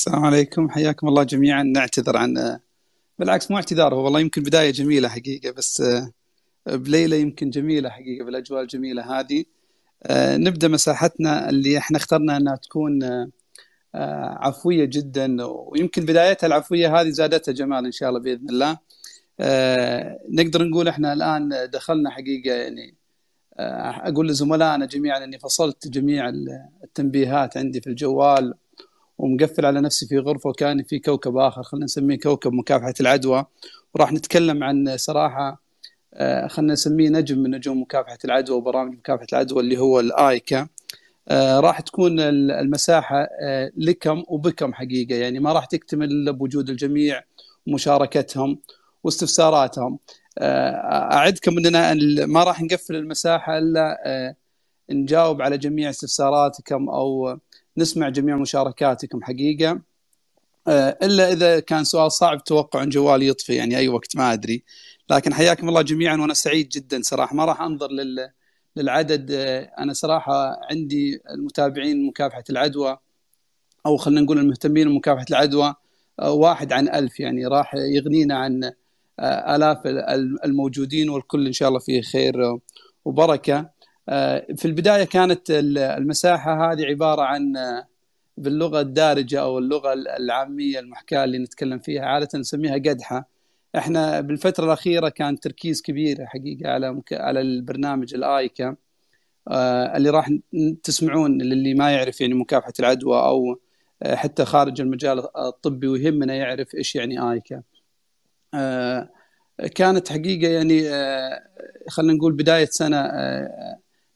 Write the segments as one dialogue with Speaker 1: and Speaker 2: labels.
Speaker 1: السلام عليكم حياكم الله جميعا نعتذر عن بالعكس مو اعتذار هو والله يمكن بدايه جميله حقيقه بس آه، بليله يمكن جميله حقيقه بالاجواء الجميله هذه آه، نبدا مساحتنا اللي احنا اخترنا انها تكون آه، عفويه جدا ويمكن بدايتها العفويه هذه زادتها جمال ان شاء الله باذن الله نقدر نقول احنا الان دخلنا حقيقه يعني اقول لزملائنا جميعا اني فصلت جميع التنبيهات عندي في الجوال ومقفل على نفسي في غرفه وكاني في كوكب اخر خلينا نسميه كوكب مكافحه العدوى وراح نتكلم عن صراحه آه، خلينا نسميه نجم من نجوم مكافحه العدوى وبرامج مكافحه العدوى اللي هو الايكا آه، راح تكون المساحه آه، لكم وبكم حقيقه يعني ما راح تكتمل الا بوجود الجميع ومشاركتهم واستفساراتهم اعدكم اننا ما راح نقفل المساحه الا نجاوب على جميع استفساراتكم او نسمع جميع مشاركاتكم حقيقه آه، الا اذا كان سؤال صعب توقع ان جوالي يطفي يعني اي وقت ما ادري لكن حياكم الله جميعا وانا سعيد جدا صراحه ما راح انظر لل للعدد آه، انا صراحه عندي المتابعين مكافحه العدوى او خلينا نقول المهتمين بمكافحه العدوى آه، واحد عن ألف يعني راح يغنينا عن آلاف الموجودين والكل إن شاء الله فيه خير وبركة آه، في البدايه كانت المساحه هذه عباره عن آه، باللغه الدارجه او اللغه العاميه المحكاه اللي نتكلم فيها عاده نسميها قدحه احنا بالفتره الاخيره كان تركيز كبير حقيقه على على البرنامج الايكا آه، اللي راح تسمعون للي ما يعرف يعني مكافحه العدوى او حتى خارج المجال الطبي ويهمنا يعرف ايش يعني ايكا كانت حقيقه يعني خلينا نقول بدايه سنه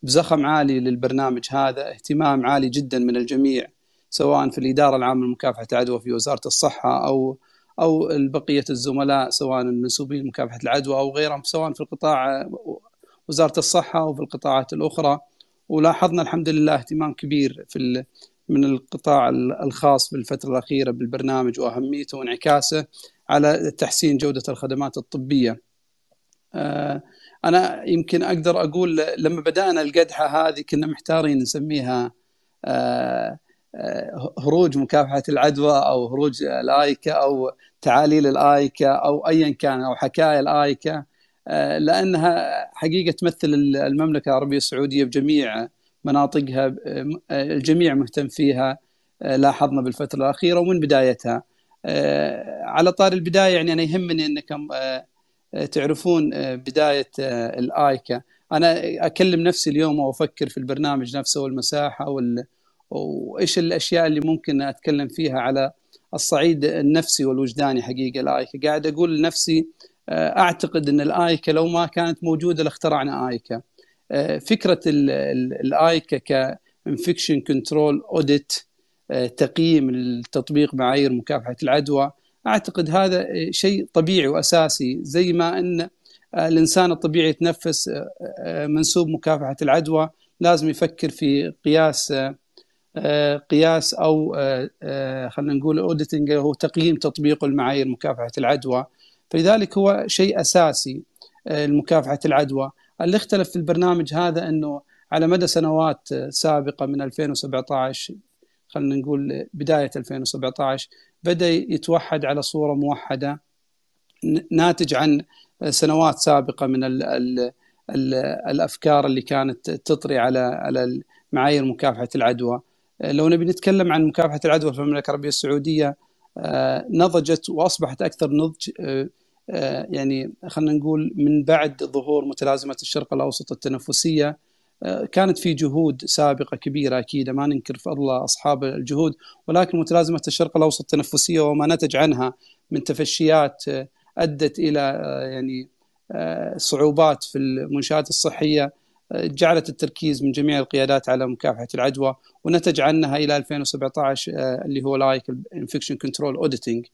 Speaker 1: بزخم عالي للبرنامج هذا اهتمام عالي جدا من الجميع سواء في الإدارة العامة لمكافحة العدوى في وزارة الصحة أو أو بقية الزملاء سواء المنسوبين لمكافحة العدوى أو غيرهم سواء في القطاع وزارة الصحة أو في القطاعات الأخرى ولاحظنا الحمد لله اهتمام كبير في من القطاع الخاص في الفترة الأخيرة بالبرنامج وأهميته وانعكاسه على تحسين جودة الخدمات الطبية آه انا يمكن اقدر اقول لما بدانا القدحه هذه كنا محتارين نسميها آه، آه، هروج مكافحه العدوى او هروج الايكا او تعاليل الايكا او ايا كان او حكايا الايكا آه، لانها حقيقه تمثل المملكه العربيه السعوديه بجميع مناطقها الجميع مهتم فيها لاحظنا بالفتره الاخيره ومن بدايتها على طار البدايه يعني انا يهمني انكم تعرفون آه، بدايه آه، الايكا انا اكلم نفسي اليوم وافكر في البرنامج نفسه والمساحه وال... وايش الاشياء اللي ممكن اتكلم فيها على الصعيد النفسي والوجداني حقيقه الايكا قاعد اقول لنفسي آه، اعتقد ان الايكا لو ما كانت موجوده لاخترعنا ايكا فكره الايكا كانفكشن كنترول اوديت تقييم التطبيق معايير مكافحه العدوى اعتقد هذا شيء طبيعي واساسي زي ما ان آه، الانسان الطبيعي يتنفس آه، آه، منسوب مكافحه العدوى لازم يفكر في قياس قياس او خلينا نقول اوديتنج هو تقييم تطبيق المعايير مكافحه العدوى فلذلك هو شيء اساسي لمكافحه العدوى اللي اختلف في البرنامج هذا انه على مدى سنوات سابقه من 2017 خلينا نقول بدايه 2017 بدا يتوحد على صوره موحده ناتج عن سنوات سابقه من الـ الـ الـ الافكار اللي كانت تطري على على معايير مكافحه العدوى لو نبي نتكلم عن مكافحه العدوى في المملكه العربيه السعوديه آه، نضجت واصبحت اكثر نضج آه، آه، يعني خلينا نقول من بعد ظهور متلازمه الشرق الاوسط التنفسيه كانت في جهود سابقه كبيره اكيد ما ننكر في الله اصحاب الجهود ولكن متلازمه الشرق الاوسط التنفسية وما نتج عنها من تفشيات آه، ادت الى آه، يعني آه، صعوبات في المنشات الصحيه جعلت التركيز من جميع القيادات على مكافحه العدوى ونتج عنها الى 2017 اللي هو لايك انفكشن كنترول اوديتنج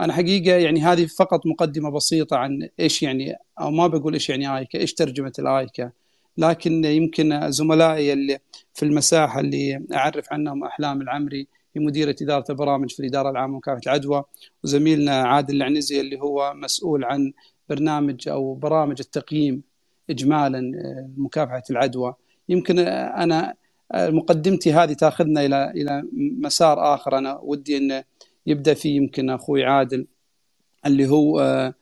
Speaker 1: انا حقيقه يعني هذه فقط مقدمه بسيطه عن ايش يعني او ما بقول ايش يعني ايكا ايش ترجمه الايكا لكن يمكن زملائي اللي في المساحه اللي اعرف عنهم احلام العمري هي مديره اداره البرامج في الاداره العامه لمكافحه العدوى وزميلنا عادل العنزي اللي هو مسؤول عن برنامج او برامج التقييم اجمالا آه، مكافحه العدوى يمكن انا آه، مقدمتي هذه تاخذنا الى الى مسار اخر انا ودي ان يبدا فيه يمكن اخوي عادل اللي هو آه،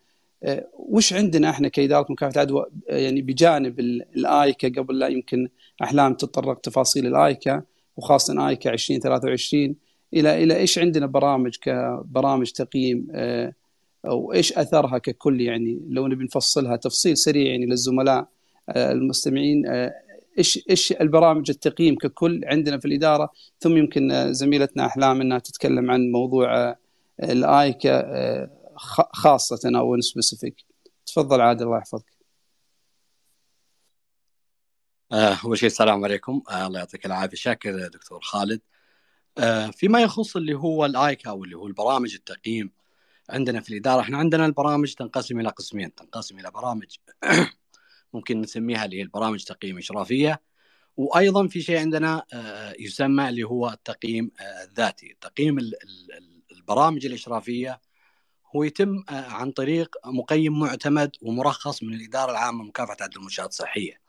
Speaker 1: آه، وش عندنا احنا كاداره مكافحه العدوى آه، يعني بجانب الايكا قبل لا يمكن احلام تتطرق تفاصيل الايكا وخاصه ايكا 2023 الى الى ايش عندنا برامج كبرامج تقييم آه، وايش اثرها ككل يعني لو نبي نفصلها تفصيل سريع يعني للزملاء المستمعين ايش ايش البرامج التقييم ككل عندنا في الاداره ثم يمكن زميلتنا احلام انها تتكلم عن موضوع الايكا خاصه او ان سبيسيفيك تفضل عادل الله يحفظك
Speaker 2: آه، اول آه شيء السلام عليكم آه الله يعطيك العافيه شاكر دكتور خالد آه فيما يخص اللي هو الايكا واللي هو البرامج التقييم عندنا في الاداره احنا عندنا البرامج تنقسم الى قسمين تنقسم الى برامج ممكن نسميها اللي هي البرامج تقييم اشرافيه وايضا في شيء عندنا آه، يسمى اللي هو التقييم آه، الذاتي تقييم البرامج الاشرافيه هو يتم آه، عن طريق مقيم معتمد ومرخص من الاداره العامه لمكافحه عدد المنشات الصحيه.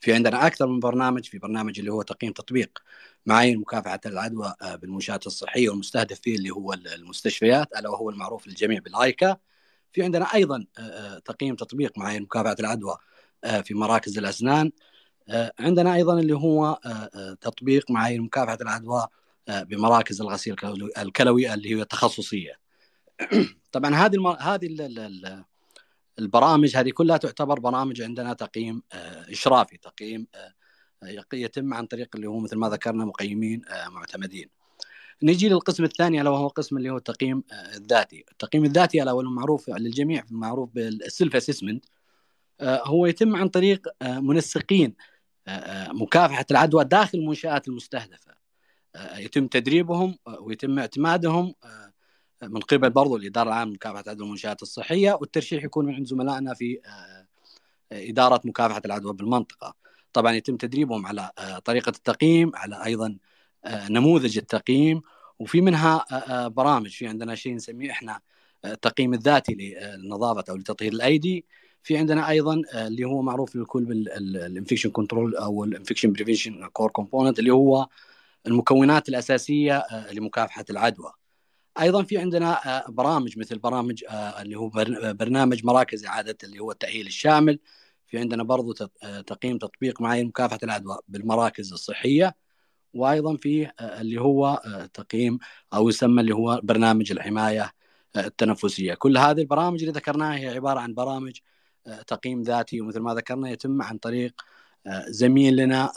Speaker 2: في عندنا اكثر من برنامج في برنامج اللي هو تقييم تطبيق معايير مكافحه العدوى آه، بالمنشات الصحيه والمستهدف فيه اللي هو المستشفيات الا وهو المعروف للجميع بالايكا. في عندنا ايضا آه، تقييم تطبيق معايير مكافحه العدوى في مراكز الاسنان. عندنا ايضا اللي هو تطبيق معايير مكافحه العدوى بمراكز الغسيل الكلوي اللي هي تخصصيه. طبعا هذه الم... هذه ال... البرامج هذه كلها تعتبر برامج عندنا تقييم آه، اشرافي تقييم آه، يتم عن طريق اللي هو مثل ما ذكرنا مقيمين آه، معتمدين نجي للقسم الثاني الا وهو قسم اللي هو التقييم الذاتي التقييم الذاتي الا وهو معروف للجميع معروف بالسيلف اسسمنت هو يتم عن طريق منسقين مكافحه العدوى داخل المنشات المستهدفه يتم تدريبهم ويتم اعتمادهم من قبل برضو الإدارة العامة لمكافحة العدوى والمنشآت الصحية والترشيح يكون من عند زملائنا في آه، إدارة مكافحة العدوى بالمنطقة طبعا يتم تدريبهم على آه، طريقة التقييم على أيضا آه، نموذج التقييم وفي منها برامج في عندنا شيء نسميه احنا التقييم الذاتي للنظافة أو لتطهير الأيدي في عندنا ايضا اللي هو معروف للكل بالانفكشن كنترول او الانفكشن بريفنشن كور كومبوننت اللي هو المكونات الاساسيه لمكافحه العدوى ايضا في عندنا آه، برامج مثل برامج آه، اللي هو برنامج مراكز اعاده اللي هو التاهيل الشامل في عندنا برضو آه، تقييم تطبيق معايير مكافحه العدوى بالمراكز الصحيه وايضا في اللي هو تقييم او يسمى اللي هو برنامج الحمايه التنفسيه، كل هذه البرامج اللي ذكرناها هي عباره عن برامج تقييم ذاتي ومثل ما ذكرنا يتم عن طريق زميل لنا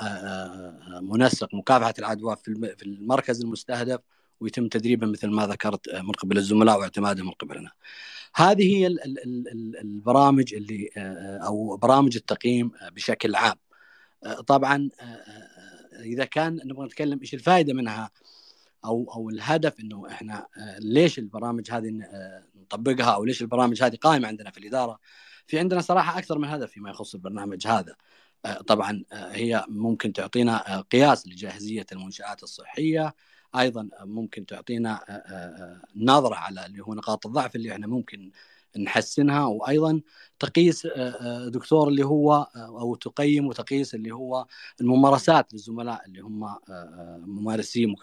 Speaker 2: منسق مكافحه العدوى في المركز المستهدف ويتم تدريبهم مثل ما ذكرت آه، من قبل الزملاء واعتمادهم من قبلنا. هذه هي البرامج اللي آه، آه، او برامج التقييم بشكل عام. طبعا اذا كان نبغى نتكلم ايش الفائده منها او او الهدف انه احنا ليش البرامج هذه نطبقها او ليش البرامج هذه قائمه عندنا في الاداره في عندنا صراحه اكثر من هدف فيما يخص البرنامج هذا طبعا هي ممكن تعطينا قياس لجاهزيه المنشات الصحيه ايضا ممكن تعطينا نظره على اللي هو نقاط الضعف اللي احنا ممكن نحسنها وايضا تقيس دكتور اللي هو آه، او تقيم وتقيس اللي هو الممارسات للزملاء اللي هم ممارسين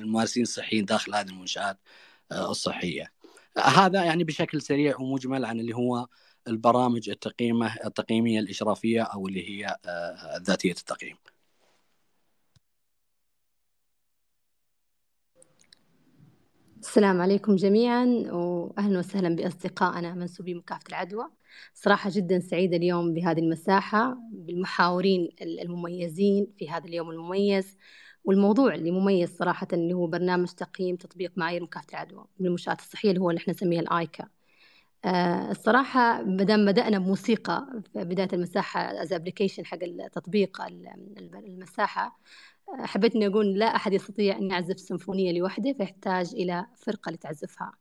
Speaker 2: ممارسين صحيين داخل هذه المنشات الصحيه. هذا يعني بشكل سريع ومجمل عن اللي هو البرامج التقييمه التقييميه الاشرافيه او اللي هي ذاتيه التقييم.
Speaker 3: السلام عليكم جميعا وأهلا وسهلا بأصدقائنا منسوبي مكافحة العدوى صراحة جدا سعيدة اليوم بهذه المساحة بالمحاورين المميزين في هذا اليوم المميز والموضوع اللي مميز صراحة اللي هو برنامج تقييم تطبيق معايير مكافحة العدوى للمنشآت الصحية اللي هو اللي احنا نسميها الآيكا آه، الصراحة مدام بدأنا بموسيقى في بداية المساحة از ابلكيشن حق التطبيق المساحة حبيت اني اقول لا احد يستطيع ان يعزف سيمفونيه لوحده فيحتاج الى فرقه لتعزفها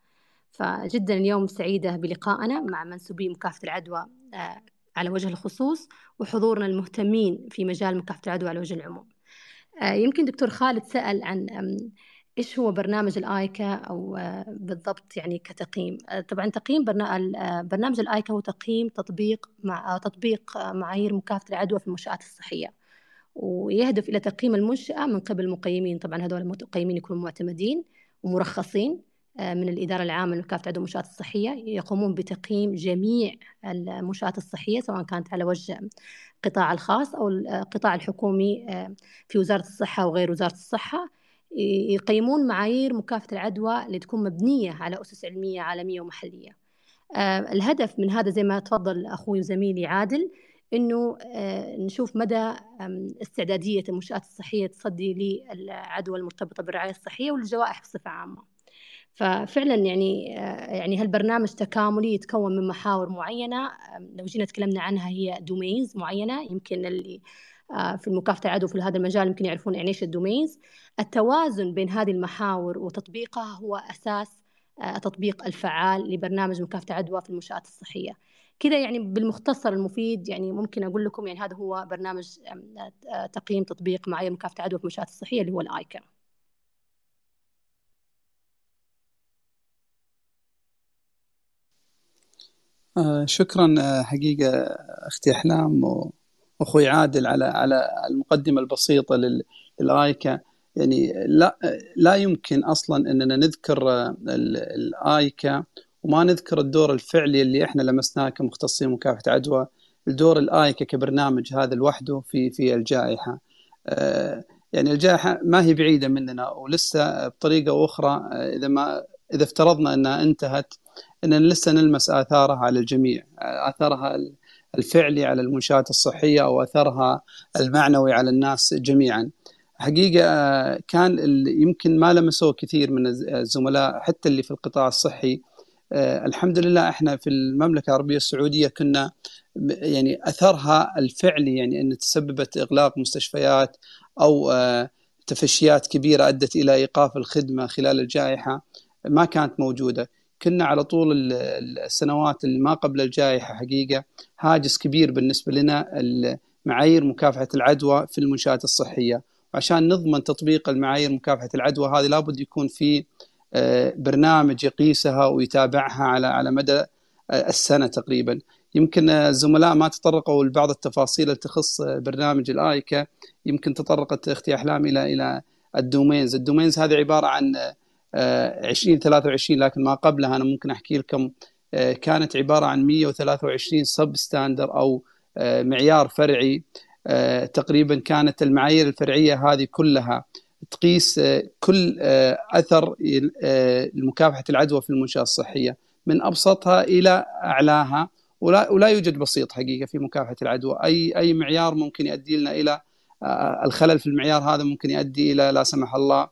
Speaker 3: فجدا اليوم سعيده بلقائنا مع منسوبي مكافحه العدوى آه، على وجه الخصوص وحضورنا المهتمين في مجال مكافحه العدوى على وجه العموم آه، يمكن دكتور خالد سال عن ايش هو برنامج الايكا او آه، بالضبط يعني كتقييم طبعا تقييم برنامج الايكا هو تقييم تطبيق مع تطبيق معايير مكافحه العدوى في المنشات الصحيه ويهدف إلى تقييم المنشأة من قبل المقيمين طبعا هذول المقيمين يكونوا معتمدين ومرخصين آه، من الإدارة العامة لمكافحة عدوى المنشآت الصحية يقومون بتقييم جميع المنشآت الصحية سواء كانت على وجه القطاع الخاص أو آه، القطاع الحكومي آه، في وزارة الصحة وغير وزارة الصحة يقيمون معايير مكافحة العدوى اللي تكون مبنية على أسس علمية عالمية ومحلية الهدف من هذا زي ما تفضل أخوي وزميلي عادل انه آه، نشوف مدى استعداديه المنشات الصحيه تصدي للعدوى المرتبطه بالرعايه الصحيه والجوائح بصفه عامه. ففعلا يعني آه، يعني هالبرنامج تكاملي يتكون من محاور معينه لو جينا تكلمنا عنها هي دومينز معينه يمكن اللي آه، في مكافحة العدوى في هذا المجال يمكن يعرفون يعني ايش الدومينز التوازن بين هذه المحاور وتطبيقها هو أساس التطبيق الفعال لبرنامج مكافحة العدوى في المنشآت الصحية كده يعني بالمختصر المفيد يعني ممكن اقول لكم يعني هذا هو برنامج تقييم تطبيق معايير مكافحه العدوى في المنشات الصحيه اللي هو الايكا
Speaker 1: آه، شكرا آه، حقيقه اختي احلام واخوي عادل على على المقدمه البسيطه للايكا يعني لا لا يمكن اصلا اننا نذكر آه، الايكا وما نذكر الدور الفعلي اللي احنا لمسناه كمختصين مكافحه عدوى الدور الايكا كبرنامج هذا لوحده في في الجائحه آه، يعني الجائحه ما هي بعيده مننا ولسه بطريقه اخرى آه، اذا ما اذا افترضنا انها انتهت اننا لسه نلمس اثارها على الجميع آه، اثارها الفعلي على المنشات الصحيه او اثرها المعنوي على الناس جميعا حقيقه كان يمكن ما لمسوه كثير من الزملاء حتى اللي في القطاع الصحي آه، الحمد لله احنا في المملكه العربيه السعوديه كنا يعني اثرها الفعلي يعني ان تسببت اغلاق مستشفيات او آه، تفشيات كبيره ادت الى ايقاف الخدمه خلال الجائحه ما كانت موجوده كنا على طول السنوات اللي ما قبل الجائحه حقيقه هاجس كبير بالنسبه لنا معايير مكافحه العدوى في المنشات الصحيه وعشان نضمن تطبيق المعايير مكافحه العدوى هذه لابد يكون في برنامج يقيسها ويتابعها على على مدى السنه تقريبا يمكن الزملاء ما تطرقوا لبعض التفاصيل اللي تخص برنامج الايكا يمكن تطرقت اختي احلام الى الى الدومينز الدومينز هذه عباره عن 20 آه، 23 لكن ما قبلها انا ممكن احكي لكم آه، كانت عباره عن 123 سب ستاندر او آه، معيار فرعي تقريبا كانت المعايير الفرعيه هذه كلها تقيس آه، كل آه، اثر آه، لمكافحه العدوى في المنشاه الصحيه من ابسطها الى اعلاها ولا ولا يوجد بسيط حقيقه في مكافحه العدوى اي اي معيار ممكن يؤدي لنا الى الخلل في المعيار هذا ممكن يؤدي الى لا سمح الله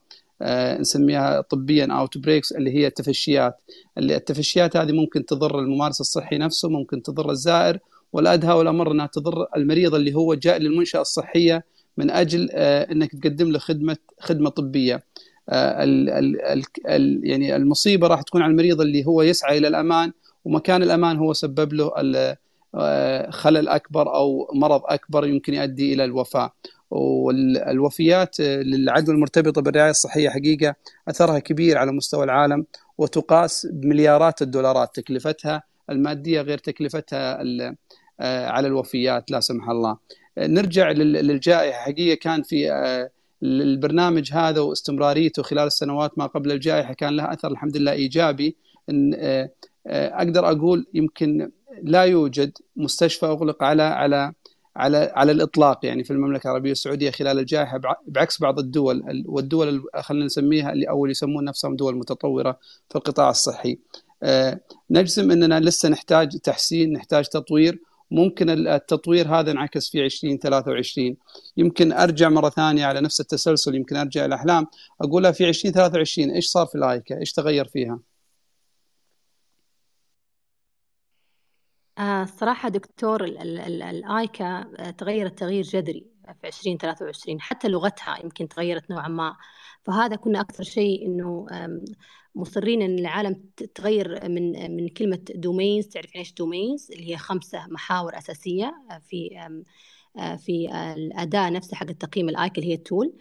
Speaker 1: نسميها طبيا اوت بريكس اللي هي التفشيات اللي التفشيات هذه ممكن تضر الممارس الصحي نفسه ممكن تضر الزائر والادهى والامر انها تضر المريض اللي هو جاء للمنشاه الصحيه من اجل آه، انك تقدم له خدمه خدمه طبيه آه، يعني المصيبه راح تكون على المريض اللي هو يسعى الى الامان ومكان الامان هو سبب له آه، خلل اكبر او مرض اكبر يمكن يؤدي الى الوفاه والوفيات للعدوى المرتبطه بالرعايه الصحيه حقيقه اثرها كبير على مستوى العالم وتقاس بمليارات الدولارات تكلفتها الماديه غير تكلفتها على الوفيات لا سمح الله نرجع للجائحه حقيقه كان في آه، البرنامج هذا واستمراريته خلال السنوات ما قبل الجائحه كان له اثر الحمد لله ايجابي إن آه، آه، اقدر اقول يمكن لا يوجد مستشفى اغلق على على على على الاطلاق يعني في المملكه العربيه السعوديه خلال الجائحه بعكس بعض الدول والدول خلينا نسميها اللي اول يسمون نفسهم دول متطوره في القطاع الصحي. نجزم اننا لسه نحتاج تحسين، نحتاج تطوير ممكن التطوير هذا انعكس في 2023 يمكن ارجع مره ثانيه على نفس التسلسل يمكن ارجع الاحلام اقولها في 2023 ايش صار في الايكا؟ ايش تغير فيها؟
Speaker 3: الصراحة آه، دكتور الآيكا تغيرت تغيير جذري في 2023 حتى لغتها يمكن تغيرت نوعا ما فهذا كنا أكثر شيء إنه مصرين ان العالم تغير من من كلمه دومينز تعرف ايش دومينز اللي هي خمسه محاور اساسيه آه، في آه، في آه، الاداه نفسها حق التقييم الايك اللي هي التول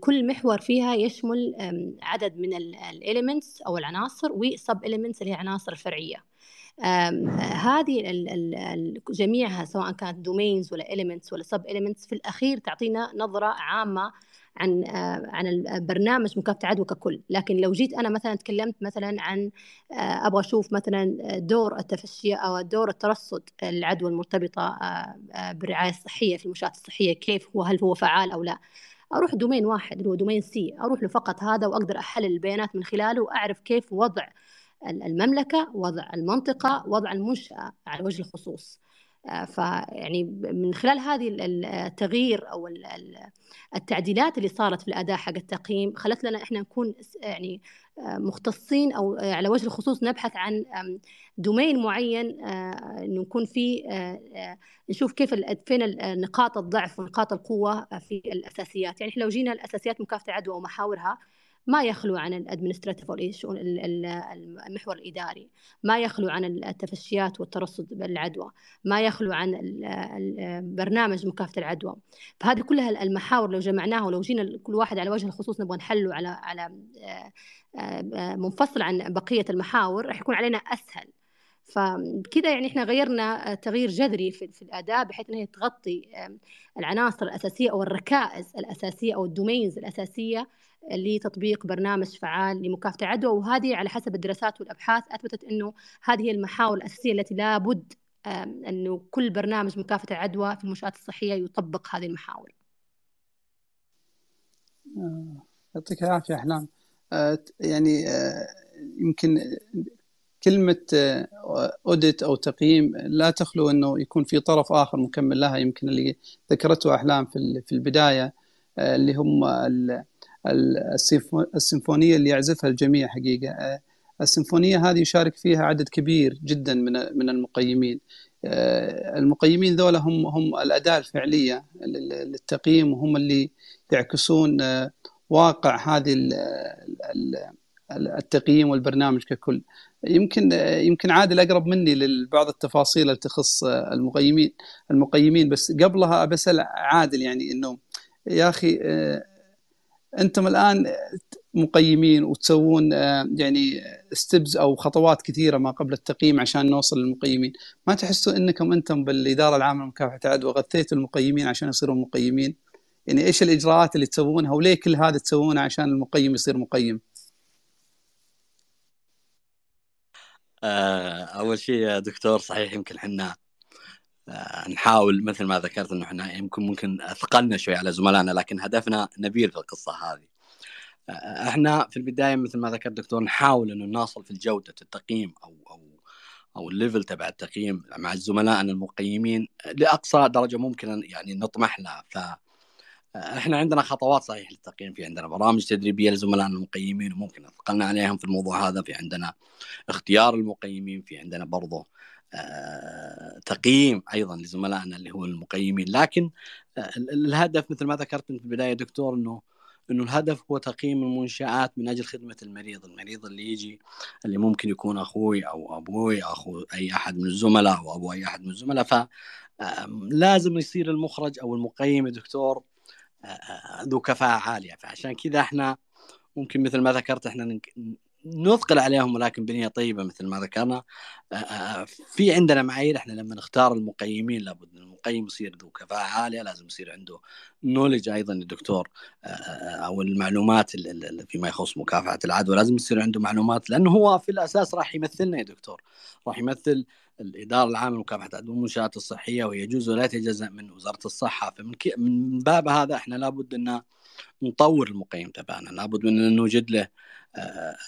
Speaker 3: كل محور فيها يشمل عدد من الاليمنتس او العناصر وسب اليمنتس اللي هي عناصر فرعيه هذه جميعها سواء كانت دومينز ولا اليمنتس ولا سب اليمنتس في الاخير تعطينا نظره عامه عن آه، عن البرنامج مكافحه عدوى ككل لكن لو جيت انا مثلا تكلمت مثلا عن آه، ابغى اشوف مثلا دور التفشي او دور الترصد العدوى المرتبطه آه، بالرعايه الصحيه في المنشات الصحيه كيف هو هل هو فعال او لا اروح دومين واحد اللي هو دومين سي اروح له فقط هذا واقدر احلل البيانات من خلاله واعرف كيف وضع المملكه وضع المنطقه وضع المنشاه على وجه الخصوص آه، فيعني من خلال هذه التغيير آه، او التعديلات اللي صارت في الاداء حق التقييم خلت لنا احنا نكون يعني آه، مختصين او على وجه الخصوص نبحث عن دومين معين انه نكون فيه نشوف كيف فين نقاط الضعف ونقاط القوه في الاساسيات يعني احنا لو جينا الاساسيات مكافحه العدوى ومحاورها ما يخلو عن الادمنستراتيف المحور الاداري ما يخلو عن التفشيات والترصد بالعدوى ما يخلو عن برنامج مكافحه العدوى فهذه كلها المحاور لو جمعناها ولو جينا كل واحد على وجه الخصوص نبغى نحله على على آه، آه، منفصل عن بقيه المحاور راح يكون علينا اسهل فبكذا يعني احنا غيرنا آه، تغيير جذري في, في بحيث انها تغطي العناصر الاساسيه او الركائز الاساسيه او الدومينز الاساسيه لتطبيق برنامج فعال لمكافحه العدوى وهذه على حسب الدراسات والابحاث اثبتت انه هذه هي المحاور الاساسيه التي لابد انه كل برنامج مكافحه العدوى في المنشات الصحيه يطبق
Speaker 1: هذه المحاور. آه، يعطيك العافيه احلام آه، يعني يمكن كلمه اوديت آه، او تقييم لا تخلو انه يكون في طرف اخر مكمل لها يمكن اللي ذكرته احلام في البدايه آه، اللي هم السيمفونيه اللي يعزفها الجميع حقيقه آه، السيمفونيه هذه يشارك فيها عدد كبير جدا من من المقيمين المقيمين ذولا هم هم الاداه الفعليه للتقييم وهم اللي يعكسون واقع هذه التقييم والبرنامج ككل يمكن يمكن عادل اقرب مني لبعض التفاصيل التي تخص آه، المقيمين المقيمين بس قبلها بسال عادل يعني انه يا اخي آه، انتم الان مقيمين وتسوون آه، يعني ستبز او خطوات كثيره ما قبل التقييم عشان نوصل للمقيمين، ما تحسوا انكم انتم بالاداره العامه لمكافحه العدوى غثيتوا المقيمين عشان يصيروا مقيمين؟ يعني ايش الاجراءات اللي تسوونها وليه كل هذا تسوونه عشان المقيم يصير
Speaker 2: مقيم؟ آه اول شيء يا دكتور صحيح يمكن احنا آه نحاول مثل ما ذكرت انه احنا يمكن ممكن اثقلنا شوي على زملائنا لكن هدفنا نبيل في القصه هذه. آه احنا في البدايه مثل ما ذكرت دكتور نحاول انه نصل في الجوده التقييم او او او الليفل تبع التقييم مع زملائنا المقيمين لاقصى درجه ممكن يعني نطمح لها ف احنا عندنا خطوات صحيح للتقييم في عندنا برامج تدريبيه لزملائنا المقيمين وممكن اثقلنا عليهم في الموضوع هذا في عندنا اختيار المقيمين في عندنا برضه آه، تقييم ايضا لزملائنا اللي هو المقيمين لكن آه، الهدف مثل ما ذكرت في البدايه دكتور انه انه الهدف هو تقييم المنشات من اجل خدمه المريض، المريض اللي يجي اللي ممكن يكون اخوي او ابوي اخو اي احد من الزملاء او ابو اي احد من الزملاء ف لازم يصير المخرج او المقيم دكتور ذو كفاءه عاليه فعشان كذا احنا ممكن مثل ما ذكرت احنا نثقل عليهم ولكن بنيه طيبه مثل ما ذكرنا في عندنا معايير احنا لما نختار المقيمين لابد المقيم يصير ذو كفاءه عاليه لازم يصير عنده نولج ايضا الدكتور او المعلومات فيما يخص مكافحه العدوى لازم يصير عنده معلومات لانه هو في الاساس راح يمثلنا يا دكتور راح يمثل الإدارة العامة لمكافحة عدوى المنشآت الصحية جزء لا يتجزأ من وزارة الصحة فمن كي من باب هذا احنا لابد أن نطور المقيم تبعنا لابد من أن نوجد له آه،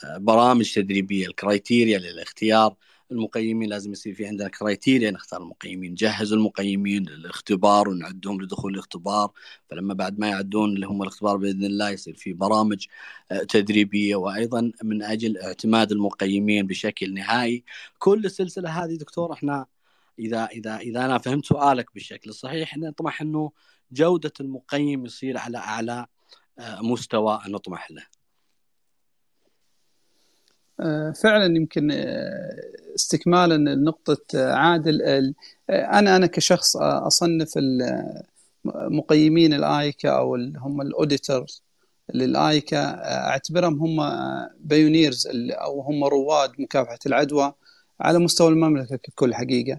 Speaker 2: آه، برامج تدريبية الكرايتيريا للاختيار المقيمين لازم يصير في عندنا كرايتيريا نختار المقيمين نجهز المقيمين للاختبار ونعدهم لدخول الاختبار فلما بعد ما يعدون اللي هم الاختبار باذن الله يصير في برامج آه، تدريبيه وايضا من اجل اعتماد المقيمين بشكل نهائي كل السلسله هذه دكتور احنا اذا اذا اذا انا فهمت سؤالك بالشكل الصحيح نطمح انه جوده المقيم يصير على اعلى آه، مستوى نطمح له
Speaker 1: آه، فعلا يمكن آه، استكمالا لنقطة آه، عادل أنا أنا كشخص أصنف مقيمين الآيكا أو هم الأوديترز للآيكا أعتبرهم هم بايونيرز أو هم رواد مكافحة العدوى على مستوى المملكة ككل حقيقة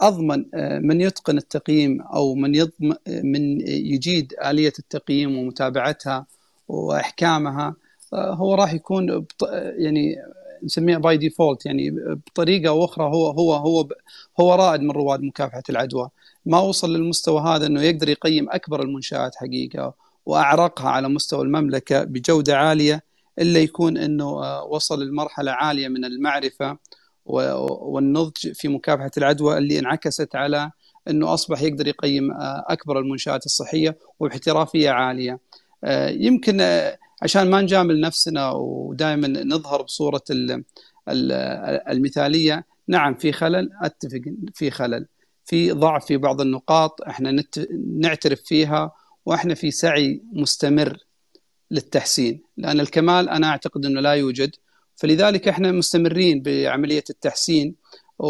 Speaker 1: أضمن من يتقن التقييم أو من يضمن من يجيد آلية التقييم ومتابعتها وإحكامها هو راح يكون يعني نسميها باي ديفولت يعني بطريقه او اخرى هو هو هو هو رائد من رواد مكافحه العدوى ما وصل للمستوى هذا انه يقدر يقيم اكبر المنشات حقيقه واعرقها على مستوى المملكه بجوده عاليه الا يكون انه آه، وصل لمرحله عاليه من المعرفه والنضج في مكافحه العدوى اللي انعكست على انه اصبح يقدر يقيم آه، اكبر المنشات الصحيه وباحترافيه عاليه. آه، يمكن عشان ما نجامل نفسنا ودائما نظهر بصوره المثاليه نعم في خلل اتفق في خلل في ضعف في بعض النقاط احنا نعترف فيها واحنا في سعي مستمر للتحسين لان الكمال انا اعتقد انه لا يوجد فلذلك احنا مستمرين بعمليه التحسين و...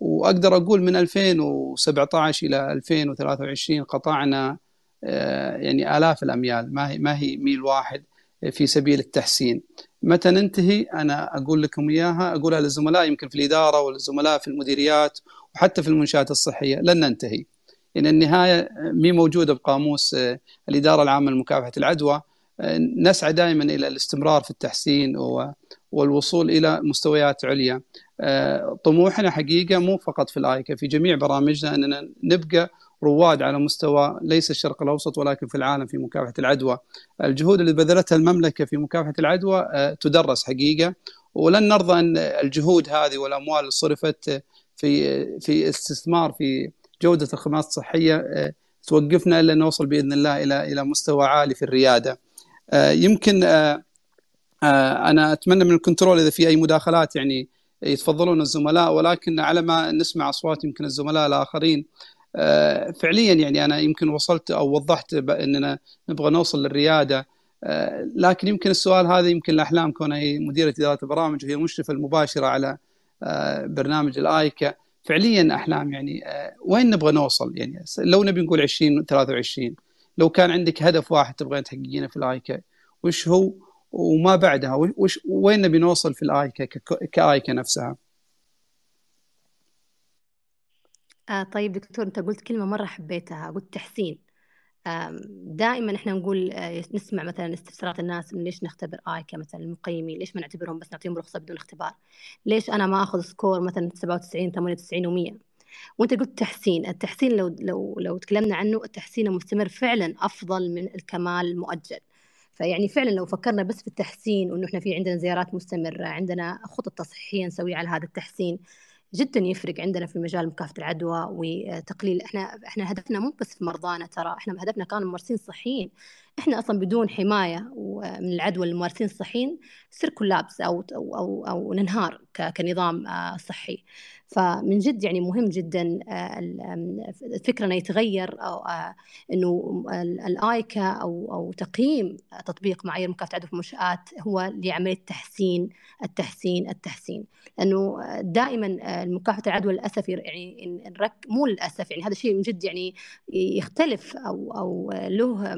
Speaker 1: واقدر اقول من 2017 الى 2023 قطعنا آه، يعني آلاف الأميال ما هي ما هي ميل واحد في سبيل التحسين متى ننتهي أنا أقول لكم إياها أقولها للزملاء يمكن في الإدارة وللزملاء في المديريات وحتى في المنشآت الصحية لن ننتهي ان النهاية آه، مي موجودة بقاموس آه، الإدارة العامة لمكافحة العدوى نسعى دائما إلى الاستمرار في التحسين والوصول إلى مستويات عليا طموحنا حقيقة مو فقط في الآيكا في جميع برامجنا أننا نبقى رواد على مستوى ليس الشرق الاوسط ولكن في العالم في مكافحه العدوى. الجهود اللي بذلتها المملكه في مكافحه العدوى آه، تدرس حقيقه ولن نرضى ان الجهود هذه والاموال اللي صرفت آه، في آه، في استثمار في جوده الخدمات الصحيه توقفنا الا نوصل باذن الله الى الى مستوى عالي في الرياده. يمكن انا اتمنى من الكنترول اذا في اي مداخلات يعني يتفضلون الزملاء ولكن على ما نسمع اصوات يمكن الزملاء الاخرين آه، فعليا يعني انا يمكن وصلت او وضحت اننا نبغى نوصل للرياده آه، لكن يمكن السؤال هذا يمكن لاحلام كونها هي مديره اداره البرامج وهي المشرفه المباشره على آه، برنامج الايكا فعليا احلام يعني وين نبغى نوصل يعني لو نبي نقول 20 23 لو كان عندك هدف واحد تبغين تحققينه في الايكا وش هو وما بعدها وش وين نبي نوصل في الايكا كايكا نفسها؟
Speaker 3: آه طيب دكتور انت قلت كلمة مرة حبيتها قلت تحسين دائما احنا نقول آه، نسمع مثلا استفسارات الناس من ليش نختبر ايكا مثلا المقيمين ليش ما نعتبرهم بس نعطيهم رخصة بدون اختبار ليش انا ما اخذ سكور مثلا 97 98 و100 وانت قلت تحسين التحسين لو لو لو تكلمنا عنه التحسين المستمر فعلا افضل من الكمال المؤجل فيعني فعلا لو فكرنا بس في التحسين وانه احنا في عندنا زيارات مستمره عندنا خطط تصحيحيه نسويها على هذا التحسين جدا يفرق عندنا في مجال مكافحه العدوى وتقليل احنا احنا هدفنا مو بس في مرضانا ترى احنا هدفنا كان ممارسين صحيين احنا اصلا بدون حمايه من العدوى للممارسين الصحيين يصير كولابس او او او, أو ننهار كنظام آه، صحي فمن جد يعني مهم جدا آه، فكرنا يتغير او آه، انه الايكا او او تقييم تطبيق معايير مكافحه عدوى المنشات هو لعمليه تحسين التحسين التحسين لانه دائما مكافحه العدوى للاسف يعني مو للاسف يعني هذا الشيء من جد يعني يختلف او او له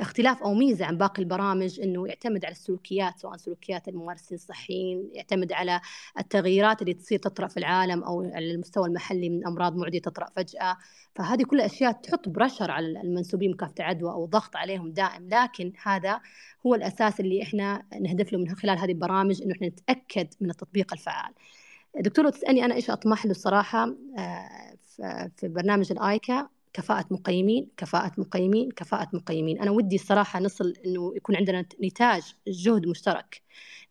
Speaker 3: اختلاف او ميزه عن باقي البرامج انه يعتمد على السلوكيات سواء سلوكيات الممارسين الصحيين يعتمد على التغييرات اللي تصير تطرا في العالم او على المستوى المحلي من امراض معديه تطرا فجاه فهذه كلها اشياء تحط برشر على المنسوبين مكافحه عدوى او ضغط عليهم دائم لكن هذا هو الاساس اللي احنا نهدف له من خلال هذه البرامج انه احنا نتاكد من التطبيق الفعال دكتور لو تسالني انا ايش اطمح له الصراحه آه، في برنامج الايكا كفاءة مقيمين كفاءة مقيمين كفاءة مقيمين أنا ودي الصراحة نصل أنه يكون عندنا نتاج جهد مشترك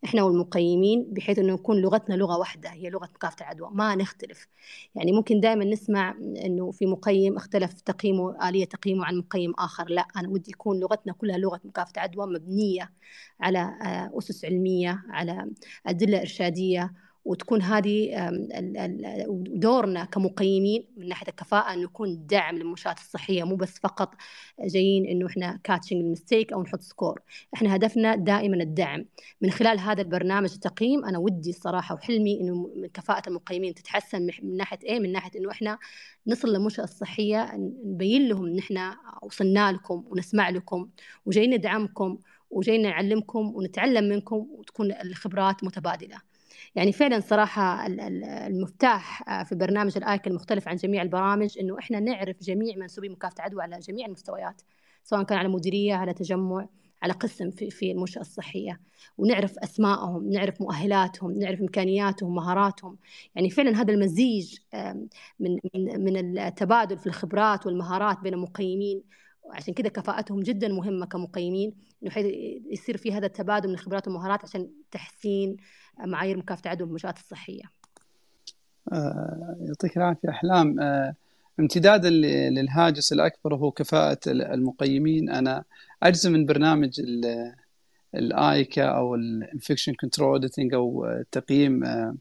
Speaker 3: إحنا والمقيمين بحيث أنه يكون لغتنا لغة واحدة هي لغة مكافحة العدوى ما نختلف يعني ممكن دائما نسمع أنه في مقيم اختلف تقييمه آلية تقييمه عن مقيم آخر لا أنا ودي يكون لغتنا كلها لغة مكافحة عدوى مبنية على آه، أسس علمية على أدلة إرشادية وتكون هذه دورنا كمقيمين من ناحيه الكفاءه انه نكون دعم للمنشات الصحيه مو بس فقط جايين انه احنا كاتشنج المستيك او نحط سكور احنا هدفنا دائما الدعم من خلال هذا البرنامج التقييم انا ودي الصراحه وحلمي انه كفاءه المقيمين تتحسن من ناحيه ايه من ناحيه انه احنا نصل للمنشاه الصحيه نبين لهم ان احنا وصلنا لكم ونسمع لكم وجايين ندعمكم وجايين نعلمكم ونتعلم منكم وتكون الخبرات متبادله يعني فعلا صراحة المفتاح آه، في برنامج الآيكل مختلف عن جميع البرامج إنه إحنا نعرف جميع منسوبي مكافحة عدوى على جميع المستويات سواء كان على مديرية على تجمع على قسم في في المنشأة الصحية ونعرف أسمائهم نعرف مؤهلاتهم نعرف إمكانياتهم مهاراتهم يعني فعلا هذا المزيج من من التبادل في الخبرات والمهارات بين المقيمين وعشان كده كفاءتهم جدا مهمه كمقيمين انه يصير في هذا التبادل من الخبرات والمهارات عشان تحسين معايير مكافحه عدوى المنشات الصحيه.
Speaker 1: آه، يعطيك العافيه احلام آه، امتدادا للهاجس الاكبر هو كفاءه المقيمين انا اجزم من برنامج الايكا او الانفكشن كنترول اوديتنج او تقييم آه،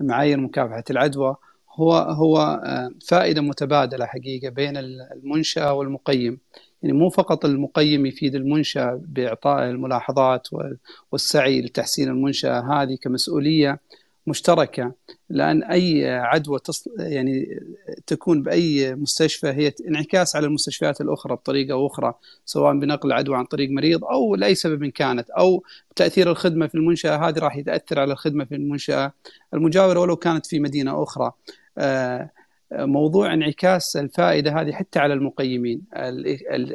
Speaker 1: معايير مكافحه العدوى هو هو فائده متبادله حقيقه بين المنشاه والمقيم يعني مو فقط المقيم يفيد المنشأة بإعطاء الملاحظات والسعي لتحسين المنشأة هذه كمسؤولية مشتركة لأن أي عدوى تصل يعني تكون بأي مستشفى هي انعكاس على المستشفيات الأخرى بطريقة أو أخرى سواء بنقل عدوى عن طريق مريض أو لأي سبب كانت أو تأثير الخدمة في المنشأة هذه راح يتأثر على الخدمة في المنشأة المجاورة ولو كانت في مدينة أخرى آه موضوع انعكاس الفائده هذه حتى على المقيمين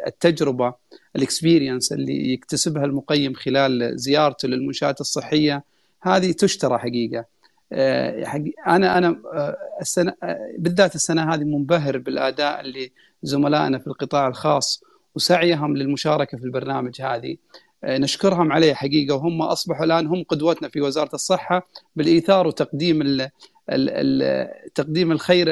Speaker 1: التجربه الاكسبيرينس اللي يكتسبها المقيم خلال زيارته للمنشات الصحيه هذه تشترى حقيقه آه، انا انا آه، السنه آه، بالذات السنه هذه منبهر بالاداء اللي زملائنا في القطاع الخاص وسعيهم للمشاركه في البرنامج هذه نشكرهم عليه حقيقه وهم اصبحوا الان هم قدوتنا في وزاره الصحه بالايثار وتقديم تقديم الخير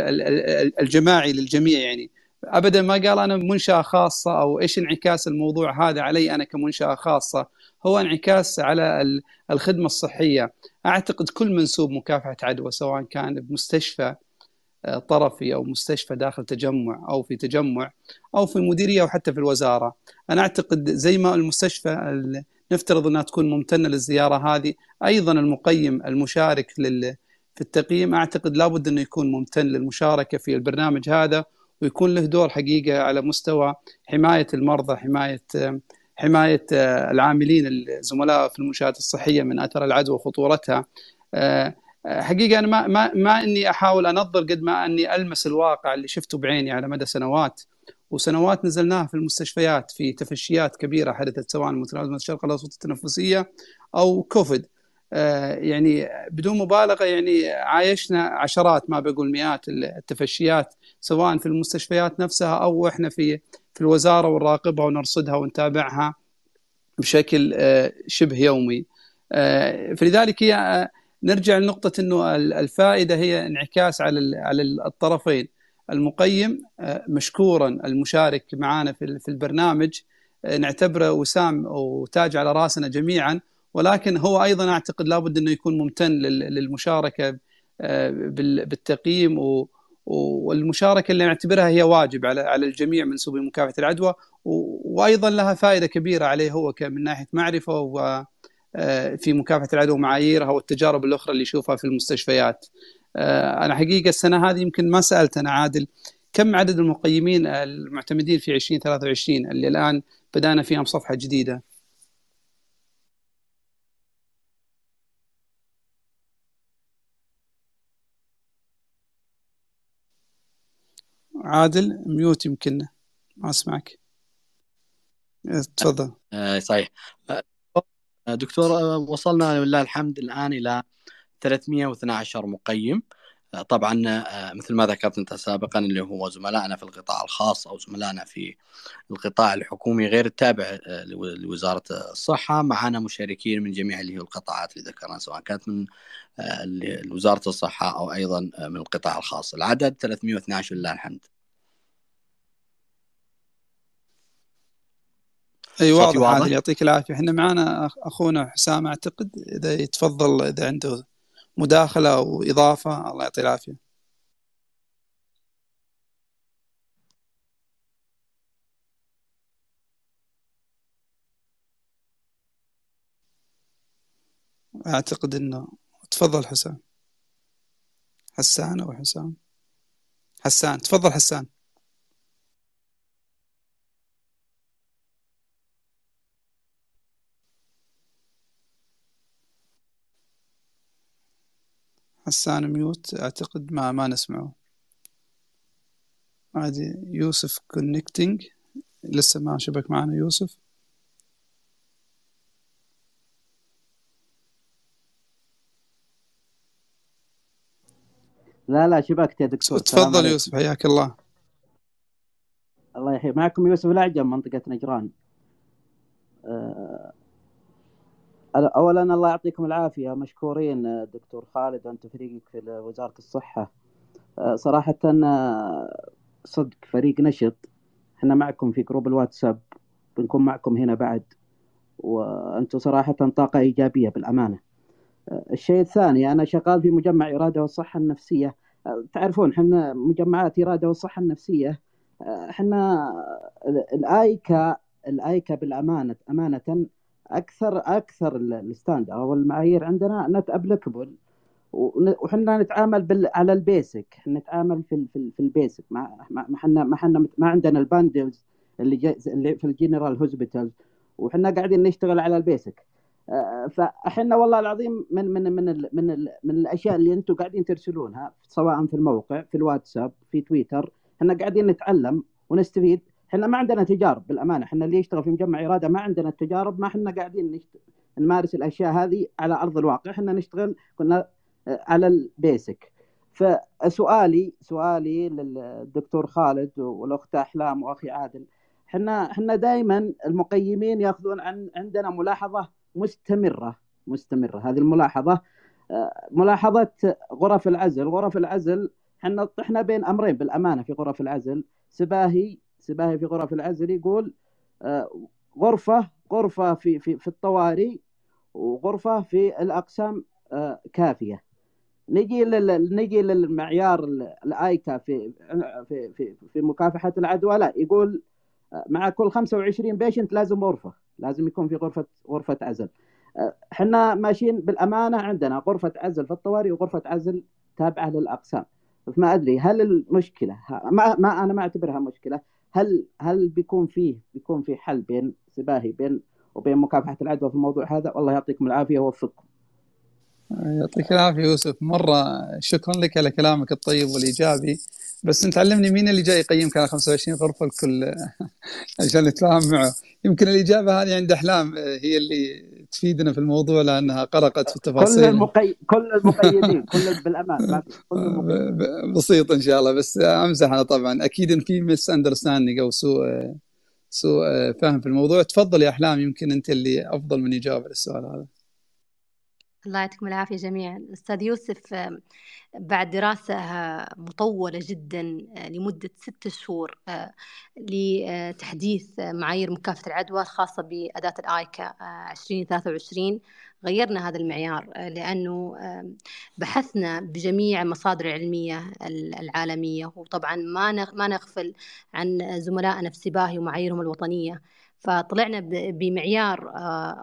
Speaker 1: الجماعي للجميع يعني ابدا ما قال انا منشاه خاصه او ايش انعكاس الموضوع هذا علي انا كمنشاه خاصه هو انعكاس على الخدمه الصحيه اعتقد كل منسوب مكافحه عدوى سواء كان بمستشفى آه، طرفي او مستشفى داخل تجمع او في تجمع او في مديريه او حتى في الوزاره انا اعتقد زي ما المستشفى نفترض انها تكون ممتنه للزياره هذه ايضا المقيم المشارك لل في التقييم اعتقد لابد انه يكون ممتن للمشاركه في البرنامج هذا ويكون له دور حقيقه على مستوى حمايه المرضى حمايه حمايه آه، العاملين الزملاء في المنشات الصحيه من اثر العدوى وخطورتها آه، آه، حقيقه انا ما ما, ما اني احاول انظر قد ما اني المس الواقع اللي شفته بعيني على مدى سنوات وسنوات نزلناها في المستشفيات في تفشيات كبيره حدثت سواء متلازمه الشرق الاوسط التنفسيه او كوفيد آه، يعني بدون مبالغه يعني عايشنا عشرات ما بقول مئات التفشيات سواء في المستشفيات نفسها او احنا في في الوزاره ونراقبها ونرصدها ونتابعها بشكل آه، شبه يومي آه، فلذلك هي نرجع لنقطه انه الفائده هي انعكاس على على الطرفين المقيم مشكورا المشارك معنا في البرنامج نعتبره وسام وتاج على راسنا جميعا ولكن هو ايضا اعتقد لابد انه يكون ممتن للمشاركه آه، بالتقييم والمشاركه اللي نعتبرها هي واجب على على الجميع منسوبي مكافحه العدوى وايضا لها فائده كبيره عليه هو من ناحيه معرفه و آه، في مكافحه العدوى ومعاييرها والتجارب الاخرى اللي يشوفها في المستشفيات. آه، انا حقيقه السنه هذه يمكن ما سالت انا عادل كم عدد المقيمين المعتمدين في 2023 اللي الان بدانا فيهم صفحه جديده؟ عادل ميوت يمكن ما اسمعك إيه، تفضل
Speaker 2: آه، صحيح آه، دكتور آه، وصلنا لله الحمد الان الى 312 مقيم طبعا مثل ما ذكرت انت سابقا اللي هو زملائنا في القطاع الخاص او زملائنا في القطاع الحكومي غير التابع لوزاره الصحه معنا مشاركين من جميع اللي هي القطاعات اللي ذكرنا سواء كانت من وزاره الصحه او ايضا من القطاع الخاص العدد 312 لله الحمد
Speaker 1: اي واضح, واضح يعطيك العافيه احنا معنا اخونا حسام اعتقد اذا يتفضل اذا عنده مداخله او اضافه الله يعطيه العافيه اعتقد انه تفضل حسام حسان او حسام حسان تفضل حسان حسان ميوت اعتقد ما ما نسمعه عادي يوسف كونكتنج لسه ما شبك معنا يوسف
Speaker 4: لا لا شبكت يا دكتور تفضل يوسف حياك الله الله يحييك معكم يوسف الأعجم منطقة نجران آه، اولا الله يعطيكم العافيه مشكورين دكتور خالد وانت فريقك في وزاره الصحه أه، صراحه أه، صدق فريق نشط احنا معكم في جروب الواتساب بنكون معكم هنا بعد وانتم صراحه طاقه ايجابيه بالامانه أه، الشيء الثاني انا شغال في مجمع اراده والصحه النفسيه تعرفون احنا مجمعات اراده والصحه النفسيه احنا الايكا الايكا بالامانه امانه اكثر اكثر الستاند او المعايير عندنا نت ابلكبل وحنا نتعامل بال... على البيسك نتعامل في ال... في, ال... في البيسك ما ما حنا ما حنا ما عندنا الباندلز اللي, جي... اللي في الجنرال هوسبيتال وحنا قاعدين نشتغل على البيسك آه، فاحنا والله العظيم من من من ال من, ال من الاشياء اللي انتم قاعدين ترسلونها سواء في الموقع في الواتساب في تويتر احنا قاعدين نتعلم ونستفيد احنا ما عندنا تجارب بالامانه احنا اللي يشتغل في مجمع اراده ما عندنا التجارب ما احنا قاعدين نشت... نمارس الاشياء هذه على ارض الواقع احنا نشتغل كنا آه، على البيسك فسؤالي سؤالي للدكتور خالد والاخت احلام واخي عادل احنا احنا دائما المقيمين ياخذون عن عندنا ملاحظه مستمره مستمره هذه الملاحظه آه، ملاحظه غرف العزل غرف العزل احنا طحنا بين امرين بالامانه في غرف العزل سباهي سباهي في غرف العزل يقول آه، غرفة غرفة في في في الطوارئ وغرفة في الأقسام آه، كافية نجي لل... نجي للمعيار الايكا في في في, في مكافحه العدوى لا يقول آه، مع كل 25 بيشنت لازم غرفه لازم يكون في غرفه غرفه عزل احنا ماشيين بالامانه عندنا غرفه عزل في الطوارئ وغرفه عزل تابعه للاقسام فما ادري هل المشكله ما, ما انا ما اعتبرها مشكله هل هل بيكون فيه بيكون في حل بين سباهي بين وبين مكافحه العدوى في الموضوع هذا؟ والله يعطيكم العافيه ووفقكم.
Speaker 1: يعطيك العافيه يوسف مره شكرا لك على كلامك الطيب والايجابي بس انت علمني مين اللي جاي يقيمك على 25 غرفه الكل عشان نتفاهم معه يمكن الاجابه هذه عند احلام هي اللي تفيدنا في الموضوع لانها قرقت في التفاصيل كل المقي...
Speaker 4: كل المقيدين كل بالامان
Speaker 1: كل بسيط ان شاء الله بس امزح انا طبعا اكيد ان في مس اندرستاندنج او سوء سوء فهم في الموضوع تفضل يا احلام يمكن انت اللي افضل من يجاوب على السؤال هذا
Speaker 3: الله يعطيكم العافية جميعا أستاذ يوسف بعد دراسة آه، مطولة جدا آه، لمدة ست شهور آه، لتحديث معايير مكافحة العدوى الخاصة بأداة الآيكا 2023 غيرنا هذا المعيار لأنه بحثنا بجميع المصادر العلمية العالمية وطبعا ما ما نغفل عن زملائنا في سباهي ومعاييرهم الوطنية فطلعنا بمعيار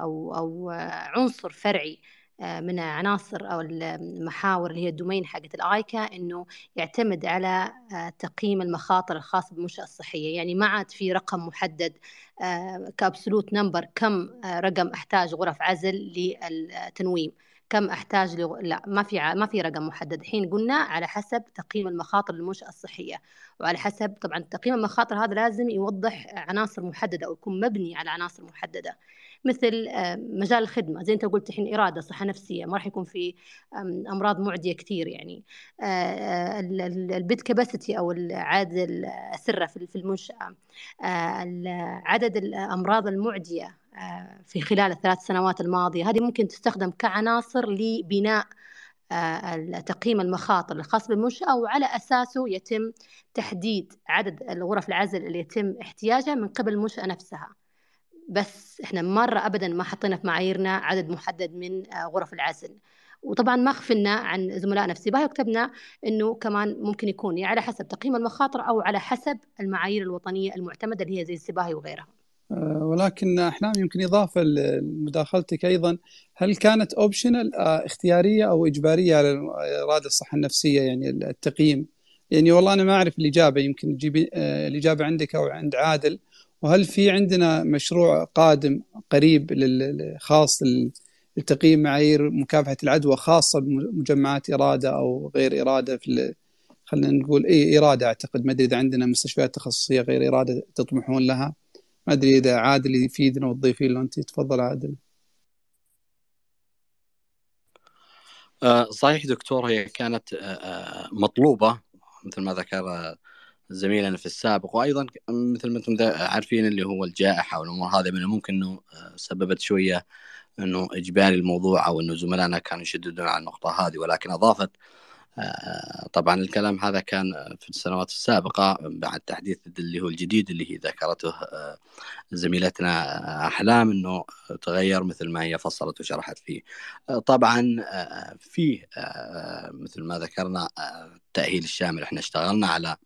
Speaker 3: أو أو عنصر فرعي آه، من عناصر او المحاور اللي هي الدومين حقت الايكا انه يعتمد على آه، تقييم المخاطر الخاصه بالمنشاه الصحيه يعني ما عاد في رقم محدد آه، كابسولوت نمبر كم رقم احتاج غرف عزل للتنويم كم احتاج لغ... لا ما في ع... ما في رقم محدد الحين قلنا على حسب تقييم المخاطر للمنشاه الصحيه وعلى حسب طبعا تقييم المخاطر هذا لازم يوضح عناصر محدده او يكون مبني على عناصر محدده مثل آه، مجال الخدمه زي انت قلت الحين اراده صحه نفسيه ما راح يكون في امراض معديه كثير يعني آه، آه، البيت كباسيتي او عدد السره في المنشاه عدد الامراض المعديه في خلال الثلاث سنوات الماضية هذه ممكن تستخدم كعناصر لبناء آه، تقييم المخاطر الخاص بالمنشأة وعلى أساسه يتم تحديد عدد الغرف العزل اللي يتم احتياجها من قبل المنشأة نفسها بس احنا مرة أبدا ما حطينا في معاييرنا عدد محدد من آه، غرف العزل وطبعا ما خفنا عن زملائنا في سباهي وكتبنا انه كمان ممكن يكون يعني على حسب تقييم المخاطر او على حسب المعايير الوطنيه المعتمده اللي هي زي السباهي وغيرها.
Speaker 1: آه، ولكن احنا يمكن اضافه لمداخلتك ايضا هل كانت اوبشنال آه، اختياريه او اجباريه على اراده الصحه النفسيه يعني التقييم يعني والله انا ما اعرف الاجابه يمكن تجيبي آه، الاجابه عندك او عند عادل وهل في عندنا مشروع قادم قريب خاص لتقييم معايير مكافحه العدوى خاصه بمجمعات اراده او غير اراده في خلينا نقول اي اراده اعتقد ما ادري اذا عندنا مستشفيات تخصصيه غير اراده تطمحون لها ما ادري اذا عادل يفيدنا وتضيفين له انت تفضل عادل
Speaker 2: آه، صحيح دكتور هي كانت آه، آه، مطلوبه مثل ما ذكر زميلنا في السابق وايضا مثل ما انتم عارفين اللي هو الجائحه والامور هذه من الممكن انه سببت شويه انه اجباري الموضوع او انه زملائنا كانوا يشددون على النقطه هذه ولكن اضافت آه، طبعا الكلام هذا كان في السنوات السابقة بعد تحديث اللي هو الجديد اللي هي ذكرته آه، زميلتنا آه، أحلام أنه تغير مثل ما هي فصلت وشرحت فيه طبعا فيه مثل ما ذكرنا التأهيل الشامل احنا اشتغلنا على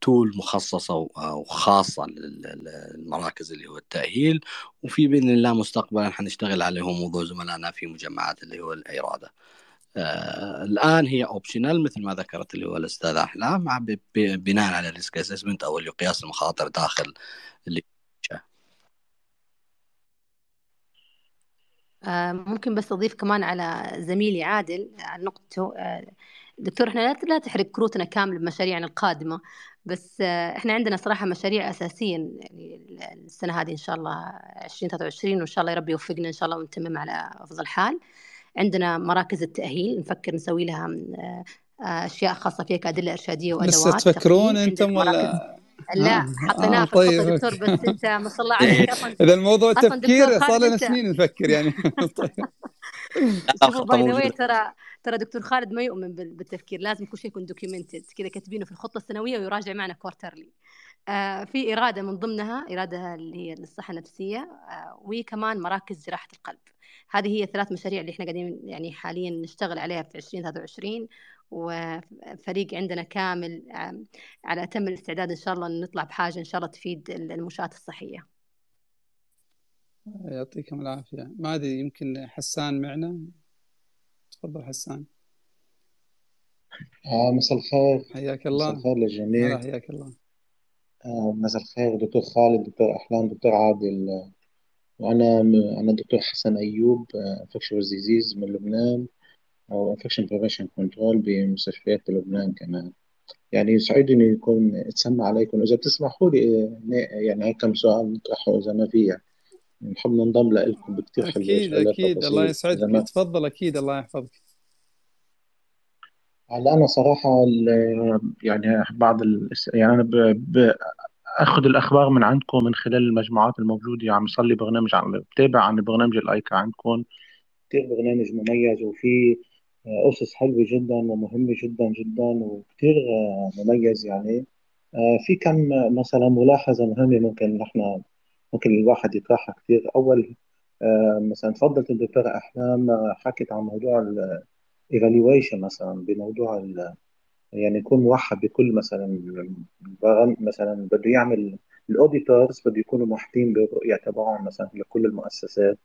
Speaker 2: تول مخصصة وخاصة للمراكز اللي هو التأهيل وفي بإذن الله مستقبلا حنشتغل عليه موضوع زملائنا في مجمعات اللي هو الإرادة آه، الان هي اوبشنال مثل ما ذكرت اللي هو الاستاذ احلام بناء على الريسك اسسمنت او اللي قياس المخاطر داخل اللي
Speaker 3: آه، ممكن بس اضيف كمان على زميلي عادل على آه، نقطته دكتور احنا لا تحرق كروتنا كامله بمشاريعنا القادمه بس احنا عندنا صراحه مشاريع اساسيه يعني السنه هذه ان شاء الله 2023 وان شاء الله يا يوفقنا ان شاء الله ونتمم على افضل حال عندنا مراكز التأهيل نفكر نسوي لها آه، آه، أشياء خاصة فيها كأدلة إرشادية وأدوات بس تفكرون
Speaker 5: أنتم ولا
Speaker 3: لا نعم. حطيناها آه في طيب دكتور بس انت ما شاء الله عليك اذا الموضوع تفكير صار لنا سنين
Speaker 1: نفكر يعني شوفوا باي ذا
Speaker 3: ترى ترى دكتور خالد ما يؤمن بالتفكير لازم كل شيء يكون دوكيومنتد كذا كاتبينه في الخطه السنويه ويراجع معنا كوارترلي آه، في إرادة من ضمنها إرادة اللي هي للصحة النفسية آه، وكمان مراكز جراحة القلب هذه هي الثلاث مشاريع اللي احنا قاعدين يعني حاليا نشتغل عليها في 2023 وفريق عندنا كامل على أتم الاستعداد إن شاء الله نطلع بحاجة إن شاء الله تفيد المنشآت الصحية
Speaker 1: آه، يعطيكم العافية ما أدري يمكن حسان معنا تفضل حسان
Speaker 6: آه مساء الخير حياك الله مساء الخير للجميع حياك الله آه، مساء الخير دكتور خالد دكتور أحلام دكتور عادل وأنا أنا الدكتور حسن أيوب انفكشن آه، ديزيز من لبنان أو انفكشن بريفنشن كنترول بمستشفيات لبنان كمان يعني سعيد يسعدني يكون اتسمع عليكم إذا بتسمحوا لي آه، يعني هيك كم سؤال نطرحه إذا ما في نحب ننضم لكم بكثير حلوة أكيد أكيد الله يسعدك
Speaker 1: تفضل أكيد الله يحفظك
Speaker 6: هلا انا صراحه يعني بعض ال... يعني انا ب... ب... اخذ الاخبار من عندكم من خلال المجموعات الموجوده عم يصلي برنامج عم بتابع عن برنامج الايكا عندكم كثير برنامج مميز وفي قصص حلوه جدا ومهمه جدا جدا وكثير مميز يعني آه، في كم مثلا ملاحظه مهمه ممكن نحن ممكن الواحد يطرحها كثير اول آه، مثلا تفضلت الدكتوره احلام آه، حكت عن موضوع ال ايفالويشن مثلا بموضوع ال يعني يكون موحد بكل مثلا مثلا بده يعمل الاوديتورز بده يكونوا موحدين بالرؤيه تبعهم مثلا لكل المؤسسات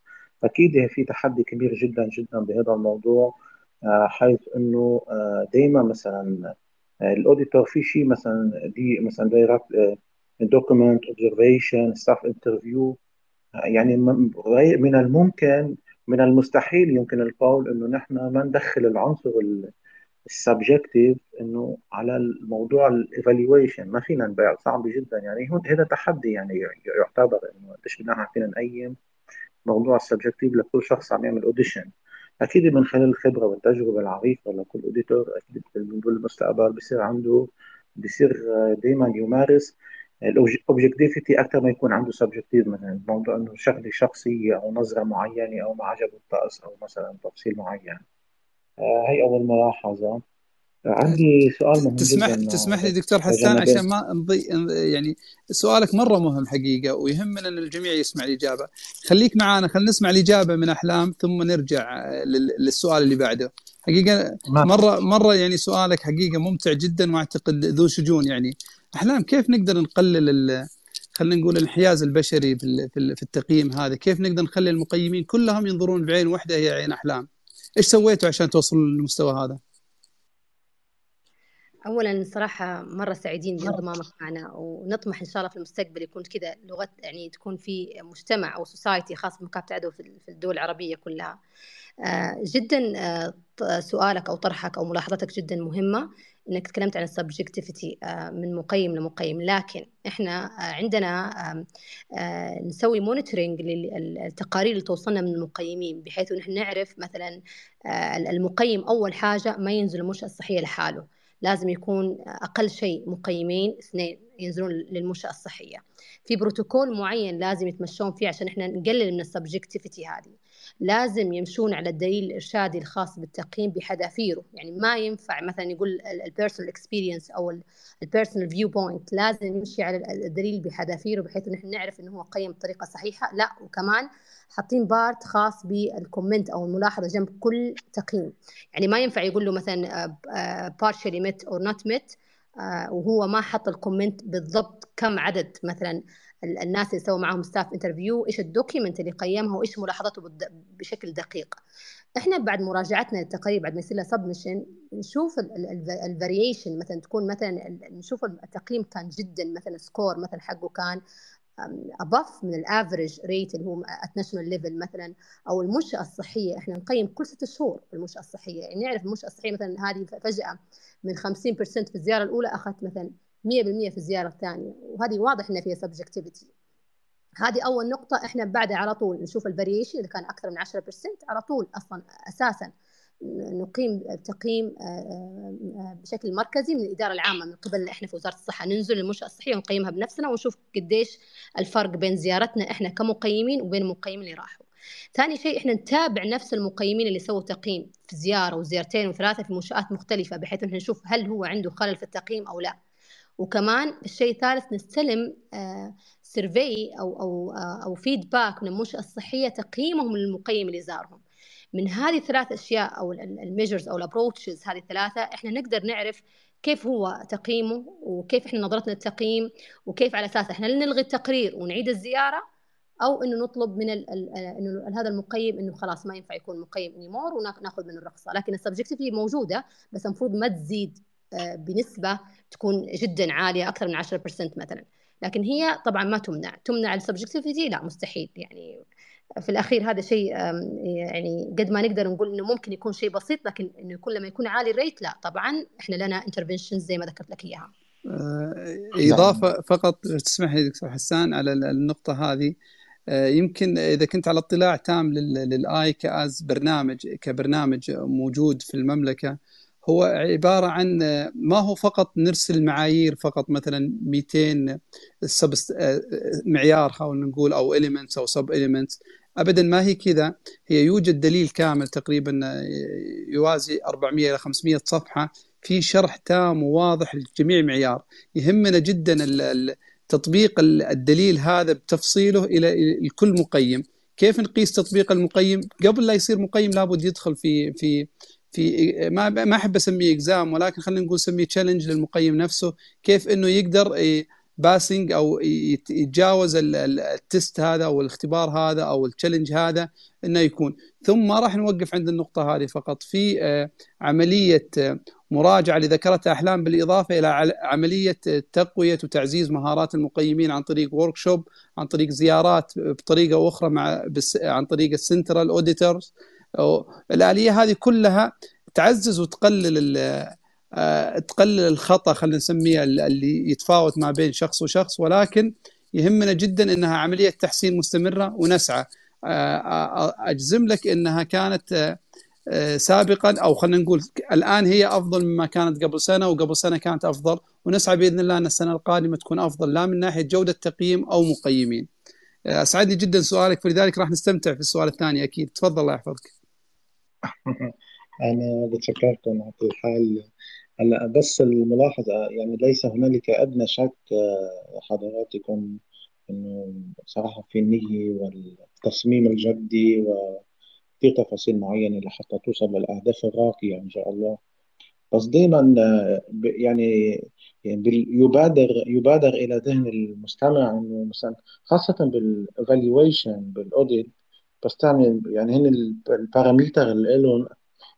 Speaker 6: اكيد في تحدي كبير جدا جدا بهذا الموضوع آه، حيث انه آه، دائما مثلا آه، الاوديتور في شيء مثلا دي مثلا دايركت دوكيمنت اوبزرفيشن ستاف انترفيو يعني من الممكن من المستحيل يمكن القول انه نحن ما ندخل العنصر السبجكتيف انه على الموضوع الايفالويشن ما فينا نبيع صعب جدا يعني هذا تحدي يعني يعتبر انه قديش بدنا فينا نقيم موضوع السبجكتيف لكل شخص عم يعمل اوديشن اكيد من خلال الخبره والتجربه العريقه لكل اوديتور اكيد بالمستقبل بصير عنده بصير دائما يمارس الاوبجكتيفيتي اكثر ما يكون عنده سبجكتيف من الموضوع انه شغله شخصيه او نظره معينه او ما عجبه الطقس او مثلا تفصيل معين آه، هي اول ملاحظه آه، عندي سؤال مهم تسمح جداً آه، تسمح لي دكتور حسان عشان ما نضي
Speaker 1: يعني سؤالك مره مهم حقيقه ويهمنا ان الجميع يسمع الاجابه خليك معنا خلينا نسمع الاجابه من احلام ثم نرجع للسؤال اللي بعده حقيقه نعم. مره مره يعني سؤالك حقيقه ممتع جدا واعتقد ذو شجون يعني احلام كيف نقدر نقلل خلينا نقول الانحياز البشري في, في التقييم هذا كيف نقدر نخلي المقيمين كلهم ينظرون بعين واحده هي عين احلام ايش سويتوا عشان توصلوا للمستوى هذا
Speaker 3: اولا صراحه مره سعيدين بانضمامك معنا ونطمح ان شاء الله في المستقبل يكون كذا لغه يعني تكون في مجتمع او سوسايتي خاص بمكافحه العدوى في الدول العربيه كلها آه، جدا آه، سؤالك او طرحك او ملاحظتك جدا مهمه انك تكلمت عن السبجكتيفيتي آه، من مقيم لمقيم لكن احنا آه، عندنا آه، نسوي مونيتورنج للتقارير اللي توصلنا من المقيمين بحيث ان نعرف مثلا المقيم اول حاجه ما ينزل المنشاه الصحيه لحاله لازم يكون اقل شيء مقيمين اثنين ينزلون للمنشاه الصحيه في بروتوكول معين لازم يتمشون فيه عشان احنا نقلل من السبجكتيفيتي هذه لازم يمشون على الدليل الارشادي الخاص بالتقييم بحذافيره يعني ما ينفع مثلا يقول البيرسونال اكسبيرينس او البيرسونال فيو بوينت لازم يمشي على الدليل بحذافيره بحيث نحن نعرف انه هو قيم بطريقه صحيحه لا وكمان حاطين بارت خاص بالكومنت او الملاحظه جنب كل تقييم يعني ما ينفع يقول له مثلا بارشلي آه، ميت آه، or نوت ميت آه، وهو ما حط الكومنت بالضبط كم عدد مثلا الناس اللي سووا معاهم ستاف انترفيو ايش الدوكيمنت اللي قيمها وايش ملاحظاته بشكل دقيق احنا بعد مراجعتنا للتقارير بعد ما يصير لها سبمشن نشوف الفاريشن مثلا تكون مثلا نشوف التقييم كان جدا مثلا سكور مثلا حقه كان ابف من الافرج ريت اللي هو ناشونال ليفل مثلا او المنشاه الصحيه احنا نقيم كل ست شهور المنشاه الصحيه يعني نعرف المنشاه الصحيه مثلا هذه فجاه من 50% في الزياره الاولى اخذت مثلا 100% في الزياره الثانيه وهذه واضح ان فيها سبجكتيفيتي هذه اول نقطه احنا بعدها على طول نشوف الفاريشن اذا كان اكثر من 10% على طول اصلا اساسا نقيم تقييم آه، آه، بشكل مركزي من الاداره العامه من قبل احنا في وزاره الصحه ننزل للمنشاه الصحيه ونقيمها بنفسنا ونشوف قديش الفرق بين زيارتنا احنا كمقيمين وبين المقيمين اللي راحوا. ثاني شيء احنا نتابع نفس المقيمين اللي سووا تقييم في زياره وزيارتين وثلاثه في منشات مختلفه بحيث احنا نشوف هل هو عنده خلل في التقييم او لا. وكمان الشيء الثالث نستلم سيرفي آه، او او آه، او فيدباك من المنشاه الصحيه تقييمهم للمقيم اللي زارهم من هذه الثلاث اشياء او الميجرز او الابروتشز هذه الثلاثه احنا نقدر نعرف كيف هو تقييمه وكيف احنا نظرتنا للتقييم وكيف على اساس احنا نلغي التقرير ونعيد الزياره او انه نطلب من الـ الـ انه هذا المقيم انه خلاص ما ينفع يكون مقيم انيمور وناخذ منه الرخصه لكن السبجكتيفيتي موجوده بس المفروض ما تزيد آه، بنسبه تكون جدا عاليه اكثر من 10% مثلا لكن هي طبعا ما تمنع تمنع السبجكتيفيتي لا مستحيل يعني في الاخير هذا شيء يعني قد ما نقدر نقول انه ممكن يكون شيء بسيط لكن انه يكون لما يكون عالي الريت لا طبعا احنا لنا انترفنشنز زي ما ذكرت لك اياها
Speaker 1: آه، إضافة فقط تسمح لي دكتور حسان على النقطة هذه آه، يمكن إذا كنت على اطلاع تام للآي كأز برنامج كبرنامج موجود في المملكة هو عباره عن ما هو فقط نرسل معايير فقط مثلا 200 سبست... آه، معيار خلينا نقول او اليمنتس او سب اليمنتس ابدا ما هي كذا هي يوجد دليل كامل تقريبا آه، يوازي 400 الى 500 صفحه في شرح تام وواضح لجميع معيار يهمنا جدا تطبيق الدليل هذا بتفصيله الى الكل مقيم كيف نقيس تطبيق المقيم قبل لا يصير مقيم لابد يدخل في في في ما ما احب اسميه اكزام ولكن خلينا نقول سميه تشالنج للمقيم نفسه كيف انه يقدر باسنج او يتجاوز التست هذا او الاختبار هذا او التشالنج هذا انه يكون ثم ما راح نوقف عند النقطه هذه فقط في آه، عمليه آه، مراجعه لذكرتها احلام بالاضافه الى عمليه آه، تقويه وتعزيز مهارات المقيمين عن طريق ورك عن طريق زيارات بطريقه اخرى مع عن طريق السنترال اوديتورز الاليه هذه كلها تعزز وتقلل آه، تقلل الخطا خلينا نسميه اللي يتفاوت ما بين شخص وشخص ولكن يهمنا جدا انها عمليه تحسين مستمره ونسعى آه، آه، اجزم لك انها كانت سابقا او خلينا نقول الان هي افضل مما كانت قبل سنه وقبل سنه كانت افضل ونسعى باذن الله ان السنه القادمه تكون افضل لا من ناحيه جوده تقييم او مقيمين. اسعدني جدا سؤالك فلذلك راح نستمتع في السؤال الثاني اكيد تفضل الله يحفظك.
Speaker 6: أنا بتشكرك على الحال هلا بس الملاحظة يعني ليس هنالك أدنى شك آه، حضراتكم إنه صراحة في النية والتصميم الجدي وفي تفاصيل معينة لحتى توصل للأهداف الراقية إن شاء الله بس دائما آه، يعني, يعني يبادر يبادر إلى ذهن المستمع إنه مثلا خاصة بالإيفالويشن بالأوديت بس تعني يعني هن الباراميتر اللي لهم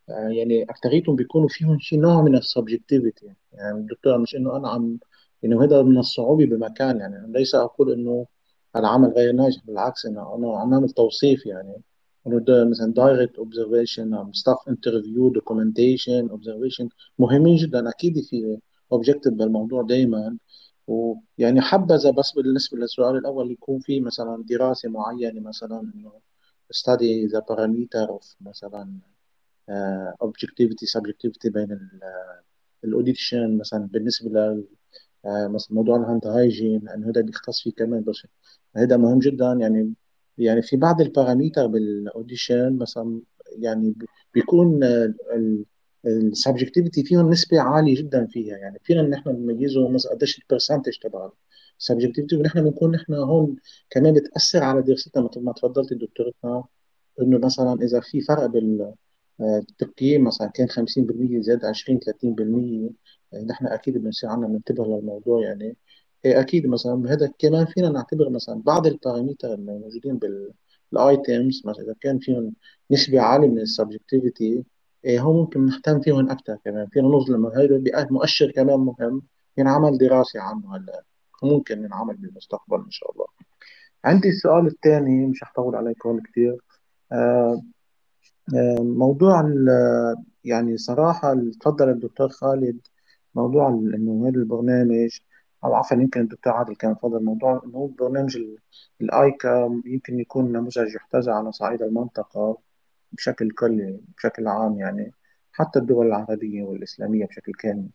Speaker 6: آه، يعني اكتريتهم بيكونوا فيهم شيء نوع من السبجكتيفيتي يعني, يعني الدكتور مش انه انا عم انه هذا من الصعوبه بمكان يعني ليس اقول انه العمل غير ناجح بالعكس انه انا عم اعمل توصيف يعني انه مثلا دايركت اوبزرفيشن ستاف انترفيو دوكيومنتيشن اوبزرفيشن مهمين جدا اكيد في اوبجكتيف بالموضوع دائما ويعني حبذا بس بالنسبه للسؤال الاول يكون في مثلا دراسه معينه مثلا انه study the parameter of مثلا uh, objectivity subjectivity بين الاوديشن uh, مثلا بالنسبه ل uh, مثلا موضوع الهاند هايجين لانه هذا بيختص فيه كمان برشا هذا مهم جدا يعني يعني في بعض الباراميتر بالاوديشن مثلا يعني بيكون uh, السبجكتيفيتي فيهم نسبه عاليه جدا فيها يعني فينا نحن نميزه مثلا قديش البرسنتج تبعه سبجكتيفيتي ونحن بنكون نحن هون كمان بتاثر على دراستنا مثل ما تفضلت دكتورتنا انه مثلا اذا في فرق بال آه، التقييم مثلا كان 50% زاد 20 30% آه، نحن اكيد بنصير عنا ننتبه للموضوع يعني إيه اكيد مثلا هذا كمان فينا نعتبر مثلا بعض البارامتر الموجودين بالايتيمز مثلا اذا كان فيهم نسبه عاليه من السبجكتيفيتي إيه هون ممكن نهتم فيهم اكثر كمان فينا نظلم هذا مؤشر كمان مهم ينعمل دراسه عنه هلا ممكن ينعمل بالمستقبل ان شاء الله عندي السؤال الثاني مش هطول عليكم كثير آه آه موضوع يعني صراحه تفضل الدكتور خالد موضوع انه هذا البرنامج او عفوا يمكن الدكتور عادل كان فضل موضوع انه برنامج الايكا يمكن يكون نموذج يحتذى على صعيد المنطقه بشكل كلي بشكل عام يعني حتى الدول العربيه والاسلاميه بشكل كامل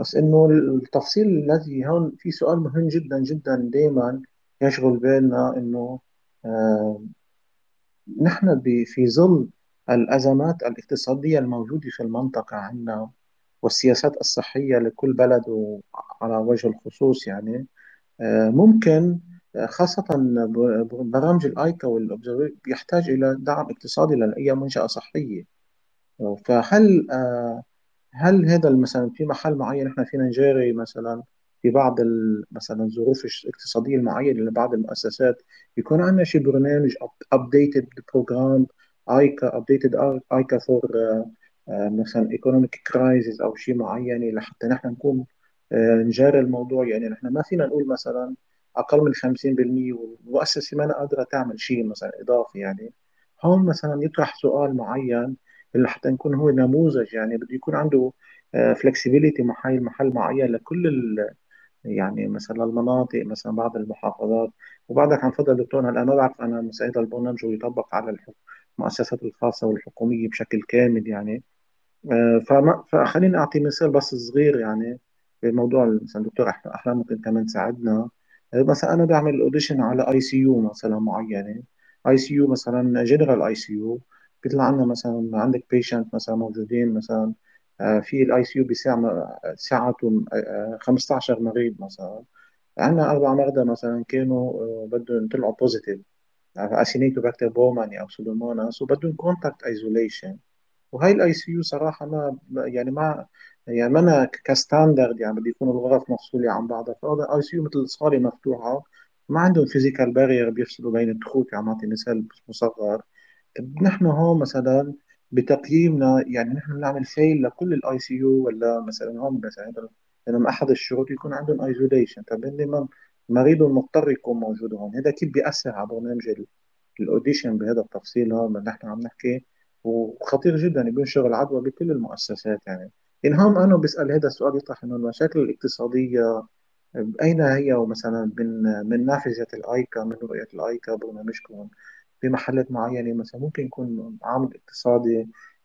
Speaker 6: بس انه التفصيل الذي هون في سؤال مهم جدا جدا دائما يشغل بالنا انه نحن في ظل الازمات الاقتصاديه الموجوده في المنطقه عندنا والسياسات الصحيه لكل بلد وعلى وجه الخصوص يعني آه، ممكن آه، خاصة برامج الآيكا والأوبزرفير بيحتاج إلى دعم اقتصادي لأي منشأة صحية فهل آه، هل هذا مثلا في محل معين احنا فينا نجاري مثلا في بعض مثلا الظروف الاقتصاديه المعينه لبعض المؤسسات يكون عندنا شي برنامج ابديتد بروجرام ايكا ابديتد ايكا فور آه، آه، مثلا ايكونوميك كرايزز او شيء معين لحتى نحن نكون آه، نجاري الموضوع يعني نحن ما فينا نقول مثلا اقل من 50% والمؤسسه ما قادره تعمل شيء مثلا اضافي يعني هون مثلا يطرح سؤال معين اللي حتى يكون هو نموذج يعني بده يكون عنده فلكسبيليتي محل محل معين لكل ال يعني مثلا المناطق مثلا بعض المحافظات وبعدك عن فضل دكتور هلا ما بعرف انا مثل هذا البرنامج يطبق على المؤسسات الخاصه والحكوميه بشكل كامل يعني آه، فما فخليني اعطي مثال بس صغير يعني بموضوع مثلا دكتور احلام ممكن كمان تساعدنا آه، مثلا انا بعمل اوديشن على اي سي يو مثلا معينه اي سي يو مثلا جنرال اي سي يو بيطلع لنا مثلا عندك بيشنت مثلا موجودين مثلا آه، في الاي سي يو ساعته 15 آه، مريض مثلا عندنا اربع مرضى مثلا كانوا آه، بدهم طلعوا بوزيتيف اسينيتو باكتر بوماني او سودوموناس وبدهم كونتاكت ايزوليشن وهي الاي سي يو صراحه ما يعني ما يعني ما انا كستاندرد يعني بده يكونوا الغرف مفصوله عن بعضها فهذا اي سي يو مثل الصاله مفتوحه ما عندهم فيزيكال بارير بيفصلوا بين الدخول يعني عم مثال مصغر نحن هون مثلا بتقييمنا يعني نحن بنعمل فيل لكل الاي سي يو ولا مثلا هون مثلا لما احد الشروط يكون عندهم ايزوليشن طب هن مريض مضطر يكون موجود هون هذا كيف بياثر على برنامج الاوديشن بهذا التفصيل هون نحن عم نحكي وخطير جدا بينشغل عدوى بكل المؤسسات يعني ان هم انا بسال هذا السؤال يطرح انه المشاكل الاقتصاديه اين هي ومثلا من من نافذه الايكا من رؤيه الايكا برنامجكم في محلات معينه مثلا ممكن يكون عامل اقتصادي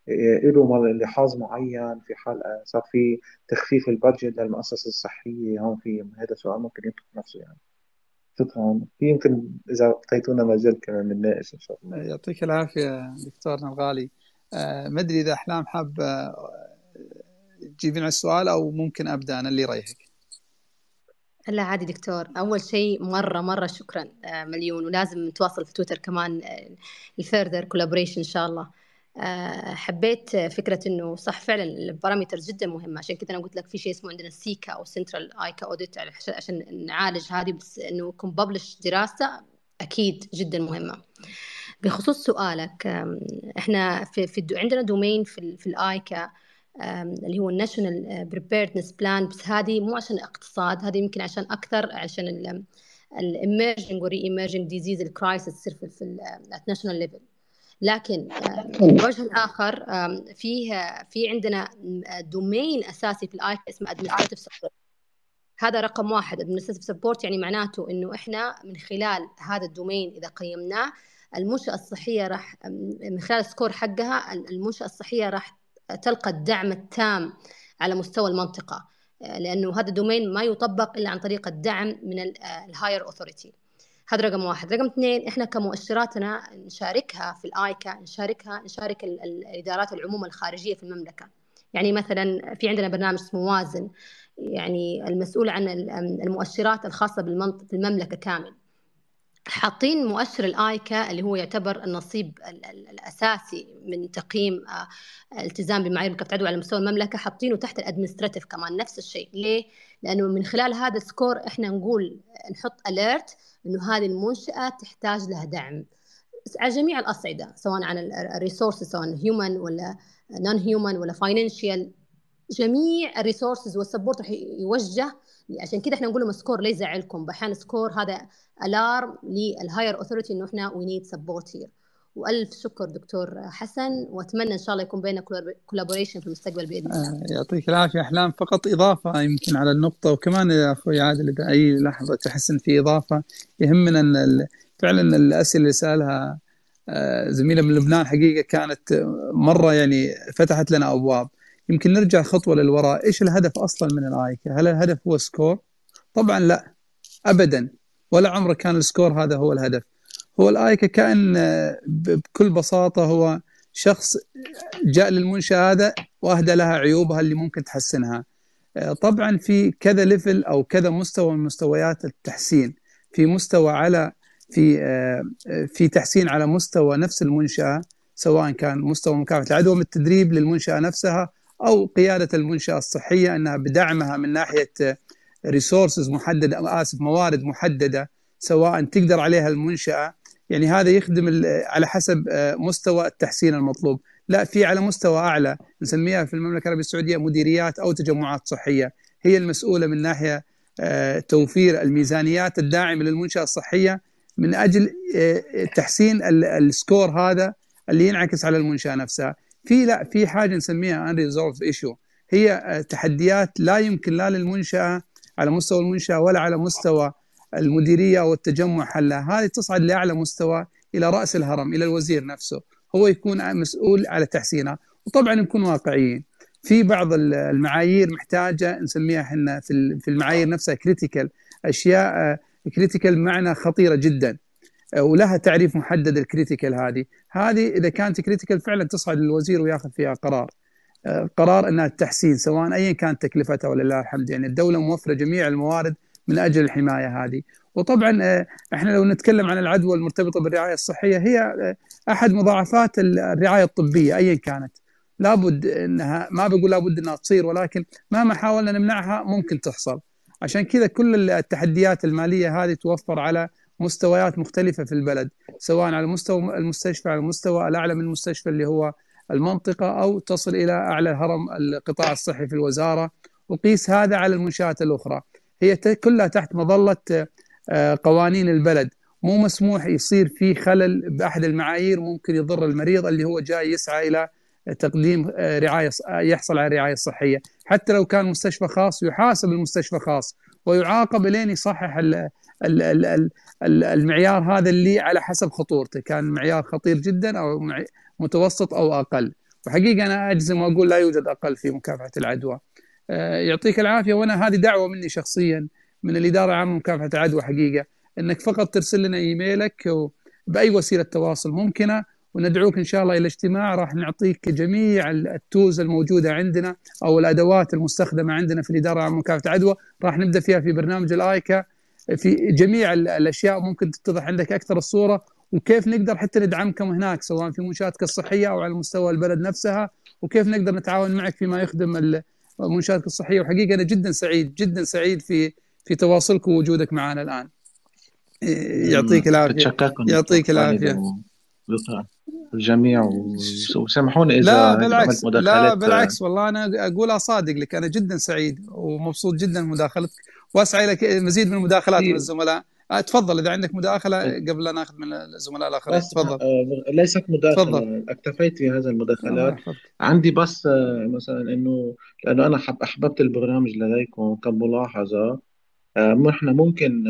Speaker 6: آه، له لحاظ معين في حال آه، صار في تخفيف البادجت للمؤسسه الصحيه هون في هذا سؤال ممكن يطرح نفسه يعني شكرا يمكن اذا اعطيتونا مجال كمان ناقش ان شاء الله يعطيك
Speaker 1: العافيه دكتورنا الغالي آه، ما ادري اذا احلام حاب تجيبين على السؤال او ممكن ابدا انا اللي رايحك
Speaker 3: لا عادي دكتور أول شيء مرة مرة شكرا آه، مليون ولازم نتواصل في تويتر كمان آه، الفيرذر كولابوريشن إن شاء الله آه، حبيت فكرة إنه صح فعلا البارامترز جدا مهمة عشان كذا أنا قلت لك في شيء اسمه عندنا سيكا أو سنترال آيكا أوديت عشان نعالج هذه بس إنه يكون ببلش دراسة أكيد جدا مهمة بخصوص سؤالك إحنا في, في عندنا دومين في, في الآيكا اللي هو الناشونال بريبيردنس بلان بس هذه مو عشان اقتصاد هذه يمكن عشان اكثر عشان الايمرجنج وري ايمرجنج ديزيز الكرايسيس تصير في الناشونال ليفل آه، لكن الوجه آه، الاخر فيه آه، في عندنا دومين اساسي في الاي اسمه ادمنستريتف سبورت هذا رقم واحد ادمنستريتف سبورت يعني معناته انه احنا من خلال هذا الدومين اذا قيمناه المنشاه الصحيه راح من خلال السكور حقها المنشاه الصحيه راح تلقى الدعم التام على مستوى المنطقه آه، لانه هذا الدومين ما يطبق الا عن طريق الدعم من الهاير اوثوريتي آه، هذا رقم واحد رقم اثنين احنا كمؤشراتنا نشاركها في الايكا نشاركها نشارك الادارات العموم الخارجيه في المملكه يعني مثلا في عندنا برنامج اسمه وازن يعني المسؤول عن المؤشرات الخاصه بالمنطقه المملكه كامل حاطين مؤشر الايكا اللي هو يعتبر النصيب الاساسي من تقييم آه، التزام بمعايير مكافحه العدوى على مستوى المملكه حاطينه تحت الادمنستراتيف كمان نفس الشيء ليه لانه من خلال هذا السكور احنا نقول نحط اليرت انه هذه المنشاه تحتاج لها دعم على جميع الاصعده سواء عن الريسورسز سواء هيومن ولا نون هيومن ولا فاينانشال جميع الريسورسز والسبورت راح يوجه عشان كده احنا نقول لهم سكور لا يزعلكم بحان سكور هذا الارم للهاير اوثورتي انه احنا وي نيد سبورت هير والف شكر دكتور حسن واتمنى ان شاء الله يكون بيننا كولابوريشن في المستقبل باذن الله
Speaker 1: آه، يعطيك العافيه احلام فقط اضافه يمكن على النقطه وكمان يا اخوي عادل اذا اي لحظه تحس ان في اضافه يهمنا ان فعلا الاسئله اللي سالها آه، زميله من لبنان حقيقه كانت مره يعني فتحت لنا ابواب يمكن نرجع خطوه للوراء ايش الهدف اصلا من الايكا هل الهدف هو سكور طبعا لا ابدا ولا عمره كان السكور هذا هو الهدف هو الايكا كان بكل بساطه هو شخص جاء للمنشاه هذا واهدى لها عيوبها اللي ممكن تحسنها آه، طبعا في كذا ليفل او كذا مستوى من مستويات التحسين في مستوى على في آه، في تحسين على مستوى نفس المنشاه سواء كان مستوى مكافحه العدوى من التدريب للمنشاه نفسها او قياده المنشاه الصحيه انها بدعمها من ناحيه ريسورسز محدده اسف موارد محدده سواء تقدر عليها المنشاه يعني هذا يخدم على حسب آه، مستوى التحسين المطلوب لا في على مستوى اعلى نسميها في المملكه العربيه السعوديه مديريات او تجمعات صحيه هي المسؤوله من ناحيه آه، توفير الميزانيات الداعمه للمنشاه الصحيه من اجل آه، تحسين السكور هذا اللي ينعكس على المنشاه نفسها في لا في حاجه نسميها ان ريزولف ايشو هي آه، تحديات لا يمكن لا للمنشاه على مستوى المنشاه ولا على مستوى المديريه والتجمع حلها هذه تصعد لاعلى مستوى الى راس الهرم الى الوزير نفسه هو يكون مسؤول على تحسينها وطبعا نكون واقعيين في بعض المعايير محتاجه نسميها احنا في المعايير نفسها كريتيكال اشياء كريتيكال آه، معنى خطيره جدا ولها تعريف محدد الكريتيكال هذه هذه اذا كانت كريتيكال فعلا تصعد للوزير وياخذ فيها قرار آه، قرار انها التحسين سواء ايا كانت تكلفتها ولله الحمد يعني الدوله موفره جميع الموارد من اجل الحمايه هذه وطبعا آه، احنا لو نتكلم عن العدوى المرتبطه بالرعايه الصحيه هي آه، احد مضاعفات الرعايه الطبيه ايا كانت لابد انها ما بقول لابد انها تصير ولكن مهما حاولنا نمنعها ممكن تحصل عشان كذا كل التحديات الماليه هذه توفر على مستويات مختلفه في البلد سواء على مستوى المستشفى على المستوى الاعلى من المستشفى اللي هو المنطقه او تصل الى اعلى هرم القطاع الصحي في الوزاره وقيس هذا على المنشات الاخرى هي كلها تحت مظله آه، قوانين البلد مو مسموح يصير في خلل باحد المعايير ممكن يضر المريض اللي هو جاي يسعى الى تقديم آه، رعايه آه، يحصل على رعايه صحيه، حتى لو كان مستشفى خاص يحاسب المستشفى خاص ويعاقب لين يصحح المعيار هذا اللي على حسب خطورته كان معيار خطير جدا او متوسط او اقل وحقيقه انا اجزم واقول لا يوجد اقل في مكافحه العدوى آه، يعطيك العافيه وانا هذه دعوه مني شخصيا من الاداره العامه لمكافحه العدوى حقيقه انك فقط ترسل لنا ايميلك باي وسيله تواصل ممكنه وندعوك ان شاء الله الى اجتماع راح نعطيك جميع التولز الموجوده عندنا او الادوات المستخدمه عندنا في الاداره العامه لمكافحه العدوى راح نبدا فيها في برنامج الايكا في جميع الاشياء ممكن تتضح عندك اكثر الصوره وكيف نقدر حتى ندعمكم هناك سواء في منشاتك الصحيه او على مستوى البلد نفسها وكيف نقدر نتعاون معك فيما يخدم منشاتك الصحيه وحقيقه انا جدا سعيد جدا سعيد في في تواصلك ووجودك معنا الان
Speaker 6: إيه، يعطيك العافيه يعطيك العافيه الجميع وسامحوني اذا لا بالعكس لا بالعكس
Speaker 1: والله انا اقولها صادق لك انا جدا سعيد ومبسوط جدا من مداخلتك واسعى الى مزيد من المداخلات من إيه. الزملاء آه، تفضل اذا عندك مداخله إيه. قبل لا ناخذ من الزملاء الاخرين تفضل
Speaker 6: آه، ليست مداخله اكتفيت في هذه المداخلات آه، عندي بس مثلا انه لانه انا حب احببت البرنامج لديكم كملاحظه نحن ممكن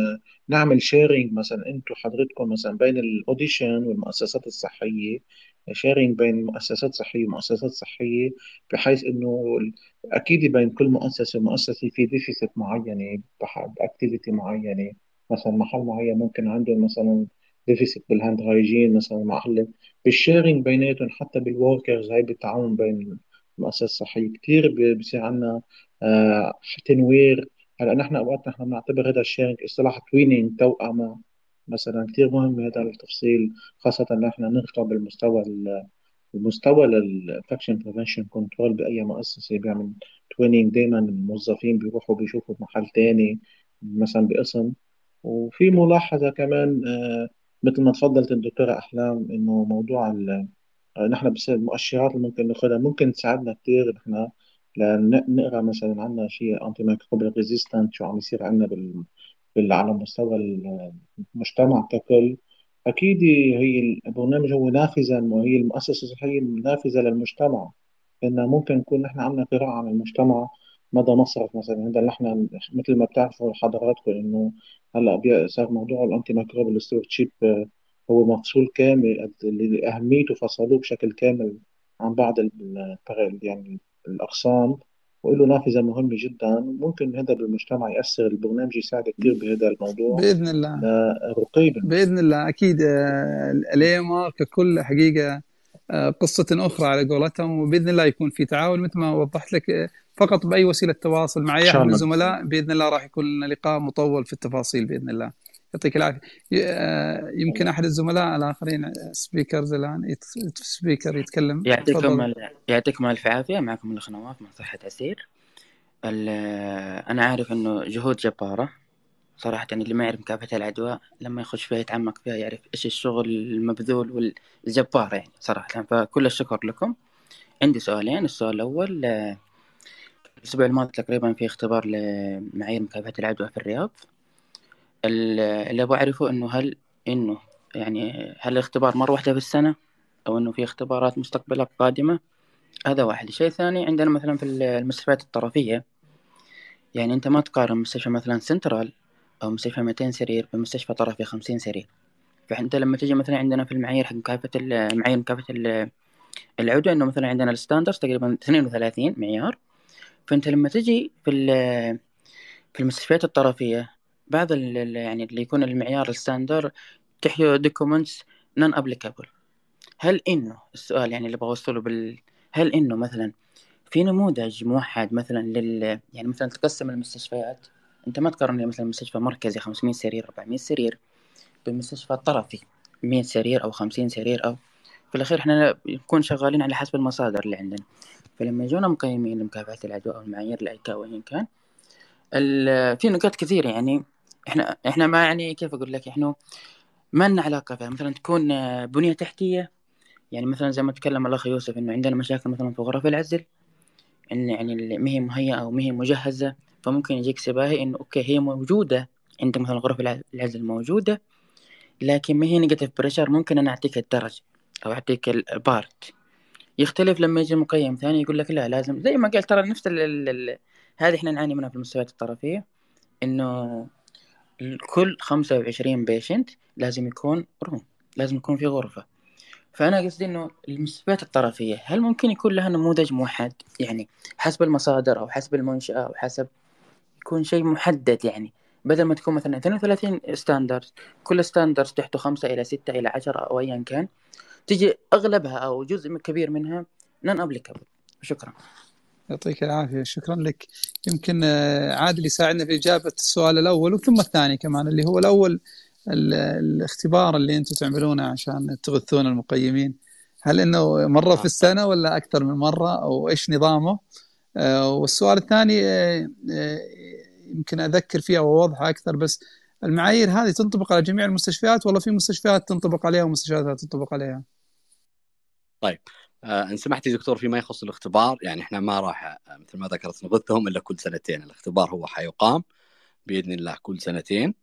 Speaker 6: نعمل شيرنج مثلا انتم حضرتكم مثلا بين الاوديشن والمؤسسات الصحيه شيرنج بين مؤسسات صحيه ومؤسسات صحيه بحيث انه اكيد بين كل مؤسسه ومؤسسه في ديفيسيت معينه باكتيفيتي معينه مثلا محل معين ممكن عندهم مثلا ديفيسيت بالهاند هايجين مثلا محل بالشيرنج بيناتهم حتى بالوركرز هاي بالتعاون بين المؤسسات الصحيه كثير بصير عندنا آه تنوير هلا نحن اوقات نحن بنعتبر هذا الشيرنج اصطلاح تويننج توأمه مثلا كثير مهم هذا التفصيل خاصة إن إحنا نرفع بالمستوى المستوى للانفكشن بريفنشن كنترول باي مؤسسه بيعمل يعني تويننج دايما الموظفين بيروحوا بيشوفوا محل ثاني مثلا باسم وفي ملاحظه كمان آه، مثل ما تفضلت الدكتوره احلام انه موضوع آه، نحن بس المؤشرات اللي ممكن ناخذها ممكن تساعدنا كثير نحن لنقرا مثلا عندنا شيء انتي مايكروبيال ريزيستنت شو عم يصير عندنا بال على مستوى المجتمع ككل اكيد هي البرنامج هو نافذه وهي المؤسسه الصحيه نافذه للمجتمع لان ممكن نكون نحن عندنا قراءه عن المجتمع مدى مصرف مثلا هذا نحن مثل ما بتعرفوا حضراتكم انه هلا صار موضوع الانتي مايكروبال شيب آه، هو مفصول كامل اهميته فصلوه بشكل كامل عن بعض يعني الاقسام وله نافذه مهمه جدا ممكن هذا بالمجتمع ياثر البرنامج يساعد كثير بهذا الموضوع باذن الله لرقي باذن الله
Speaker 1: اكيد آه، الاي ككل حقيقه آه، قصة أخرى على قولتهم وبإذن الله يكون في تعاون مثل ما وضحت لك آه، فقط بأي وسيلة تواصل مع أي أحد الزملاء بإذن الله راح يكون لنا لقاء مطول في التفاصيل بإذن الله يعطيك العافيه آه، يمكن أيوة. احد الزملاء الاخرين سبيكرز الان سبيكر يتكلم يعطيكم
Speaker 5: يعطيكم الف عافيه معكم الاخ نواف من صحه عسير انا عارف انه جهود جباره صراحة اللي ما يعرف مكافحة العدوى لما يخش فيها يتعمق فيها يعرف إيش الشغل المبذول والجبار يعني صراحة فكل الشكر لكم عندي سؤالين السؤال الأول آه، الأسبوع الماضي تقريبا في اختبار لمعايير مكافحة العدوى في الرياض اللي ابغى اعرفه انه هل انه يعني هل الاختبار مره واحده في السنه او انه في اختبارات مستقبله قادمه هذا واحد الشيء الثاني عندنا مثلا في المستشفيات الطرفيه يعني انت ما تقارن مستشفى مثلا سنترال او مستشفى 200 سرير بمستشفى طرفي 50 سرير فانت لما تجي مثلا عندنا في المعايير حق مكافاه المعايير مكافاه العدوى انه مثلا عندنا الستاندرز تقريبا 32 معيار فانت لما تجي في في المستشفيات الطرفيه بعض ال ال- يعني اللي يكون المعيار الستاندر تحيو دوكومنتس نون ابليكابل هل انه السؤال يعني اللي بوصله بال هل انه مثلا في نموذج موحد مثلا لل يعني مثلا تقسم المستشفيات انت ما تقارن مثلا مستشفى مركزي 500 سرير 400 سرير بمستشفى طرفي 100 سرير او 50 سرير او في الاخير احنا نكون شغالين على حسب المصادر اللي عندنا فلما يجونا مقيمين لمكافحه العدوى او المعايير الايكا وايا كان في نقاط كثيره يعني احنا احنا ما يعني كيف اقول لك احنا ما لنا علاقه فيها مثلا تكون آه، بنيه تحتيه يعني مثلا زي ما تكلم الاخ يوسف انه عندنا مشاكل مثلا في غرف العزل ان يعني اللي ما هي مهيئه او ما هي مجهزه فممكن يجيك سباهي انه اوكي هي موجوده عند مثلا غرف العزل موجوده لكن ما هي نيجاتيف بريشر ممكن انا اعطيك الدرج او اعطيك البارت يختلف لما يجي مقيم ثاني يقول لك لا لازم زي ما قلت ترى نفس ال ال هذه احنا نعاني منها في المستويات الطرفيه انه كل 25 بيشنت لازم يكون روم لازم يكون في غرفة فأنا قصدي إنه المستشفيات الطرفية هل ممكن يكون لها نموذج موحد يعني حسب المصادر أو حسب المنشأة أو حسب يكون شيء محدد يعني بدل ما تكون مثلا 32 ستاندرد كل ستاندرد تحته خمسة إلى ستة إلى عشرة أو أيا كان تجي أغلبها أو جزء كبير منها نان أبليكابل شكرا
Speaker 1: يعطيك العافيه شكرا لك يمكن آه، عادل يساعدنا في اجابه السؤال الاول وثم الثاني كمان اللي هو الاول الاختبار اللي انتم تعملونه عشان تغثون المقيمين هل انه مره في السنه ولا اكثر من مره او ايش نظامه؟ آه، والسؤال الثاني آه، يمكن اذكر فيها واوضح اكثر بس المعايير هذه تنطبق على جميع المستشفيات ولا في مستشفيات تنطبق عليها ومستشفيات لا تنطبق عليها؟
Speaker 2: طيب آه، ان سمحت يا دكتور فيما يخص الاختبار يعني احنا ما راح آه، مثل ما ذكرت نغثهم الا كل سنتين الاختبار هو حيقام باذن الله كل سنتين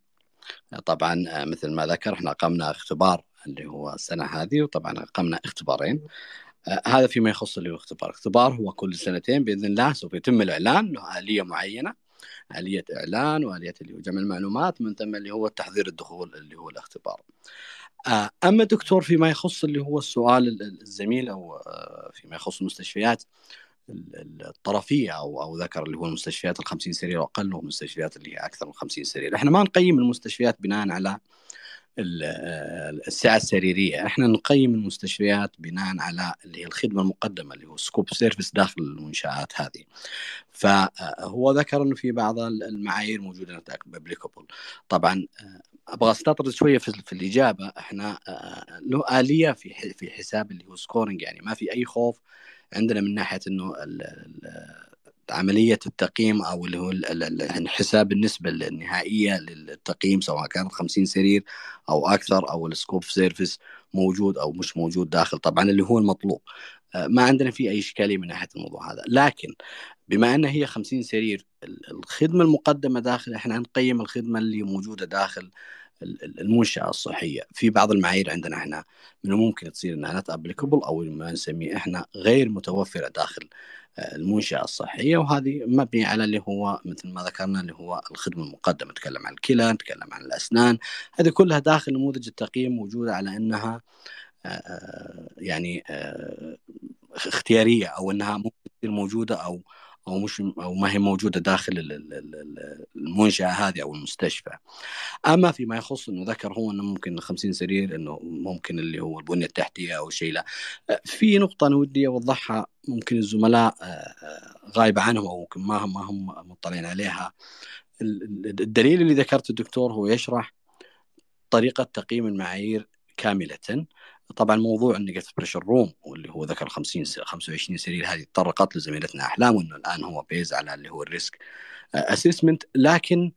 Speaker 2: آه، طبعا مثل ما ذكر احنا قمنا اختبار اللي هو السنه هذه وطبعا قمنا اختبارين هذا فيما يخص اللي هو اختبار اختبار هو كل سنتين باذن الله سوف يتم الاعلان له اليه معينه اليه اعلان واليه اللي هو جمع المعلومات من ثم اللي هو تحضير الدخول اللي هو الاختبار آه، اما دكتور فيما يخص اللي هو السؤال الزميل او آه، فيما يخص المستشفيات الطرفيه او او ذكر اللي هو المستشفيات ال 50 سرير واقل والمستشفيات اللي هي اكثر من 50 سرير، احنا ما نقيم المستشفيات بناء على السعه السريريه احنا نقيم المستشفيات بناء على اللي هي الخدمه المقدمه اللي هو سكوب سيرفيس داخل المنشات هذه فهو ذكر انه في بعض المعايير موجوده ابليكابل طبعا آه، ابغى استطرد شويه في الاجابه احنا آه، آه، له اليه في في حساب اللي هو سكورنج يعني ما في اي خوف عندنا من ناحيه انه عملية التقييم أو اللي هو حساب النسبة النهائية للتقييم سواء كانت 50 سرير أو أكثر أو السكوب سيرفيس موجود أو مش موجود داخل طبعا اللي هو المطلوب آه، ما عندنا فيه أي إشكالية من ناحية الموضوع هذا لكن بما أن هي 50 سرير الخدمة المقدمة داخل إحنا نقيم الخدمة اللي موجودة داخل المنشاه الصحيه في بعض المعايير عندنا احنا من الممكن تصير انها نت ابليكابل او ما نسميه احنا غير متوفره داخل آه، المنشاه الصحيه وهذه مبنيه على اللي هو مثل ما ذكرنا اللي هو الخدمه المقدمه نتكلم عن الكلى نتكلم عن الاسنان هذه كلها داخل نموذج التقييم موجوده على انها آه، آه، يعني اختياريه او انها ممكن تصير موجوده او او مش او ما هي موجوده داخل المنشاه هذه او المستشفى. اما فيما يخص انه ذكر هو انه ممكن 50 سرير انه ممكن اللي هو البنيه التحتيه او شيء لا. في نقطه انا ودي اوضحها ممكن الزملاء آه، آه، غايبه عنهم او ما هم ما هم مطلعين عليها. الدليل اللي ذكرته الدكتور هو يشرح طريقه تقييم المعايير كامله طبعا موضوع النيجاتيف بريشر روم واللي هو ذكر 50 25 سرير هذه تطرقت لزميلتنا احلام انه الان هو بيز على اللي هو الريسك اسسمنت آه، لكن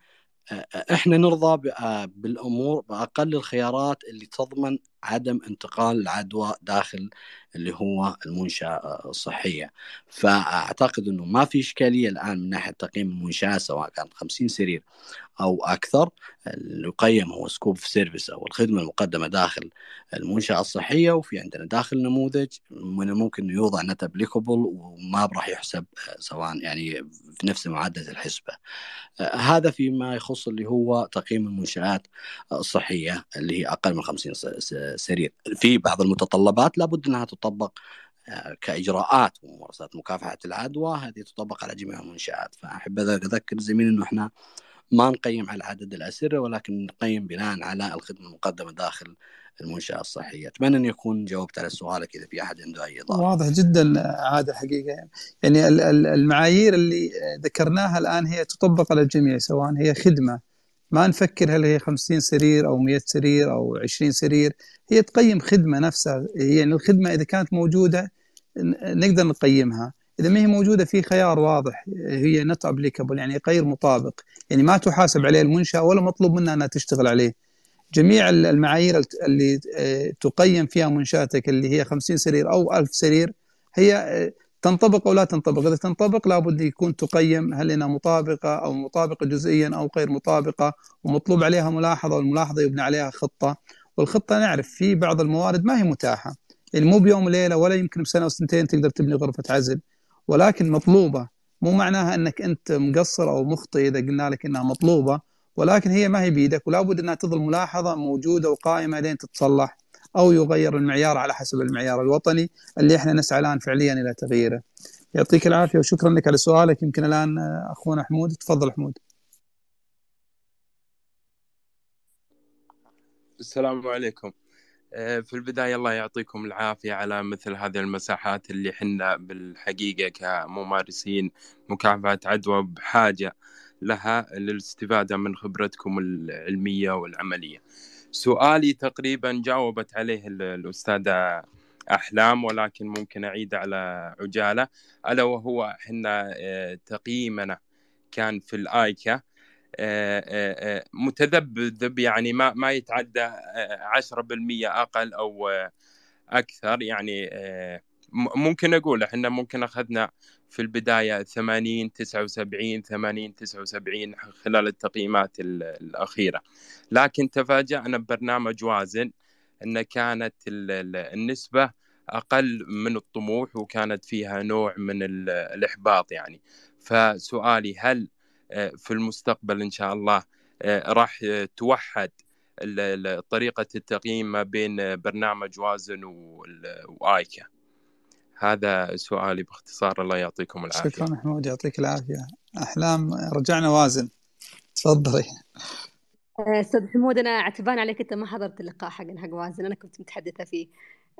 Speaker 2: آه، آه، احنا نرضى بالامور باقل الخيارات اللي تضمن عدم انتقال العدوى داخل اللي هو المنشأة الصحية فأعتقد أنه ما في إشكالية الآن من ناحية تقييم المنشأة سواء كان 50 سرير أو أكثر اللي يقيم هو سكوب سيرفيس أو الخدمة المقدمة داخل المنشأة الصحية وفي عندنا داخل نموذج من الممكن أنه يوضع نت أبليكابل وما راح يحسب سواء يعني في نفس معدل الحسبة هذا فيما يخص اللي هو تقييم المنشآت الصحية اللي هي أقل من 50 سرير سرير في بعض المتطلبات لابد انها تطبق آه، كاجراءات وممارسات مكافحه العدوى هذه تطبق على جميع المنشات فاحب اذكر زميلي انه احنا ما نقيم على عدد الاسره ولكن نقيم بناء على الخدمه المقدمه داخل المنشاه الصحيه، اتمنى ان يكون جاوبت على سؤالك اذا في احد عنده اي اضافه.
Speaker 1: واضح جدا
Speaker 2: عاد آه، الحقيقه
Speaker 1: يعني المعايير اللي ذكرناها الان هي تطبق على الجميع سواء هي خدمه ما نفكر هل هي 50 سرير او 100 سرير او 20 سرير هي تقيم خدمه نفسها يعني الخدمه اذا كانت موجوده نقدر نقيمها اذا ما هي موجوده في خيار واضح هي نت ابليكابل يعني غير مطابق يعني ما تحاسب عليه المنشاه ولا مطلوب منها انها تشتغل عليه جميع المعايير اللي آه، تقيم فيها منشاتك اللي هي 50 سرير او 1000 سرير هي آه، تنطبق او لا تنطبق اذا تنطبق لابد يكون تقيم هل انها مطابقه او مطابقه جزئيا او غير مطابقه ومطلوب عليها ملاحظه والملاحظه يبنى عليها خطه والخطه نعرف في بعض الموارد ما هي متاحه يعني مو بيوم وليله ولا يمكن بسنه او سنتين تقدر تبني غرفه عزل ولكن مطلوبه مو معناها انك انت مقصر او مخطئ اذا قلنا لك انها مطلوبه ولكن هي ما هي بيدك ولابد انها تظل ملاحظه موجوده وقائمه لين تتصلح او يغير المعيار على حسب المعيار الوطني اللي احنا نسعى الان فعليا الى تغييره. يعطيك العافيه وشكرا لك على سؤالك يمكن الان اخونا حمود تفضل حمود.
Speaker 7: السلام عليكم. آه، في البدايه الله يعطيكم العافيه على مثل هذه المساحات اللي احنا بالحقيقه كممارسين مكافحه عدوى بحاجه لها للاستفاده من خبرتكم العلميه والعمليه. سؤالي تقريبا جاوبت عليه الأستاذة أحلام ولكن ممكن أعيد على عجالة ألا وهو إحنا آه، تقييمنا كان في الآيكا آه، آه، متذبذب يعني ما ما يتعدى 10% أقل أو أكثر يعني ممكن أقول إحنا ممكن أخذنا في البداية 80 79 80 79 خلال التقييمات الأخيرة لكن تفاجأنا ببرنامج وازن أن كانت النسبة أقل من الطموح وكانت فيها نوع من الإحباط يعني فسؤالي هل آه، في المستقبل إن شاء الله آه، راح توحد طريقة التقييم ما بين برنامج وازن وآيكا هذا سؤالي باختصار الله يعطيكم العافيه شكرا
Speaker 1: محمود يعطيك العافيه احلام رجعنا وازن تفضلي
Speaker 3: استاذ حمود انا عتبان عليك انت ما حضرت اللقاء حق حق وازن انا كنت متحدثه فيه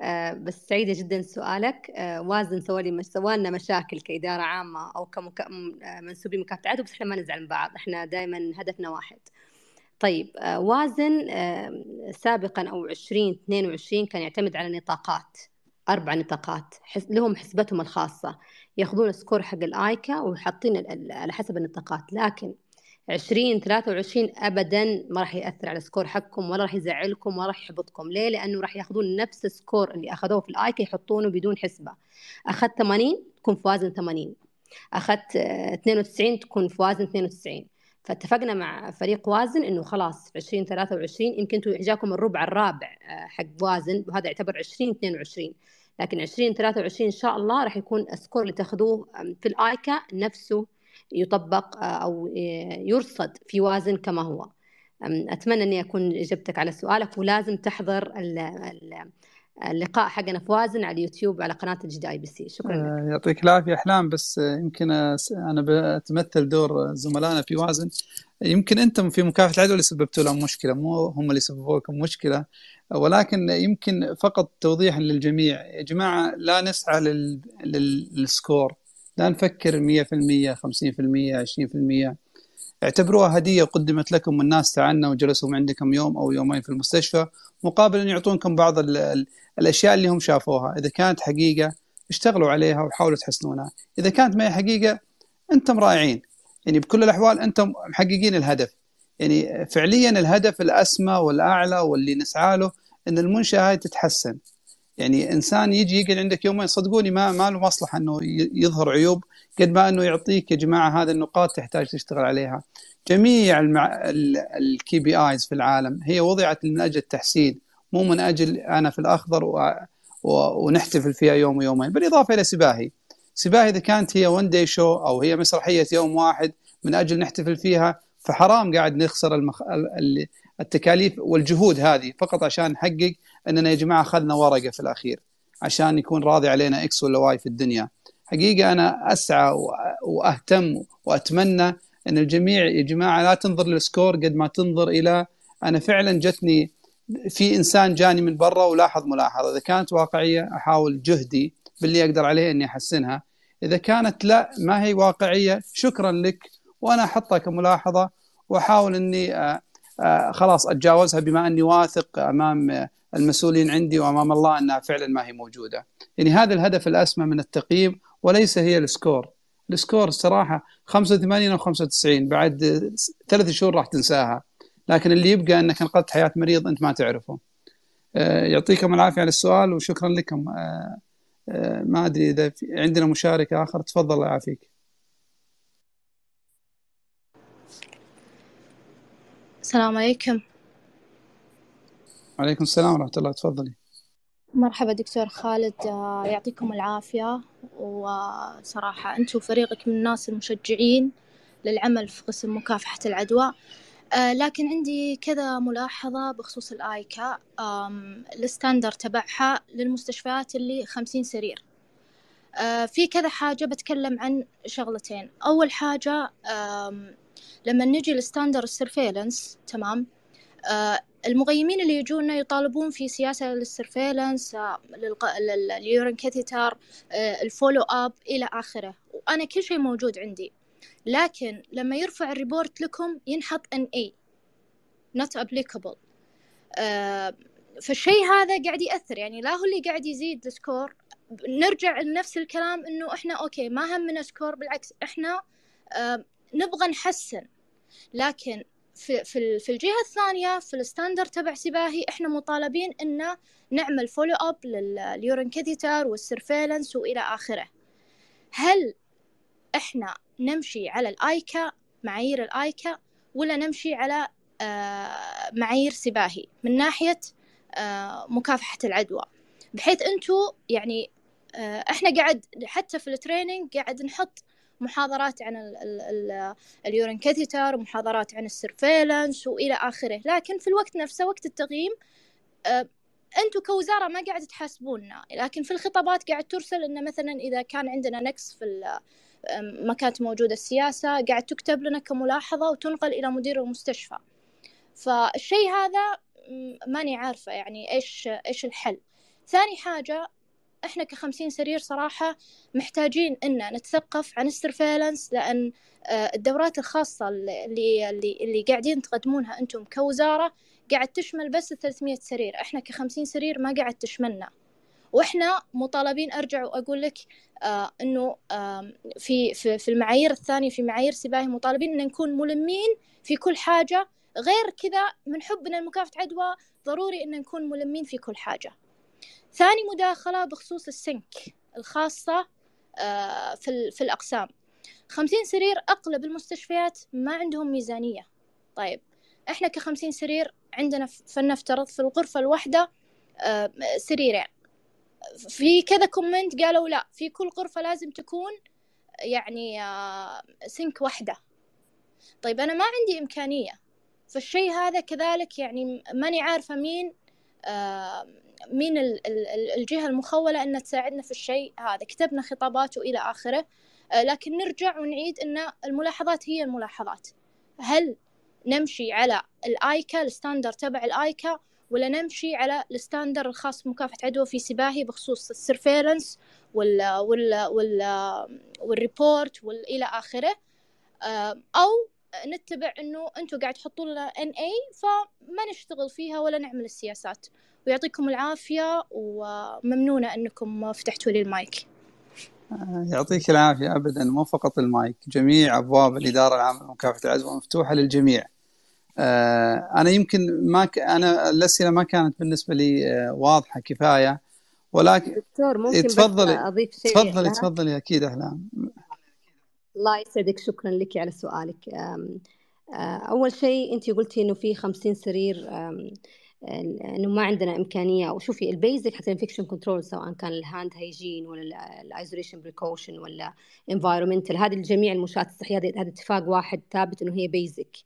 Speaker 3: آه، بس سعيده جدا سؤالك آه، وازن سوى لي سوى لنا مشاكل كاداره عامه او كمنسوبين آه، مكافحه بس احنا ما نزعل من بعض احنا دائما هدفنا واحد طيب وازن سابقا او 2022 كان يعتمد على نطاقات أربع نطاقات لهم حسبتهم الخاصة ياخذون سكور حق الآيكا ويحطين على حسب النطاقات لكن عشرين ثلاثة وعشرين أبدا ما راح يأثر على سكور حقكم ولا راح يزعلكم ولا راح يحبطكم ليه لأنه راح ياخذون نفس السكور اللي أخذوه في الآيكا يحطونه بدون حسبة أخذت ثمانين تكون في وزن ثمانين أخذت آه، اثنين وتسعين تكون في وزن اثنين وتسعين فاتفقنا مع فريق وازن انه خلاص في 2023 يمكن انتم جاكم الربع الرابع آه، حق وازن وهذا يعتبر 2022 لكن 2023 ان شاء الله راح يكون السكور اللي تاخذوه في الايكا نفسه يطبق آه، او آه، يرصد في وازن كما هو اتمنى اني اكون اجبتك على سؤالك ولازم تحضر اللقاء حقنا في وازن على اليوتيوب على قناه الجدي اي بي سي شكرا لك. آه،
Speaker 1: يعطيك العافيه احلام بس يمكن انا بتمثل دور زملائنا في وازن يمكن انتم في مكافحه العدوى اللي سببتوا لهم مشكله مو هم اللي سببوا لكم مشكله ولكن يمكن فقط توضيح للجميع يا جماعة لا نسعى لل... للسكور لا نفكر 100% 50% 20% اعتبروها هدية قدمت لكم والناس تعنوا وجلسوا عندكم يوم أو يومين في المستشفى مقابل أن يعطونكم بعض ال... الأشياء اللي هم شافوها إذا كانت حقيقة اشتغلوا عليها وحاولوا تحسنونها إذا كانت ما هي حقيقة أنتم رائعين يعني بكل الأحوال أنتم محققين الهدف يعني فعليا الهدف الأسمى والأعلى واللي نسعى له ان المنشاه هاي تتحسن يعني انسان يجي يقعد عندك يومين صدقوني ما ما له مصلحه انه يظهر عيوب قد ما انه يعطيك يا جماعه هذه النقاط تحتاج تشتغل عليها جميع الكي بي ايز في العالم هي وضعت من اجل التحسين مو من اجل انا في الاخضر و... و... ونحتفل فيها يوم ويومين بالاضافه الى سباهي سباهي اذا كانت هي ون داي شو او هي مسرحيه يوم واحد من اجل نحتفل فيها فحرام قاعد نخسر المخ... ال... التكاليف والجهود هذه فقط عشان نحقق اننا يا جماعه اخذنا ورقه في الاخير عشان يكون راضي علينا اكس ولا واي في الدنيا حقيقه انا اسعى واهتم واتمنى ان الجميع يا جماعه لا تنظر للسكور قد ما تنظر الى انا فعلا جتني في انسان جاني من برا ولاحظ ملاحظه اذا كانت واقعيه احاول جهدي باللي اقدر عليه اني احسنها اذا كانت لا ما هي واقعيه شكرا لك وانا احطها كملاحظه واحاول اني آه، آه، خلاص اتجاوزها بما اني واثق امام المسؤولين عندي وامام الله انها فعلا ما هي موجوده. يعني هذا الهدف الاسمى من التقييم وليس هي السكور. السكور الصراحه 85 او 95 بعد ثلاث شهور راح تنساها. لكن اللي يبقى انك انقذت حياه مريض انت ما تعرفه. آه، يعطيكم العافيه على السؤال وشكرا لكم. آه، ما ادري اذا عندنا مشاركه اخر تفضل يعافيك.
Speaker 8: السلام عليكم
Speaker 1: وعليكم السلام ورحمة الله تفضلي
Speaker 8: مرحبا دكتور خالد آه، يعطيكم العافية وصراحة أنت وفريقك من الناس المشجعين للعمل في قسم مكافحة العدوى آه، لكن عندي كذا ملاحظة بخصوص الآيكا الستاندر تبعها للمستشفيات اللي خمسين سرير آه، في كذا حاجة بتكلم عن شغلتين أول حاجة لما نجي للستاندر السرفيلنس تمام آه المغيمين اللي يجونا يطالبون في سياسة للسرفيلنس آه، لليورين كاتيتر آه، الفولو أب إلى آخره وأنا كل شيء موجود عندي لكن لما يرفع الريبورت لكم ينحط ان not applicable ابليكابل آه، فالشيء هذا قاعد يأثر يعني لا هو اللي قاعد يزيد السكور نرجع لنفس الكلام انه احنا اوكي ما همنا سكور بالعكس احنا نبغى نحسن لكن في في في الجهه الثانيه في الستاندر تبع سباهي احنا مطالبين ان نعمل فولو اب لليورين كاتيتر والسرفيلنس والى اخره هل احنا نمشي على الايكا معايير الايكا ولا نمشي على آه، معايير سباهي من ناحيه آه، مكافحه العدوى بحيث انتم يعني آه، احنا قاعد حتى في التريننج قاعد نحط محاضرات عن اليورين كاتيتر ومحاضرات عن السرفيلنس والى اخره لكن في الوقت نفسه وقت التقييم آه، انتم كوزاره ما قاعد تحاسبونا لكن في الخطابات قاعد ترسل انه مثلا اذا كان عندنا نقص في ما كانت موجوده السياسه قاعد تكتب لنا كملاحظه وتنقل الى مدير المستشفى فالشيء هذا ماني عارفه يعني ايش ايش الحل ثاني حاجه احنا كخمسين سرير صراحة محتاجين ان نتثقف عن السرفيلنس لان آه، الدورات الخاصة اللي اللي اللي قاعدين تقدمونها انتم كوزارة قاعد تشمل بس 300 سرير احنا كخمسين سرير ما قاعد تشملنا واحنا مطالبين ارجع واقول لك آه انه آه في في في المعايير الثانيه في معايير سباهي مطالبين ان نكون ملمين في كل حاجه غير كذا من حبنا لمكافحه عدوى ضروري ان نكون ملمين في كل حاجه ثاني مداخلة بخصوص السنك الخاصة آه، في, في الأقسام خمسين سرير أغلب المستشفيات ما عندهم ميزانية طيب إحنا كخمسين سرير عندنا فلنفترض في الغرفة الواحدة آه، سريرين في كذا كومنت قالوا لا في كل غرفة لازم تكون يعني آه، سنك واحدة طيب أنا ما عندي إمكانية فالشي هذا كذلك يعني ماني عارفة مين مين الجهة المخولة أن تساعدنا في الشيء هذا كتبنا خطابات وإلى آخره آه، لكن نرجع ونعيد أن الملاحظات هي الملاحظات هل نمشي على الآيكا الستاندر تبع الآيكا ولا نمشي على الستاندر الخاص بمكافحة عدوى في سباهي بخصوص السرفيرنس وال وال وال والريبورت والى اخره آه، او نتبع انه انتم قاعد تحطوا لنا ان اي فما نشتغل فيها ولا نعمل السياسات ويعطيكم العافية وممنونة أنكم فتحتوا لي المايك آه،
Speaker 1: يعطيك العافية أبدا مو فقط المايك جميع أبواب الإدارة العامة لمكافحة العدوى مفتوحة للجميع آه، أنا يمكن ما ك... أنا الأسئلة ما كانت بالنسبة لي آه، واضحة كفاية ولكن دكتور ممكن تفضلي أضيف شيء تفضلي تفضلي أكيد أهلا
Speaker 3: الله يسعدك شكرا لك على سؤالك أول شيء أنت قلتي إنه في 50 سرير انه ما عندنا امكانيه او شوفي البيزك حتى الانفكشن كنترول سواء كان الهاند هايجين ولا الايزوليشن بريكوشن ولا انفايرمنتال هذه الجميع المنشات الصحيه هذا اتفاق واحد ثابت انه هي بيزك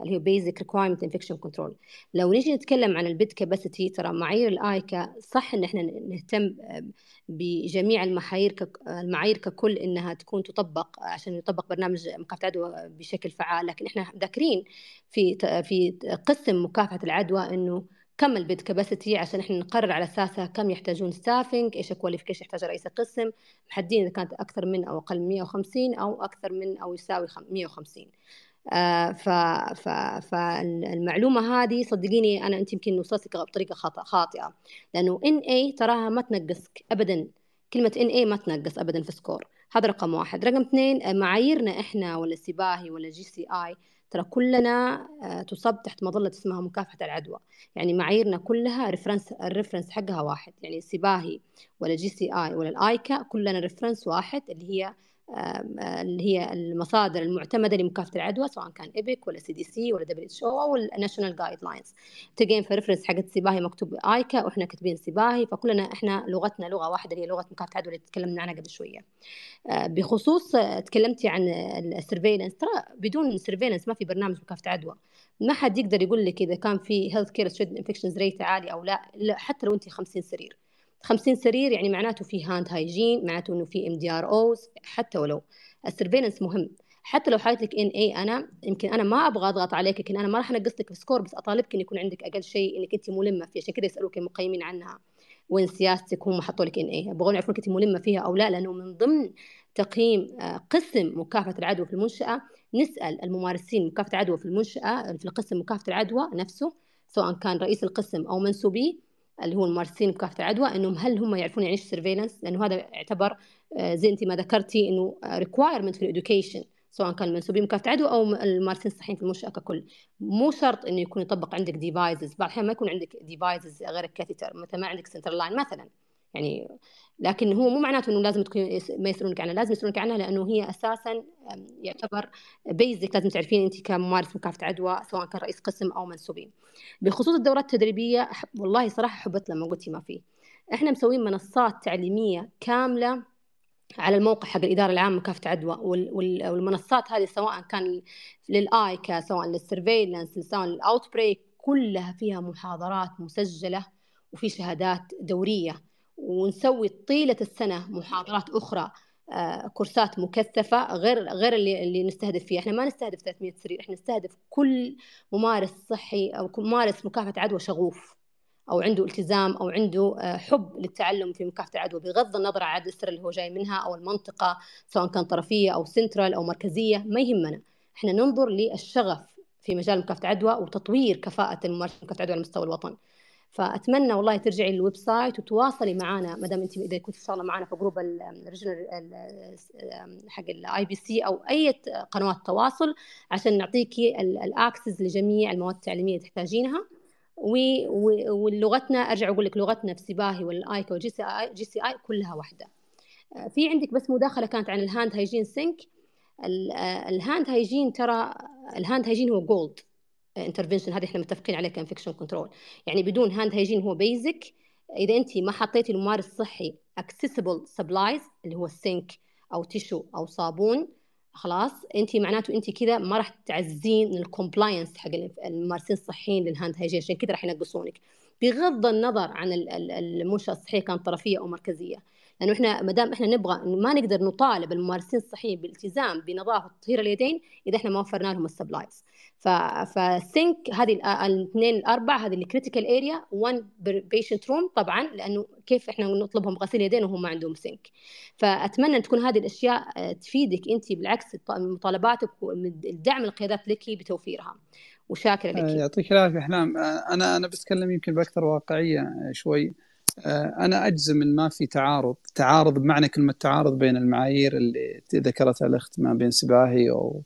Speaker 3: اللي هو بيزك ريكوايرمنت انفكشن كنترول لو نجي نتكلم عن البيت كاباسيتي ترى معايير الايكا صح ان احنا نهتم بجميع المعايير المعايير ككل انها تكون تطبق عشان يطبق برنامج مكافحه العدوى بشكل فعال لكن احنا ذاكرين في في قسم مكافحه العدوى انه كم البيد كباسيتي عشان احنا نقرر على اساسها كم يحتاجون ستافنج ايش الكواليفيكيشن يحتاج رئيس القسم محددين اذا كانت اكثر من او اقل من 150 او اكثر من او يساوي 150 آه، ف ف فالمعلومه هذه صدقيني انا انت يمكن وصلتك بطريقه خاطئه لانه ان اي تراها ما تنقصك ابدا كلمه ان اي ما تنقص ابدا في سكور هذا رقم واحد رقم اثنين آه، معاييرنا احنا ولا سباهي ولا جي سي اي ترى كلنا آه، تصب تحت مظلة اسمها مكافحة العدوى يعني معاييرنا كلها ريفرنس الريفرنس حقها واحد يعني سباهي ولا جي سي اي ولا الايكا كلنا ريفرنس واحد اللي هي آه، اللي هي المصادر المعتمده لمكافحه العدوى سواء كان ايبك ولا سي دي سي ولا دبليو اتش او او الناشونال جايد لاينز تلقين في ريفرنس حق السباهي مكتوب ايكا واحنا كاتبين سباهي فكلنا احنا لغتنا لغه واحده اللي هي لغه مكافحه العدوى اللي تكلمنا عنها قبل شويه آه، بخصوص آه، تكلمتي عن السرفيلنس ترى بدون سرفيلنس ما في برنامج مكافحه عدوى ما حد يقدر يقول لك اذا كان في هيلث كير انفكشنز ريت عالي او لا حتى لو انت 50 سرير 50 سرير يعني معناته في هاند هايجين معناته انه في ام دي ار اوز حتى ولو السرفيلنس مهم حتى لو حالت لك ان اي انا يمكن انا ما ابغى اضغط عليك لكن انا ما راح انقص لك في سكور بس اطالبك ان يكون عندك اقل شيء انك انت ملمه فيه عشان كذا يسالوك المقيمين عنها وين سياستك هم حطوا لك ان اي يبغون يعرفون انت ملمه فيها او لا لانه من ضمن تقييم آه، قسم مكافحه العدوى في المنشاه نسال الممارسين مكافحه العدوى في المنشاه في القسم مكافحه العدوى نفسه سواء كان رئيس القسم او منسوبيه اللي هو الممارسين بكافه العدوى انهم هل هم يعرفون يعني ايش سيرفيلنس لانه هذا يعتبر آه، زي انت ما ذكرتي انه ريكوايرمنت في الادوكيشن سواء كان منسوبين مكافحه عدوى او الممارسين الصحيين في المنشاه ككل مو شرط انه يكون يطبق عندك ديفايزز بعض الاحيان ما يكون عندك ديفايزز غير الكاثيتر مثلا ما عندك سنتر لاين مثلا يعني لكن هو مو معناته انه لازم تكون ما يسالونك عنها لازم يسالونك عنها لانه هي اساسا يعتبر بيزك لازم تعرفين انت كممارس مكافحه عدوى سواء كان رئيس قسم او منسوبين بخصوص الدورات التدريبيه والله صراحه حبت لما قلتي ما في احنا مسوين منصات تعليميه كامله على الموقع حق الإدارة العامة مكافحة عدوى والمنصات هذه سواء كان للآيكا سواء للسرفيلنس سواء للأوت بريك كلها فيها محاضرات مسجلة وفي شهادات دورية ونسوي طيلة السنة محاضرات أخرى آه، كورسات مكثفة غير غير اللي, اللي نستهدف فيها، احنا ما نستهدف 300 سرير، احنا نستهدف كل ممارس صحي أو ممارس مكافحة عدوى شغوف أو عنده التزام أو عنده آه، حب للتعلم في مكافحة العدوى بغض النظر عن عدد السر اللي هو جاي منها أو المنطقة سواء كان طرفية أو سنترال أو مركزية ما يهمنا، احنا ننظر للشغف في مجال مكافحة العدوى وتطوير كفاءة ممارسة مكافحة العدوى على مستوى الوطن. فاتمنى والله ترجعي للويب سايت وتواصلي معنا ما دام انت اذا كنت ان شاء الله معنا في جروب الريجنال حق الاي بي سي او اي قنوات تواصل عشان نعطيكي الاكسس لجميع المواد التعليميه اللي تحتاجينها ولغتنا ارجع اقول لك لغتنا في سباهي والايكا والجي سي اي جي سي اي كلها واحده في عندك بس مداخله كانت عن الهاند هايجين سينك الهاند هايجين ترى الهاند هايجين هو جولد انترفنشن هذه احنا متفقين عليها كانفكشن كنترول يعني بدون هاند هيجين هو بيزك اذا انت ما حطيتي الممارس الصحي اكسسبل سبلايز اللي هو السنك او تيشو او صابون خلاص انت معناته انت كذا ما راح تعزين الكومبلاينس حق الممارسين الصحيين للهاند هيجين عشان كذا راح ينقصونك بغض النظر عن المنشاه الصحيه كانت طرفيه او مركزيه لانه احنا ما دام احنا نبغى ما نقدر نطالب الممارسين الصحيين بالالتزام بنظافه وتطهير اليدين اذا احنا ما وفرنا لهم السبلايز فالسنك هذه الاثنين الاربعه هذه الكريتيكال اريا 1 بيشنت روم طبعا لانه كيف احنا نطلبهم غسيل يدين وهم ما عندهم سنك فاتمنى ان تكون هذه الاشياء آه، تفيدك انت بالعكس مطالباتك والدعم القيادات لك بتوفيرها
Speaker 1: وشاكره لك آه، يعطيك العافيه احلام آه، انا انا بتكلم يمكن باكثر واقعيه شوي آه، انا اجزم ان ما في تعارض تعارض بمعنى كلمه تعارض بين المعايير اللي ذكرتها الاخت ما بين سباهي آه،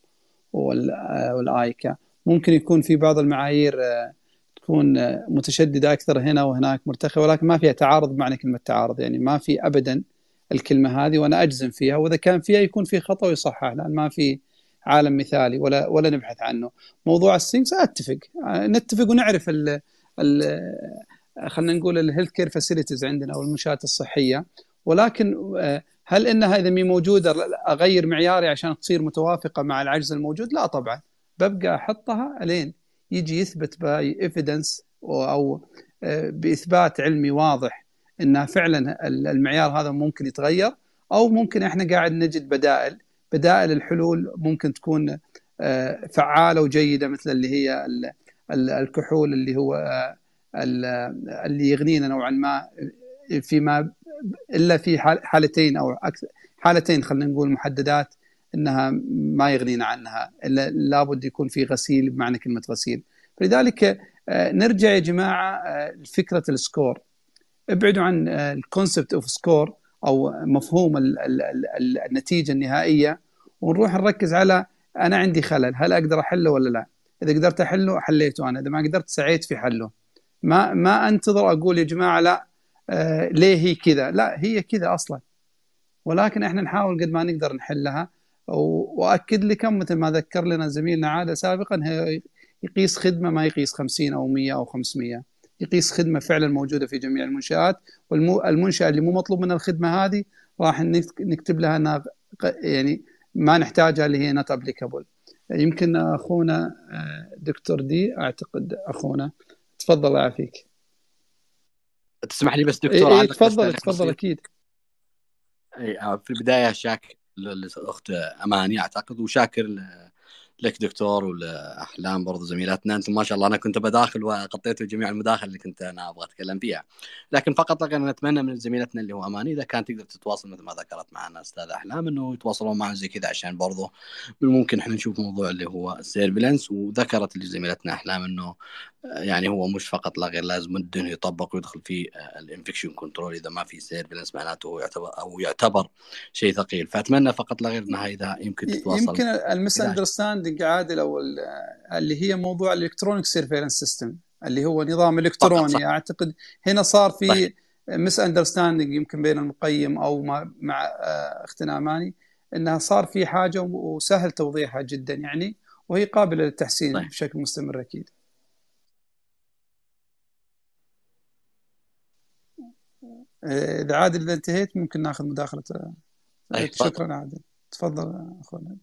Speaker 1: والايكا ممكن يكون في بعض المعايير آه، تكون متشدده اكثر هنا وهناك مرتخيه ولكن ما فيها تعارض بمعنى كلمه تعارض يعني ما في ابدا الكلمه هذه وانا اجزم فيها واذا كان فيها يكون في خطا ويصحح لان ما في عالم مثالي ولا ولا نبحث عنه موضوع السينكس اتفق نتفق ونعرف ال آه، خلينا نقول الهيلث كير فاسيلتيز عندنا او المنشات الصحيه ولكن آه، هل انها اذا مي موجوده اغير معياري عشان تصير متوافقه مع العجز الموجود؟ لا طبعا ببقى احطها الين يجي يثبت باي ايفيدنس او آه، باثبات علمي واضح انها فعلا المعيار هذا ممكن يتغير او ممكن احنا قاعد نجد بدائل بدائل الحلول ممكن تكون فعاله وجيده مثل اللي هي الكحول اللي هو اللي يغنينا نوعا ما فيما الا في حالتين او اكثر حالتين خلينا نقول محددات انها ما يغنينا عنها الا لابد يكون في غسيل بمعنى كلمه غسيل فلذلك آه، نرجع يا جماعه آه، لفكره السكور ابعدوا عن الكونسبت اوف سكور او مفهوم النتيجه النهائيه ونروح نركز على انا عندي خلل هل اقدر احله ولا لا؟ اذا قدرت احله حليته انا اذا ما قدرت سعيت في حله ما ما انتظر اقول يا جماعه لا آه، ليه هي كذا لا هي كذا اصلا ولكن احنا نحاول قد ما نقدر نحلها واكد لكم مثل ما ذكر لنا زميلنا عاده سابقا يقيس خدمه ما يقيس 50 او 100 او 500 يقيس خدمه فعلا موجوده في جميع المنشات والمنشاه اللي مو مطلوب منها الخدمه هذه راح نكتب لها يعني ما نحتاجها اللي هي نوت ابليكابل يمكن اخونا آه، دكتور دي اعتقد اخونا تفضل يعافيك
Speaker 2: تسمح لي بس دكتور إيه, إيه، تفضل تفضل اكيد اي آه، في البدايه شاكر للاخت اماني اعتقد وشاكر لك دكتور والاحلام برضو زميلاتنا انتم ما شاء الله انا كنت بداخل وغطيتوا جميع المداخل اللي كنت انا ابغى اتكلم فيها لكن فقط انا اتمنى من زميلتنا اللي هو اماني اذا كانت تقدر تتواصل مثل ما ذكرت معنا استاذ احلام انه يتواصلون معه زي كذا عشان برضو ممكن احنا نشوف موضوع اللي هو السيرفلنس وذكرت اللي زميلتنا احلام انه يعني هو مش فقط لا غير لازم انه يطبق ويدخل في آه، الانفكشن كنترول اذا ما في سيرفلنس معناته هو يعتبر او يعتبر شيء ثقيل فاتمنى فقط لا غير انها اذا يمكن تتواصل يمكن المس اندرستاندنج عادل او اللي هي
Speaker 1: موضوع الالكترونيك سيرفيلنس سيستم اللي هو نظام الكتروني صح. اعتقد هنا صار في مس اندرستاندنج يمكن بين المقيم او مع آه، اختنا ماني انها صار في حاجه وسهل توضيحها جدا يعني وهي قابله للتحسين بشكل مستمر اكيد. إيه، اذا عادل اذا انتهيت ممكن ناخذ مداخله طيب، أيه شكرا عادل تفضل اخونا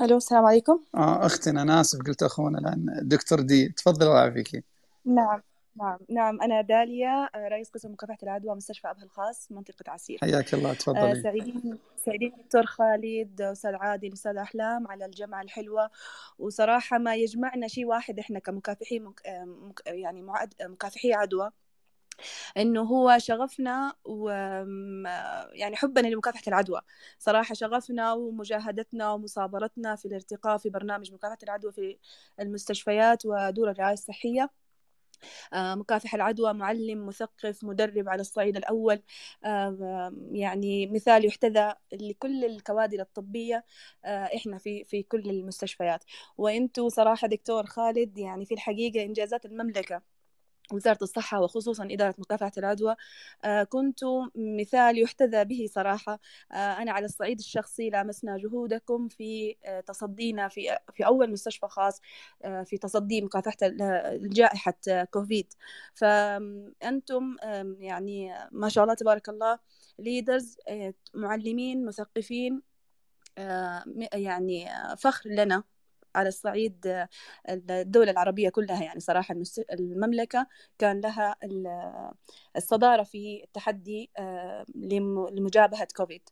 Speaker 9: الو السلام عليكم
Speaker 1: اه اختنا انا اسف قلت اخونا لان دكتور دي تفضل الله يعافيك
Speaker 9: نعم نعم نعم انا داليا آه، رئيس قسم مكافحه العدوى مستشفى ابها الخاص منطقه عسير حياك الله تفضلي آه سعيدين سعيدين دكتور خالد استاذ عادل استاذ احلام على الجمعه الحلوه وصراحه ما يجمعنا شيء واحد احنا كمكافحي آه، مك... يعني معد... مكافحي عدوى انه هو شغفنا و يعني حبنا لمكافحه العدوى صراحه شغفنا ومجاهدتنا ومصابرتنا في الارتقاء في برنامج مكافحه العدوى في المستشفيات ودور الرعايه الصحيه آه، مكافح العدوى معلم مثقف مدرب على الصعيد الأول آه، يعني مثال يحتذى لكل الكوادر الطبية آه، إحنا في في كل المستشفيات وإنتوا صراحة دكتور خالد يعني في الحقيقة إنجازات المملكة وزارة الصحة وخصوصا إدارة مكافحة العدوى آه، كنت مثال يحتذى به صراحة آه، أنا على الصعيد الشخصي لامسنا جهودكم في آه، تصدينا في في أول مستشفى خاص في تصدي مكافحة جائحة كوفيد فأنتم يعني ما شاء الله تبارك الله ليدرز معلمين مثقفين يعني فخر لنا على الصعيد آه، الدولة العربية كلها يعني صراحة المملكة كان لها الصدارة في التحدي آه، لمجابهة كوفيد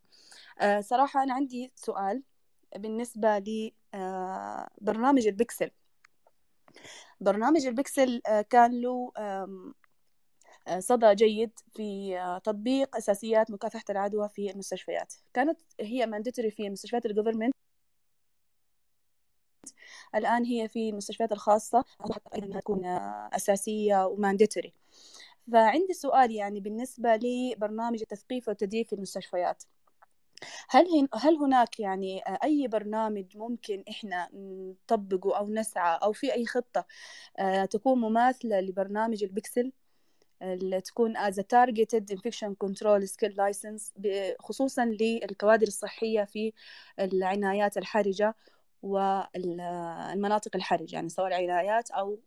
Speaker 9: آه، صراحة أنا عندي سؤال بالنسبة لبرنامج البكسل برنامج البكسل كان له صدى جيد في تطبيق اساسيات مكافحه العدوى في المستشفيات كانت هي مانديتوري في مستشفيات الجوفرمنت الآن هي في المستشفيات الخاصة أنها تكون آه، أساسية ومانديتوري فعندي سؤال يعني بالنسبة لبرنامج التثقيف والتدريب في المستشفيات هل هل هناك يعني آه، اي برنامج ممكن احنا نطبقه او نسعى او في اي خطه آه، تكون مماثله لبرنامج البكسل اللي تكون از a targeted infection control skill license خصوصا للكوادر الصحية في العنايات الحرجة والمناطق الحرجة يعني سواء العنايات أو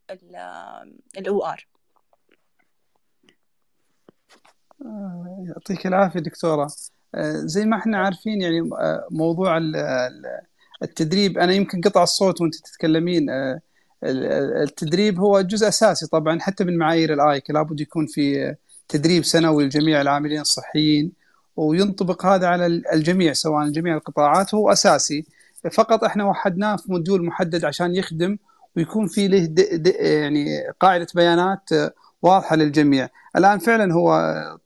Speaker 9: الأو آر
Speaker 1: آه، يعطيك العافية دكتورة آه، زي ما احنا عارفين يعني آه، موضوع التدريب أنا يمكن قطع الصوت وأنت تتكلمين التدريب هو جزء أساسي طبعا حتى من معايير الآيك لابد يكون في تدريب سنوي لجميع العاملين الصحيين وينطبق هذا على الجميع سواء جميع القطاعات هو أساسي فقط احنا وحدناه في موديول محدد عشان يخدم ويكون في له يعني قاعده بيانات واضحه للجميع الان فعلا هو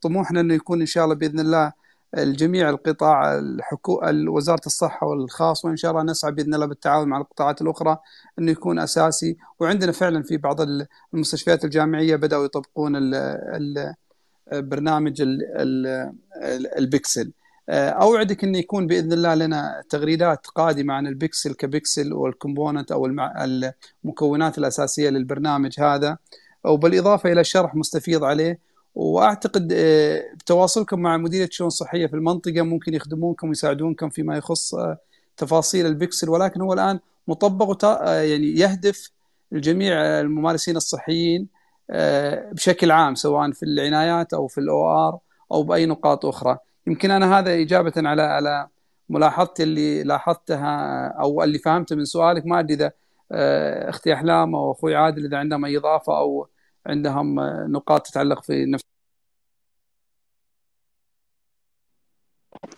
Speaker 1: طموحنا انه يكون ان شاء الله باذن الله الجميع القطاع الحكو... وزاره الصحه والخاص وان شاء الله نسعى باذن الله بالتعاون مع القطاعات الاخرى انه يكون اساسي وعندنا فعلا في بعض المستشفيات الجامعيه بداوا يطبقون ال... ال... برنامج ال... ال... البكسل آه، اوعدك انه يكون باذن الله لنا تغريدات قادمه عن البكسل كبكسل والكومبوننت او المكونات الاساسيه للبرنامج هذا وبالاضافه الى شرح مستفيض عليه واعتقد آه، بتواصلكم مع مديريه شؤون صحيه في المنطقه ممكن يخدمونكم ويساعدونكم فيما يخص آه، تفاصيل البكسل ولكن هو الان مطبق يعني يهدف الجميع الممارسين الصحيين بشكل عام سواء في العنايات او في الاو ار او باي نقاط اخرى. يمكن انا هذا اجابه على على ملاحظتي اللي لاحظتها او اللي فهمته من سؤالك ما ادري اذا آه، اختي احلام او اخوي عادل اذا عندهم اي اضافه او عندهم آه، نقاط تتعلق في نفس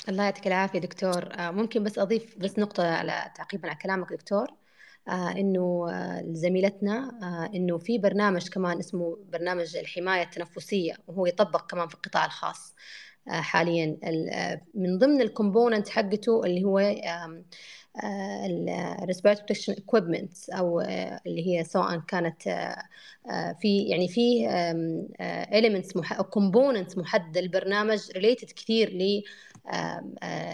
Speaker 1: الله
Speaker 3: يعطيك العافية دكتور آه، ممكن بس أضيف بس نقطة على تعقيبا على كلامك دكتور إنه زميلتنا إنه في برنامج كمان اسمه برنامج الحماية التنفسية وهو يطبق كمان في القطاع الخاص آه، حاليا آه، من ضمن الكومبوننت حقته اللي هو الريسبيرت بروتكشن اكويبمنت او آه، اللي هي سواء كانت في يعني في اليمنتس كومبوننتس محدده للبرنامج ريليتد كثير ل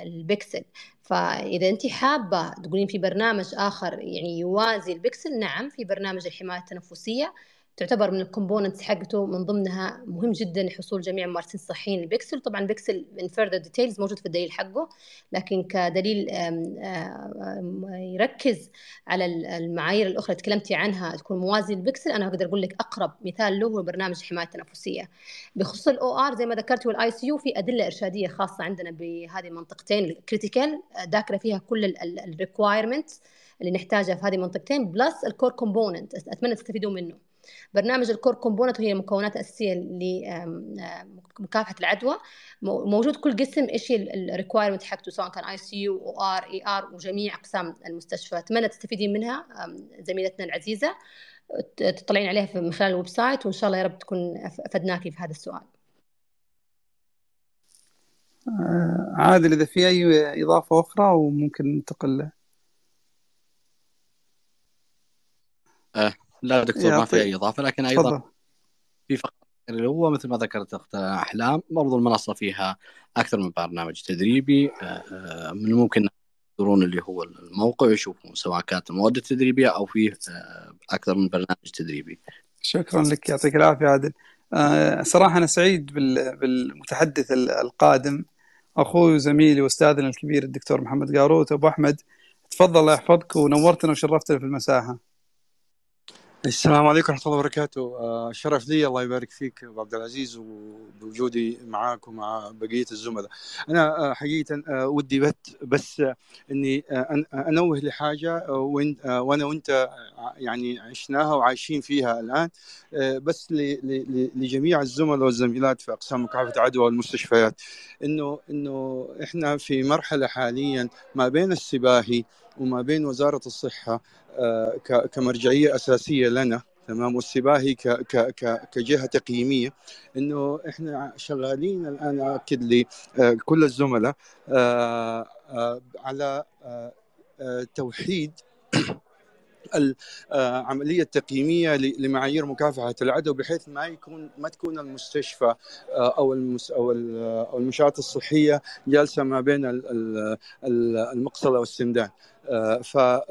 Speaker 3: البكسل فاذا انت حابه تقولين في برنامج اخر يعني يوازي البكسل نعم في برنامج الحمايه التنفسيه تعتبر من الكومبوننتس حقته من ضمنها مهم جدا حصول جميع الممارسين الصحيين للبكسل طبعا بيكسل من فيرذر ديتيلز موجود في الدليل حقه لكن كدليل يركز على المعايير الاخرى تكلمتي عنها تكون موازي للبكسل انا اقدر اقول لك اقرب مثال له هو برنامج الحمايه التنفسيه بخصوص الاو ار زي ما ذكرت والاي سي يو في ادله ارشاديه خاصه عندنا بهذه المنطقتين الكريتيكال ذاكره فيها كل الريكوايرمنت اللي نحتاجها في هذه المنطقتين بلس الكور كومبوننت اتمنى تستفيدون منه برنامج الكور كومبوننت وهي المكونات الاساسيه لمكافحه العدوى موجود كل قسم ايش الريكوايرمنت حقته سواء كان اي سي يو او ار اي ار وجميع اقسام المستشفى اتمنى تستفيدين منها زميلتنا العزيزه تطلعين عليها من خلال الويب سايت وان شاء الله يا رب تكون افدناكي في هذا السؤال
Speaker 1: آه، عادل اذا في اي اضافه اخرى وممكن ننتقل له.
Speaker 2: آه. لا دكتور ما في طيب. اي اضافه لكن ايضا فضل. في فقره اللي هو مثل ما ذكرت اخت احلام برضو المنصه فيها اكثر من برنامج تدريبي آه، آه، من الممكن يزورون اللي هو الموقع يشوفون سواء كانت المواد التدريبيه او فيه آه، اكثر من برنامج تدريبي. شكرا لك يعطيك العافيه عادل.
Speaker 1: صراحه انا سعيد بالمتحدث القادم اخوي وزميلي واستاذنا الكبير الدكتور محمد قاروت ابو احمد تفضل الله يحفظك ونورتنا وشرفتنا في
Speaker 10: المساحه. السلام عليكم ورحمة الله وبركاته، الشرف آه، لي الله يبارك فيك أبو عبد العزيز وبوجودي معك ومع بقية الزملاء. أنا آه، حقيقة آه، ودي بس بس إني أنوه لحاجة وأنا وأنت يعني عشناها وعايشين فيها الآن بس لجميع الزملاء والزميلات في أقسام مكافحة عدوى والمستشفيات إنه إنه إحنا في مرحلة حاليا ما بين السباهي وما بين وزاره الصحه آه، كمرجعيه اساسيه لنا تمام والسباهي كجهه تقييميه انه احنا شغالين الان اكد لي آه، كل الزملاء آه، على توحيد العمليه التقييميه لمعايير مكافحه العدوى بحيث ما يكون ما تكون المستشفى او المس او المنشات الصحيه جالسه ما بين المقصله والسمدان آه،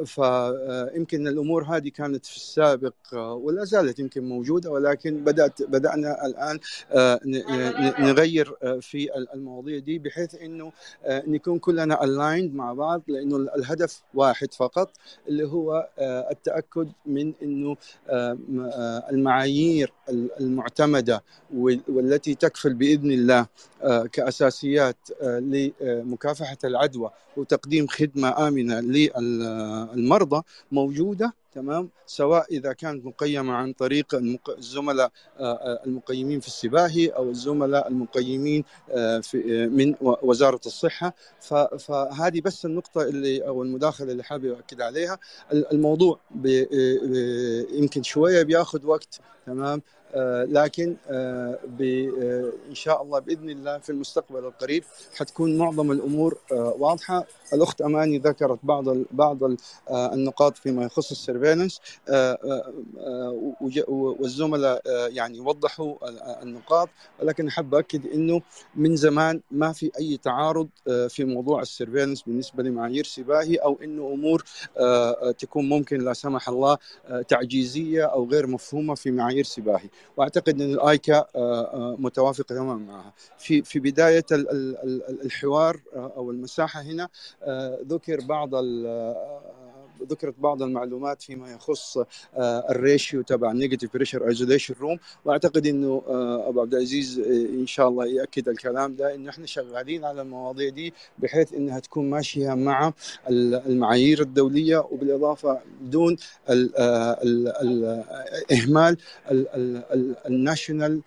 Speaker 10: فيمكن آه، الامور هذه كانت في السابق آه، ولا زالت يمكن موجوده ولكن بدات بدانا الان نغير في المواضيع دي بحيث انه نكون كلنا الايند مع بعض لانه الهدف واحد فقط اللي هو التاكد من انه المعايير المعتمده والتي تكفل باذن الله آه، كاساسيات آه، لمكافحه العدوى وتقديم خدمه امنه للمرضى موجوده تمام سواء اذا كانت مقيمه عن طريق الزملاء آه، المقيمين في السباهي او الزملاء المقيمين في من وزاره الصحه فهذه بس النقطه اللي او المداخله اللي حابب اؤكد عليها الموضوع يمكن شويه بياخذ وقت تمام آه، لكن آه، آه، ان شاء الله باذن الله في المستقبل القريب حتكون معظم الامور واضحه الاخت اماني ذكرت بعض بعض النقاط فيما يخص السيرفيلنس والزملاء يعني وضحوا النقاط ولكن احب اكد انه من زمان ما في اي تعارض في موضوع السيرفيلنس بالنسبه لمعايير سباهي او انه امور تكون ممكن لا سمح الله تعجيزيه او غير مفهومه في معايير سباهي واعتقد ان الايكا آه، آه، متوافقه تماما معها في في بدايه الحوار آه، او المساحه هنا ذكر بعض ذكرت بعض المعلومات فيما يخص آه، الريشيو تبع نيجاتيف بريشر ايزوليشن روم واعتقد انه آه، ابو عبد العزيز آه، ان شاء الله ياكد الكلام ده انه احنا شغالين على المواضيع دي بحيث انها تكون ماشيه مع المعايير الدوليه وبالاضافه دون اهمال الناشونال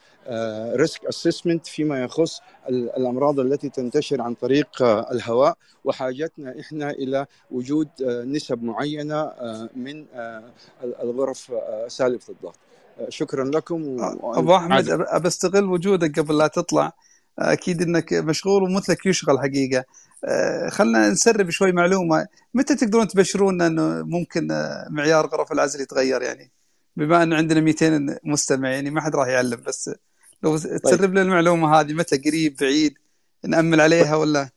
Speaker 10: ريسك آه، اسسمنت فيما يخص الامراض التي تنتشر عن طريق آه، الهواء وحاجتنا احنا الى وجود آه، نسب معينه من الغرف سالبه الضغط شكرا لكم و... ابو احمد
Speaker 1: بستغل وجودك قبل لا تطلع اكيد انك مشغول ومثلك يشغل حقيقه خلنا نسرب شوي معلومه متى تقدرون تبشرونا انه ممكن معيار غرف العزل يتغير يعني بما ان عندنا 200 مستمع يعني ما حد راح يعلم بس لو طيب. تسرب طيب. المعلومه هذه متى قريب بعيد نامل عليها طيب. ولا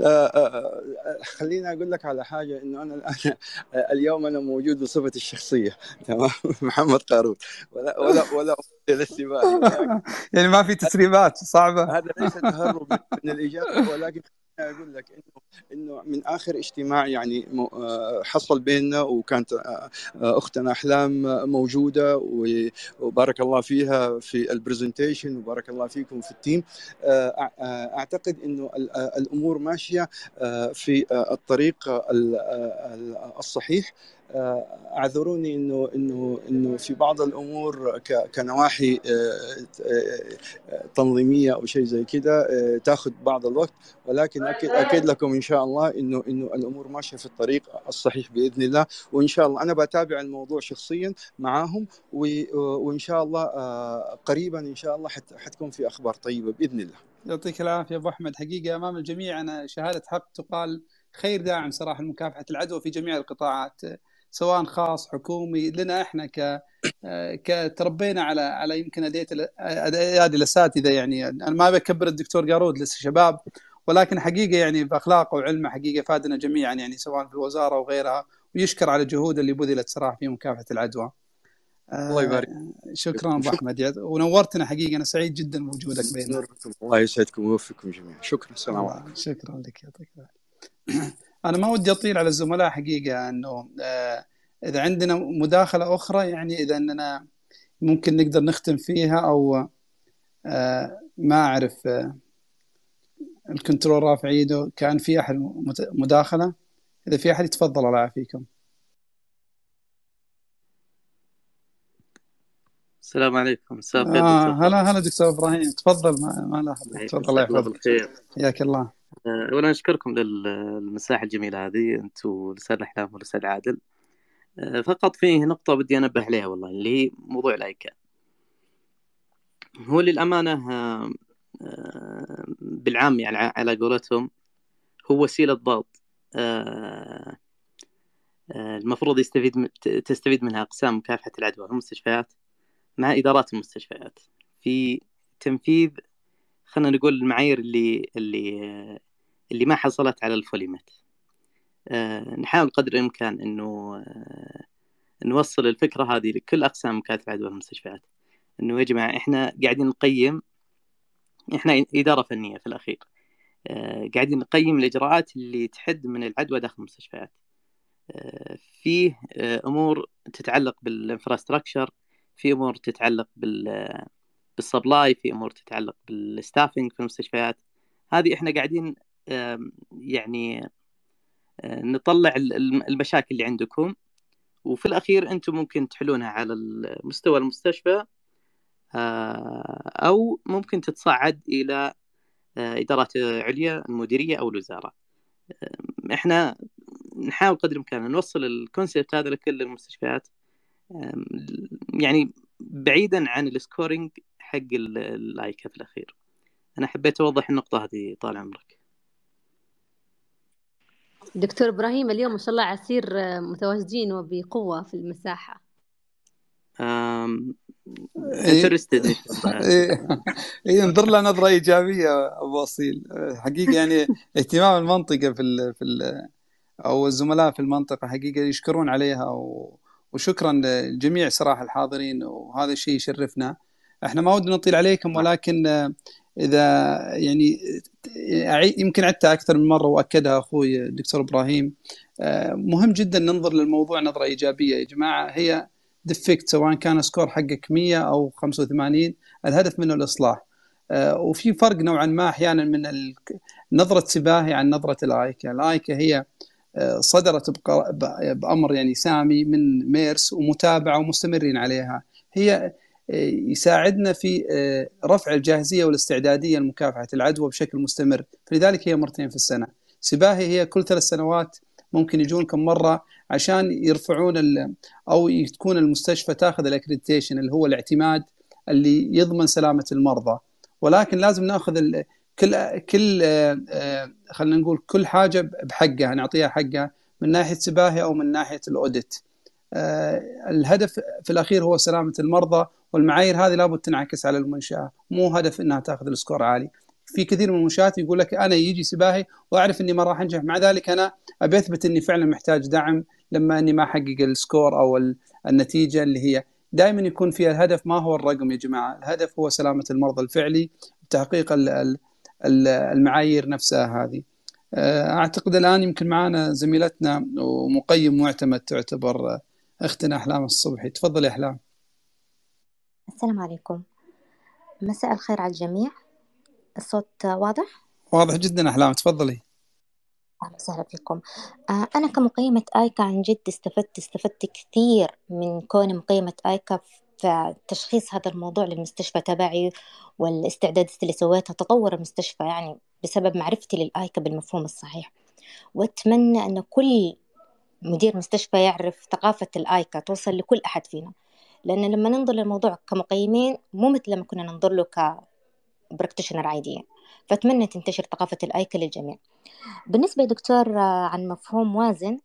Speaker 5: آه، آه،
Speaker 10: آه، خليني اقول لك على حاجه انه انا الان اليوم انا موجود بصفتي الشخصيه تمام محمد قارون ولا ولا ولا يعني, يعني ما في تسريبات صعبه هذا ليس تهرب من الاجابه ولكن اقول لك انه انه من اخر اجتماع يعني آه، حصل بيننا وكانت آه، آه، اختنا احلام موجوده وبارك الله فيها في البرزنتيشن وبارك الله فيكم في التيم اعتقد انه الامور ماشيه في الطريق الصحيح اعذروني انه انه انه في بعض الامور كنواحي آه، آه، تنظيميه او شيء زي كده آه، تاخذ بعض الوقت ولكن اكيد اكيد لكم ان شاء الله انه انه الامور ماشيه في الطريق الصحيح باذن الله وان شاء الله انا بتابع الموضوع شخصيا معاهم وان شاء الله قريبا ان شاء الله حتكون في اخبار طيبه باذن الله
Speaker 1: يعطيك العافيه ابو احمد حقيقه امام الجميع انا شهاده حق تقال خير داعم صراحه لمكافحه العدوى في جميع القطاعات سواء خاص حكومي لنا احنا ك آه، كتربينا على على يمكن اديت ايادي الاساتذه يعني انا ما بكبر الدكتور قارود لسه شباب ولكن حقيقه يعني باخلاقه وعلمه حقيقه فادنا جميعا يعني سواء في الوزاره وغيرها ويشكر على جهوده اللي بذلت صراحه في مكافحه العدوى. الله يبارك آه، شكرا ابو احمد ونورتنا حقيقه انا سعيد جدا بوجودك بيننا الله
Speaker 10: يسعدكم ويوفقكم جميعا شكرا السلام عليكم
Speaker 6: شكرا لك
Speaker 1: يعطيك العافيه انا ما ودي اطيل على الزملاء حقيقه انه آه، اذا عندنا مداخله اخرى يعني اذا اننا ممكن نقدر نختم فيها او آه، ما اعرف آه، الكنترول رافع ايده كان في احد مداخله اذا في احد يتفضل الله يعافيكم
Speaker 11: السلام عليكم مساء الخير آه
Speaker 1: هلا هلا دكتور ابراهيم تفضل ما, ما لاحظ إيه، تفضل الله يحفظك حياك الله
Speaker 11: آه، اولا اشكركم للمساحه الجميله هذه انت ولسان الاحلام والاستاذ عادل آه، فقط فيه نقطه بدي انبه عليها والله اللي هي موضوع الايكا هو للامانه آه، بالعام يعني على قولتهم هو وسيله ضغط المفروض يستفيد تستفيد منها اقسام مكافحه العدوى المستشفيات مع ادارات المستشفيات في تنفيذ خلينا نقول المعايير اللي اللي اللي ما حصلت على الفوليمت آه، نحاول قدر الإمكان أنه آه، نوصل الفكرة هذه لكل أقسام مكاتب عدوى المستشفيات أنه يا جماعة إحنا قاعدين نقيم إحنا إدارة فنية في الأخير آه، قاعدين نقيم الإجراءات اللي تحد من العدوى داخل المستشفيات فيه أمور تتعلق بالإنفراستراكشر في أمور تتعلق بال بالسبلاي في أمور تتعلق بالستافنج في المستشفيات هذه إحنا قاعدين يعني آه، نطلع المشاكل اللي عندكم وفي الأخير أنتم ممكن تحلونها على مستوى المستشفى آه، أو ممكن تتصعد إلى آه، إدارات عليا المديرية أو الوزارة إحنا نحاول قدر الإمكان نوصل الكونسيبت هذا لكل المستشفيات يعني بعيدا عن السكورينج حق الايكا في الاخير انا حبيت اوضح النقطه هذه طال عمرك
Speaker 3: دكتور إبراهيم اليوم ما شاء الله عسير آه، متواجدين وبقوة في المساحة
Speaker 1: انترستد اي إيه. إيه، انظر لها نظره ايجابيه ابو اصيل حقيقه يعني اهتمام المنطقه في ال في ال او الزملاء في المنطقه حقيقه يشكرون عليها وشكرا للجميع صراحه الحاضرين وهذا الشيء يشرفنا احنا ما ودنا نطيل عليكم ولكن اذا يعني يمكن عدتها اكثر من مره واكدها اخوي الدكتور ابراهيم آه، مهم جدا ننظر للموضوع نظره ايجابيه يا جماعه هي ديفكت سواء كان سكور حقك 100 او 85 الهدف منه الاصلاح آه، وفي فرق نوعا ما احيانا من نظره سباهي عن نظره الايكا، الايكا هي آه، صدرت بامر يعني سامي من ميرس ومتابعه ومستمرين عليها، هي آه، يساعدنا في آه، رفع الجاهزيه والاستعداديه لمكافحه العدوى بشكل مستمر، فلذلك هي مرتين في السنه. سباهي هي كل ثلاث سنوات ممكن يجون كم مره عشان يرفعون او تكون المستشفى تاخذ الاكريديتيشن اللي هو الاعتماد اللي يضمن سلامه المرضى. ولكن لازم ناخذ كل كل آه، خلينا نقول كل حاجه بحقها نعطيها حقها من ناحيه سباهي او من ناحيه الاوديت. الهدف في الاخير هو سلامه المرضى والمعايير هذه لابد تنعكس على المنشاه مو هدف انها تاخذ السكور عالي في كثير من المنشات يقول لك انا يجي سباهي واعرف اني ما راح انجح مع ذلك انا ابي اثبت اني فعلا محتاج دعم لما اني ما احقق السكور او النتيجه اللي هي دائما يكون فيها الهدف ما هو الرقم يا جماعه الهدف هو سلامه المرضى الفعلي تحقيق المعايير نفسها هذه آه، اعتقد الان يمكن معنا زميلتنا ومقيم معتمد تعتبر آه، اختنا احلام الصبحي تفضل يا احلام
Speaker 12: السلام عليكم مساء الخير على الجميع الصوت واضح؟
Speaker 1: واضح جدا أحلام تفضلي
Speaker 12: أهلا وسهلا فيكم آه، أنا كمقيمة آيكا عن جد استفدت استفدت كثير من كوني مقيمة آيكا في تشخيص هذا الموضوع للمستشفى تبعي والاستعدادات اللي سويتها تطور المستشفى يعني بسبب معرفتي للآيكا بالمفهوم الصحيح وأتمنى أن كل مدير مستشفى يعرف ثقافة الآيكا توصل لكل أحد فينا لأن لما ننظر للموضوع كمقيمين مو مثل لما كنا ننظر له كبركتشنر عاديين فأتمنى تنتشر ثقافة الأيكا للجميع بالنسبة دكتور آه، عن مفهوم وازن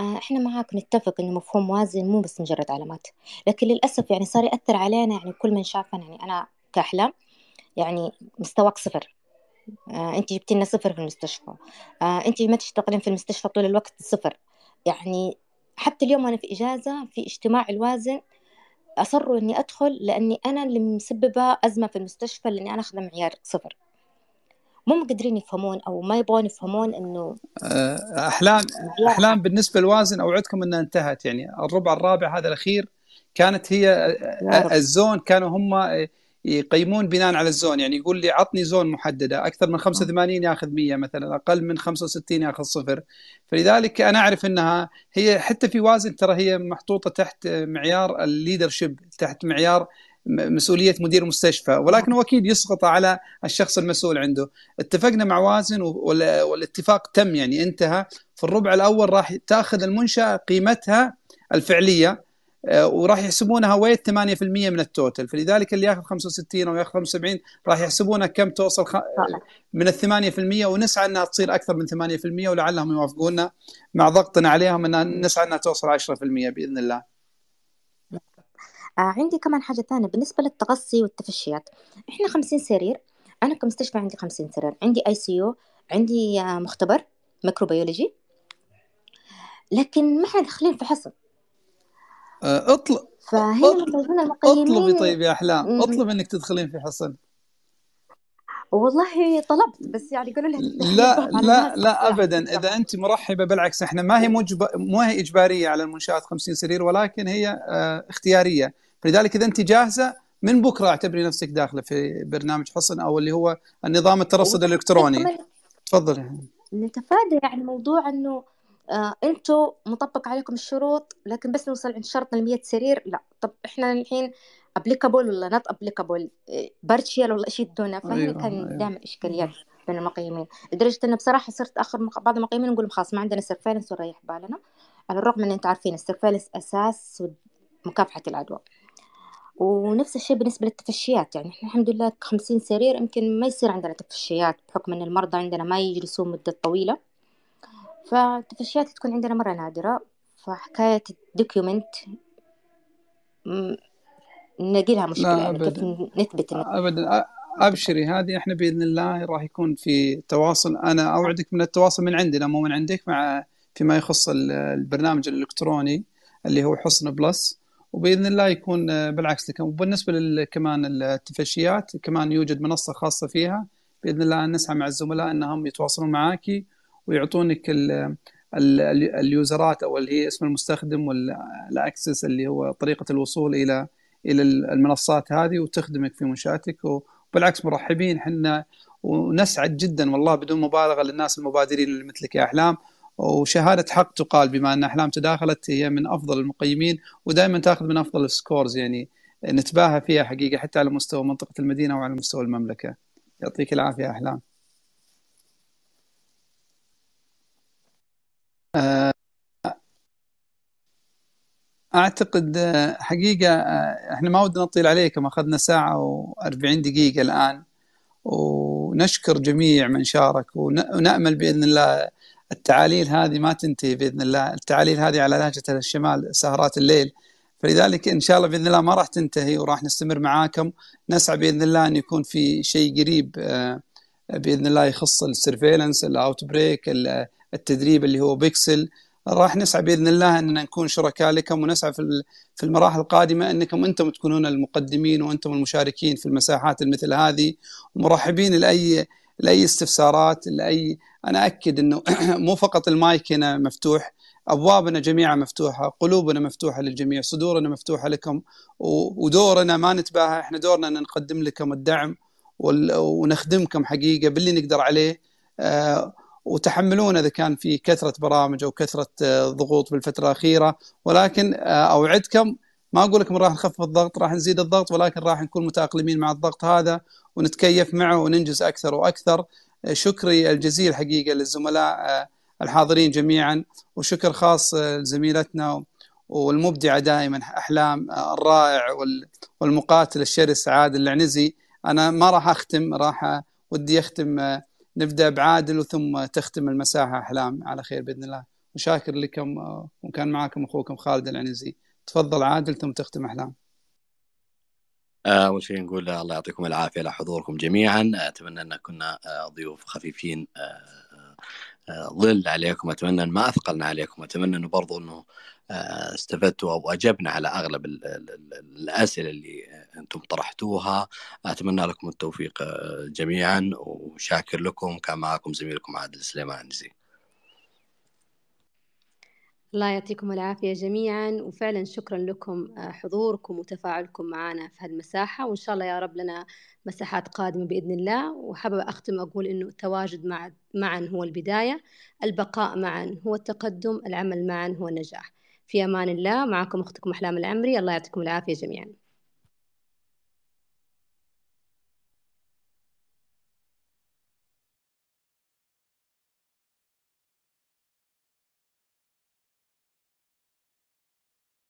Speaker 12: آه، احنا معاك نتفق انه مفهوم وازن مو بس مجرد علامات لكن للاسف يعني صار ياثر علينا يعني كل من شافنا يعني انا كاحلام يعني مستواك صفر آه، انت جبتي لنا صفر في المستشفى انت ما تشتغلين في المستشفى طول الوقت صفر يعني حتى اليوم وانا في اجازه في اجتماع الوازن أصروا إني أدخل لأني أنا اللي مسببة أزمة في المستشفى لأني أنا أخذ معيار صفر مو مقدرين يفهمون أو ما يبغون يفهمون إنه
Speaker 1: آه، أحلام أحلام بالنسبة لوازن أوعدكم إنها انتهت يعني الربع الرابع هذا الأخير كانت هي الزون كانوا هم يقيمون بناء على الزون يعني يقول لي عطني زون محدده اكثر من 85 آه. ياخذ 100 مثلا اقل من 65 ياخذ صفر فلذلك انا اعرف انها هي حتى في وازن ترى هي محطوطه تحت معيار الليدرشيب تحت معيار مسؤوليه مدير مستشفى ولكن هو اكيد يسقط على الشخص المسؤول عنده اتفقنا مع وازن والاتفاق تم يعني انتهى في الربع الاول راح تاخذ المنشاه قيمتها الفعليه آه، وراح يحسبونها ويت 8% من التوتل فلذلك اللي ياخذ 65 او ياخذ 75 راح يحسبونها كم توصل خ... آه، من ال 8% ونسعى انها تصير اكثر من 8% ولعلهم يوافقونا مع ضغطنا عليهم ان نسعى انها توصل 10% باذن الله.
Speaker 12: آه، عندي كمان حاجة ثانية بالنسبة للتغصي والتفشيات احنا 50 سرير انا كمستشفى عندي 50 سرير عندي اي سي يو عندي مختبر ميكروبيولوجي لكن ما احنا داخلين في حصن
Speaker 1: آه، اطلب اطلبي طيب يا احلام اطلب انك تدخلين في حصن
Speaker 12: والله طلبت بس يعني قالوا لها لا لا
Speaker 1: لا ابدا اذا انت مرحبه بالعكس احنا ما هي مجب... ما هي اجباريه على المنشات 50 سرير ولكن هي آه، اختياريه فلذلك اذا انت جاهزه من بكره اعتبري نفسك داخله في برنامج حصن او اللي هو النظام الترصد الالكتروني تفضلي
Speaker 12: نتفادى يعني موضوع انه آه مطبق عليكم الشروط لكن بس نوصل عند شرط ال 100 سرير لا طب احنا الحين ابليكابل ولا نوت ابليكابل بارشيال ولا شيء دونا فهي أيوة كان أيوة. دائما اشكاليات بين المقيمين لدرجه انه بصراحه صرت اخر بعض المقيمين نقول خلاص ما عندنا سيرفالنس ونريح بالنا على الرغم ان انتم عارفين السيرفالنس اساس مكافحه العدوى ونفس الشيء بالنسبة للتفشيات يعني احنا الحمد لله خمسين سرير يمكن ما يصير عندنا تفشيات بحكم ان المرضى عندنا ما يجلسون مدة طويلة فالتفشيات تكون عندنا مرة نادرة فحكاية الدوكيومنت نلاقي مشكلة يعني كيف
Speaker 1: نثبت أبدا ابشري هذه احنا باذن الله راح يكون في تواصل انا اوعدك من التواصل من عندنا مو من عندك مع فيما يخص البرنامج الالكتروني اللي هو حصن بلس وباذن الله يكون آه، بالعكس لكم وبالنسبه كمان التفشيات كمان يوجد منصه خاصه فيها باذن الله نسعى مع الزملاء انهم يتواصلون معاكي ويعطونك ال اليوزرات او اللي هي اسم المستخدم والاكسس اللي هو طريقه الوصول الى الى المنصات هذه وتخدمك في منشاتك وبالعكس مرحبين احنا ونسعد جدا والله بدون مبالغه للناس المبادرين اللي مثلك يا احلام وشهاده حق تقال بما ان احلام تداخلت هي من افضل المقيمين ودائما تاخذ من افضل السكورز يعني نتباهى فيها حقيقه حتى على مستوى منطقه المدينه وعلى مستوى المملكه يعطيك العافيه احلام آه، اعتقد آه، حقيقه آه، احنا ما ودنا نطيل عليكم اخذنا ساعه و40 دقيقه الان ونشكر جميع من شارك ونامل باذن الله التعاليل هذه ما تنتهي باذن الله التعاليل هذه على لهجه الشمال سهرات الليل فلذلك ان شاء الله باذن الله ما راح تنتهي وراح نستمر معاكم نسعى باذن الله ان يكون في شيء قريب باذن الله يخص السرفيلنس الاوت بريك التدريب اللي هو بيكسل راح نسعى باذن الله اننا نكون شركاء لكم ونسعى في في المراحل القادمه انكم انتم تكونون المقدمين وانتم المشاركين في المساحات مثل هذه ومرحبين لاي لاي استفسارات لاي انا اكد انه مو فقط المايك هنا مفتوح ابوابنا جميعا مفتوحه، قلوبنا مفتوحه للجميع، صدورنا مفتوحه لكم ودورنا ما نتباهى، احنا دورنا ان نقدم لكم الدعم ونخدمكم حقيقه باللي نقدر عليه آه، وتحملونا اذا كان في كثره برامج او كثره آه، ضغوط بالفتره الاخيره ولكن آه، اوعدكم ما اقول لكم راح نخفف الضغط راح نزيد الضغط ولكن راح نكون متاقلمين مع الضغط هذا ونتكيف معه وننجز اكثر واكثر آه، شكري الجزيل حقيقه للزملاء الحاضرين جميعا وشكر خاص لزميلتنا والمبدعه دائما احلام الرائع والمقاتل الشرس عادل العنزي انا ما راح اختم راح ودي اختم نبدا بعادل وثم تختم المساحه احلام على خير باذن الله وشاكر لكم آه، وكان معاكم اخوكم خالد العنزي تفضل عادل ثم تختم احلام
Speaker 2: آه، اول شيء نقول الله يعطيكم العافيه على حضوركم جميعا اتمنى ان كنا آه، ضيوف خفيفين ظل عليكم اتمنى ان ما اثقلنا عليكم اتمنى انه برضو انه آه، استفدتوا او اجبنا على اغلب الاسئله اللي انتم طرحتوها اتمنى لكم التوفيق آه، جميعا وشاكر لكم كان معكم زميلكم عادل سليمانزي
Speaker 3: الله يعطيكم العافية جميعا وفعلا شكرا لكم آه، حضوركم وتفاعلكم معنا في هالمساحة وإن شاء الله يا رب لنا مساحات قادمة بإذن الله وحابة أختم أقول أنه التواجد معا هو البداية البقاء معا هو التقدم العمل معا هو النجاح في أمان الله معكم أختكم أحلام العمري الله يعطيكم العافية جميعاً